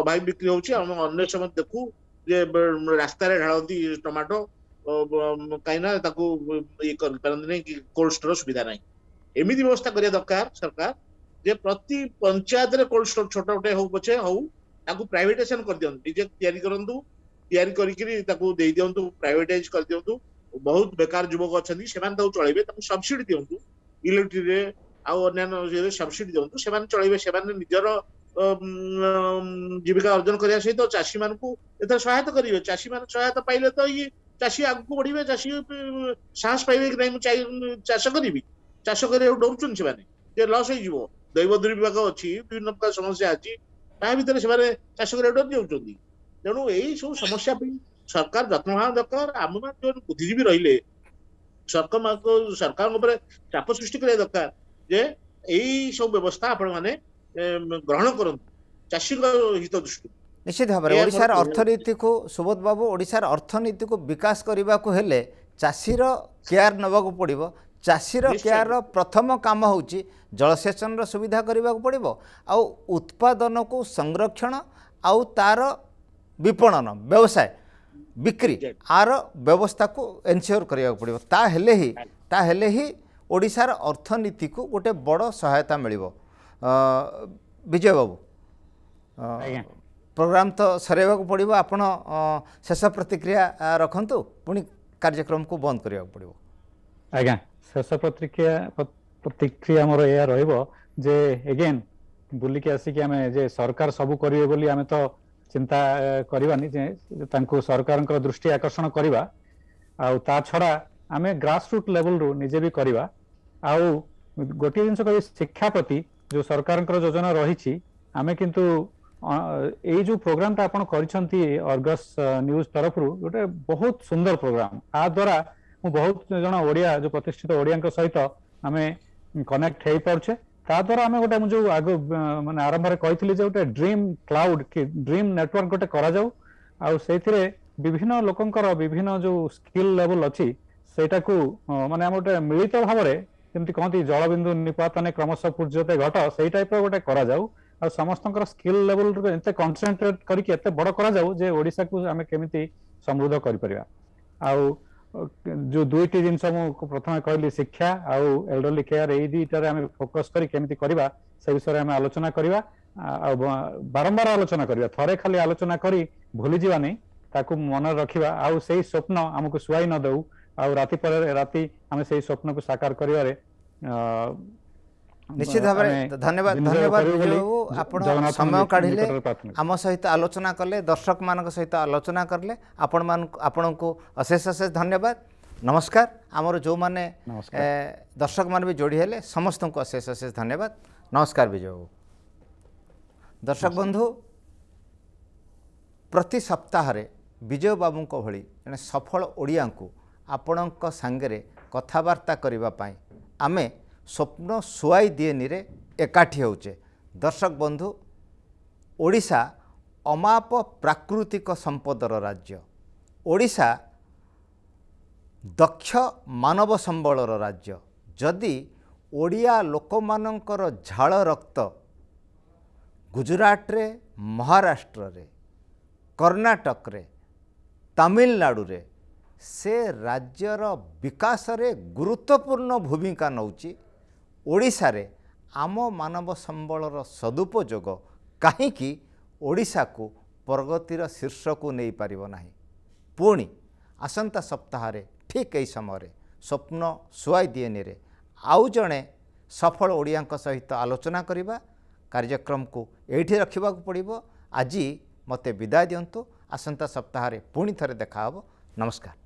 ଅଭାବୀ ବିକ୍ରି ହଉଛି ଆମେ ଅନ୍ୟ ସମୟ ଦେଖୁ ଯେ ରାସ୍ତାରେ ଢାଳନ୍ତି ଟମାଟୋ କାହିଁକିନା ତାକୁ ଇଏ କରିପାରନ୍ତି ନାହିଁ କି କୋଲ୍ଡ ଷ୍ଟୋର ସୁବିଧା ନାହିଁ ଏମିତି ବ୍ୟବସ୍ଥା କରିବା ଦରକାର ସରକାର ଯେ ପ୍ରତି ପଞ୍ଚାୟତରେ କୋଲ୍ଡ ଷ୍ଟୋର ଛୋଟ ଗୋଟେ ହଉ ପଛେ ହଉ ତାକୁ ପ୍ରାଇଭେଟାଇଜେସନ କରିଦିଅନ୍ତୁ ନିଜେ ତିଆରି କରନ୍ତୁ ତିଆରି କରିକିରି ତାକୁ ଦେଇ ଦିଅନ୍ତୁ ପ୍ରାଇଭେଟାଇଜ କରିଦିଅନ୍ତୁ ବହୁତ ବେକାର ଯୁବକ ଅଛନ୍ତି ସେମାନେ ତାକୁ ଚଳେଇବେ ତାକୁ ସବସିଡି ଦିଅନ୍ତୁ ଇଲେକ୍ଟ୍ରିରେ ଆଉ ଅନ୍ୟାନ୍ୟ ସବସିଡି ଦିଅନ୍ତୁ ସେମାନେ ଚଳେଇବେ ସେମାନେ ନିଜର ଜୀବିକା ଅର୍ଜନ କରିବା ସହିତ ଚାଷୀମାନଙ୍କୁ ଏଥିରେ ସହାୟତା କରିବେ ଚାଷୀମାନେ ସହାୟତା ପାଇଲେ ତ ଇଏ ଚାଷୀ ଆଗକୁ ବଢିବେ ଚାଷୀ ସାହସ ପାଇବେ କି ନାଇଁ ମୁଁ ଚାଷ କରିବି ଚାଷ କରିବାକୁ ଡରୁଛନ୍ତି ସେମାନେ ଯେ ଲସ୍ ହେଇଯିବ ଦୈବ ଦୁର୍ବିପାକ ଅଛି ବିଭିନ୍ନ ପ୍ରକାର ସମସ୍ୟା ଅଛି ତା ଭିତରେ ସେମାନେ ଚାଷ କରିବାକୁ ଡରି ଯାଉଛନ୍ତି ତେଣୁ ଏଇ ସବୁ ସମସ୍ୟା ପାଇଁ ସରକାର ଯତ୍ନ ହେବା ଦରକାର ଆମେମାନେ ଯେଉଁ ବୁଦ୍ଧିଜୀବୀ ରହିଲେ ସରକାର ସରକାରଙ୍କ ଉପରେ ଚାପ ସୃଷ୍ଟି କରିବା ଦରକାର ଯେ ଏଇ ସବୁ ବ୍ୟବସ୍ଥା ଆପଣମାନେ ଗ୍ରହଣ କରନ୍ତୁ ଚାଷୀଙ୍କ ହିତ ଦୃଷ୍ଟିରୁ ନିଶ୍ଚିତ ଭାବରେ ଓଡ଼ିଶାର ଅର୍ଥନୀତିକୁ ସୁବୋଧ ବାବୁ ଓଡ଼ିଶାର ଅର୍ଥନୀତିକୁ ବିକାଶ କରିବାକୁ ହେଲେ ଚାଷୀର କେୟାର ନେବାକୁ ପଡ଼ିବ ଚାଷୀର କେୟାରର ପ୍ରଥମ କାମ ହେଉଛି ଜଳସେଚନର ସୁବିଧା କରିବାକୁ ପଡ଼ିବ ଆଉ ଉତ୍ପାଦନକୁ ସଂରକ୍ଷଣ ଆଉ ତା'ର ବିପଣନ ବ୍ୟବସାୟ ବିକ୍ରି ଆର ବ୍ୟବସ୍ଥାକୁ ଏନସିଓର କରିବାକୁ ପଡ଼ିବ ତାହେଲେ ହିଁ ତାହେଲେ ହିଁ ଓଡ଼ିଶାର ଅର୍ଥନୀତିକୁ ଗୋଟେ ବଡ଼ ସହାୟତା ମିଳିବ ବିଜୟ ବାବୁ ପ୍ରୋଗ୍ରାମ ତ ସରାଇବାକୁ ପଡ଼ିବ ଆପଣ ଶେଷ ପ୍ରତିକ୍ରିୟା ରଖନ୍ତୁ ପୁଣି କାର୍ଯ୍ୟକ୍ରମକୁ ବନ୍ଦ କରିବାକୁ ପଡ଼ିବ ଆଜ୍ଞା ଶେଷ ପ୍ରତିକ୍ରିୟା ପ୍ରତିକ୍ରିୟା ଆମର ଏହା ରହିବ ଯେ ଏଗେନ୍ ବୁଲିକି ଆସିକି ଆମେ ଯେ ସରକାର ସବୁ କରିବେ ବୋଲି ଆମେ ତ চিন্তা କରିବାନି ଯେ ତାଙ୍କୁ ସରକାରଙ୍କର ଦୃଷ୍ଟି ଆକର୍ଷଣ କରିବା ଆଉ ତା ଛଡ଼ା ଆମେ ଗ୍ରାସରୁଟ୍ ଲେଭେଲରୁ ନିଜେ ବି କରିବା ଆଉ ଗୋଟିଏ ଜିନିଷ କହିବି ଶିକ୍ଷା ପ୍ରତି ଯେଉଁ ସରକାରଙ୍କର ଯୋଜନା ରହିଛି ଆମେ କିନ୍ତୁ ଏଇ ଯେଉଁ ପ୍ରୋଗ୍ରାମଟା ଆପଣ କରିଛନ୍ତି ଅର୍ଗସ୍ ନ୍ୟୁଜ୍ ତରଫରୁ ଗୋଟେ ବହୁତ ସୁନ୍ଦର ପ୍ରୋଗ୍ରାମ ଆ ଦ୍ୱାରା ମୁଁ ବହୁତ ଜଣ ଓଡ଼ିଆ ଯେଉଁ ପ୍ରତିଷ୍ଠିତ ଓଡ଼ିଆଙ୍କ ସହିତ ଆମେ କନେକ୍ଟ ହେଇପାରୁଛେ ତା ଆମେ ଗୋଟେ ମୁଁ ଯୋଉ ଆଗ ମାନେ ଆରମ୍ଭରେ କହିଥିଲି ଯେ ଗୋଟେ ଡ୍ରିମ୍ କ୍ଲାଉଡ୍ କି ଡ୍ରିମ୍ ନେଟୱାର୍କ ଗୋଟେ କରାଯାଉ ଆଉ ସେଇଥିରେ ବିଭିନ୍ନ ଲୋକଙ୍କର ବିଭିନ୍ନ ଯୋଉ ସ୍କିଲ୍ ଲେବଲ୍ ଅଛି ସେଇଟାକୁ ମାନେ ଆମେ ଗୋଟେ ମିଳିତ ଭାବରେ ଯେମିତି କହନ୍ତି ଜଳବିନ୍ଦୁ ନିପାତନେ କ୍ରମଶଃ ପୂଜ୍ୟତେ ଘଟ ସେଇ ଟାଇପ୍ର ଗୋଟେ କରାଯାଉ ଆଉ ସମସ୍ତଙ୍କର ସ୍କିଲ୍ ଲେଭେଲକୁ ଏତେ କନସେନ୍ଟ୍ରେଟ୍ କରିକି ଏତେ ବଡ଼ କରାଯାଉ ଯେ ଓଡ଼ିଶାକୁ ଆମେ କେମିତି ସମୃଦ୍ଧ କରିପାରିବା ଆଉ ଯୋଉ ଦୁଇଟି ଜିନିଷ ମୁଁ ପ୍ରଥମେ କହିଲି ଶିକ୍ଷା ଆଉ ଏଲ୍ଡରଲି କେୟାର ଏଇ ଦୁଇଟାରେ ଆମେ ଫୋକସ୍ କରି କେମିତି କରିବା ସେ ବିଷୟରେ ଆମେ ଆଲୋଚନା କରିବା ଆଉ ବାରମ୍ବାର ଆଲୋଚନା କରିବା ଥରେ ଖାଲି ଆଲୋଚନା କରି ଭୁଲିଯିବା ନାହିଁ ତାକୁ ମନେ ରଖିବା ଆଉ ସେଇ ସ୍ୱପ୍ନ ଆମକୁ ଶୁଆଇ ନ ଦେଉ ଆଉ ରାତି ପରେ ରାତି ଆମେ ସେଇ ସ୍ୱପ୍ନକୁ ସାକାର କରିବାରେ ନିଶ୍ଚିତ ଭାବରେ ଧନ୍ୟବାଦ ଧନ୍ୟବାଦ ଆପଣ ସମୟ କାଢ଼ିଲେ ଆମ ସହିତ ଆଲୋଚନା କଲେ ଦର୍ଶକମାନଙ୍କ ସହିତ ଆଲୋଚନା କଲେ ଆପଣମାନଙ୍କୁ ଆପଣଙ୍କୁ ଅଶେଷ ଅଶେଷ ଧନ୍ୟବାଦ ନମସ୍କାର ଆମର ଯେଉଁମାନେ ଦର୍ଶକମାନେ ବି ଯୋଡ଼ି ହେଲେ ସମସ୍ତଙ୍କୁ ଅଶେଷ ଅଶେଷ ଧନ୍ୟବାଦ ନମସ୍କାର ବିଜୟ ବାବୁ ଦର୍ଶକ ବନ୍ଧୁ ପ୍ରତି ସପ୍ତାହରେ ବିଜୟ ବାବୁଙ୍କ ଭଳି ଜଣେ ସଫଳ ଓଡ଼ିଆଙ୍କୁ ଆପଣଙ୍କ ସାଙ୍ଗରେ କଥାବାର୍ତ୍ତା କରିବା ପାଇଁ ଆମେ ସ୍ୱପ୍ନ ସୁଆଇ ଦିଏନିରେ ଏକାଠି ହେଉଛେ ଦର୍ଶକ ବନ୍ଧୁ ଓଡ଼ିଶା ଅମାପ ପ୍ରାକୃତିକ ସମ୍ପଦର ରାଜ୍ୟ ଓଡ଼ିଶା ଦକ୍ଷ ମାନବ ସମ୍ବଳର ରାଜ୍ୟ ଯଦି ଓଡ଼ିଆ ଲୋକମାନଙ୍କର ଝାଳ ରକ୍ତ ଗୁଜୁରାଟରେ ମହାରାଷ୍ଟ୍ରରେ କର୍ଣ୍ଣାଟକରେ ତାମିଲନାଡ଼ୁରେ ସେ ରାଜ୍ୟର ବିକାଶରେ ଗୁରୁତ୍ୱପୂର୍ଣ୍ଣ ଭୂମିକା ନେଉଛି ଓଡ଼ିଶାରେ ଆମ ମାନବ ସମ୍ବଳର ସଦୁପଯୋଗ କାହିଁକି ଓଡ଼ିଶାକୁ ପ୍ରଗତିର ଶୀର୍ଷକୁ ନେଇପାରିବ ନାହିଁ ପୁଣି ଆସନ୍ତା ସପ୍ତାହରେ ଠିକ୍ ଏହି ସମୟରେ ସ୍ୱପ୍ନ ସୁଆଇ ଦିଏନିରେ ଆଉ ଜଣେ ସଫଳ ଓଡ଼ିଆଙ୍କ ସହିତ ଆଲୋଚନା କରିବା କାର୍ଯ୍ୟକ୍ରମକୁ ଏଇଠି ରଖିବାକୁ ପଡ଼ିବ ଆଜି ମୋତେ ବିଦାୟ ଦିଅନ୍ତୁ ଆସନ୍ତା ସପ୍ତାହରେ ପୁଣି ଥରେ ଦେଖାହେବ ନମସ୍କାର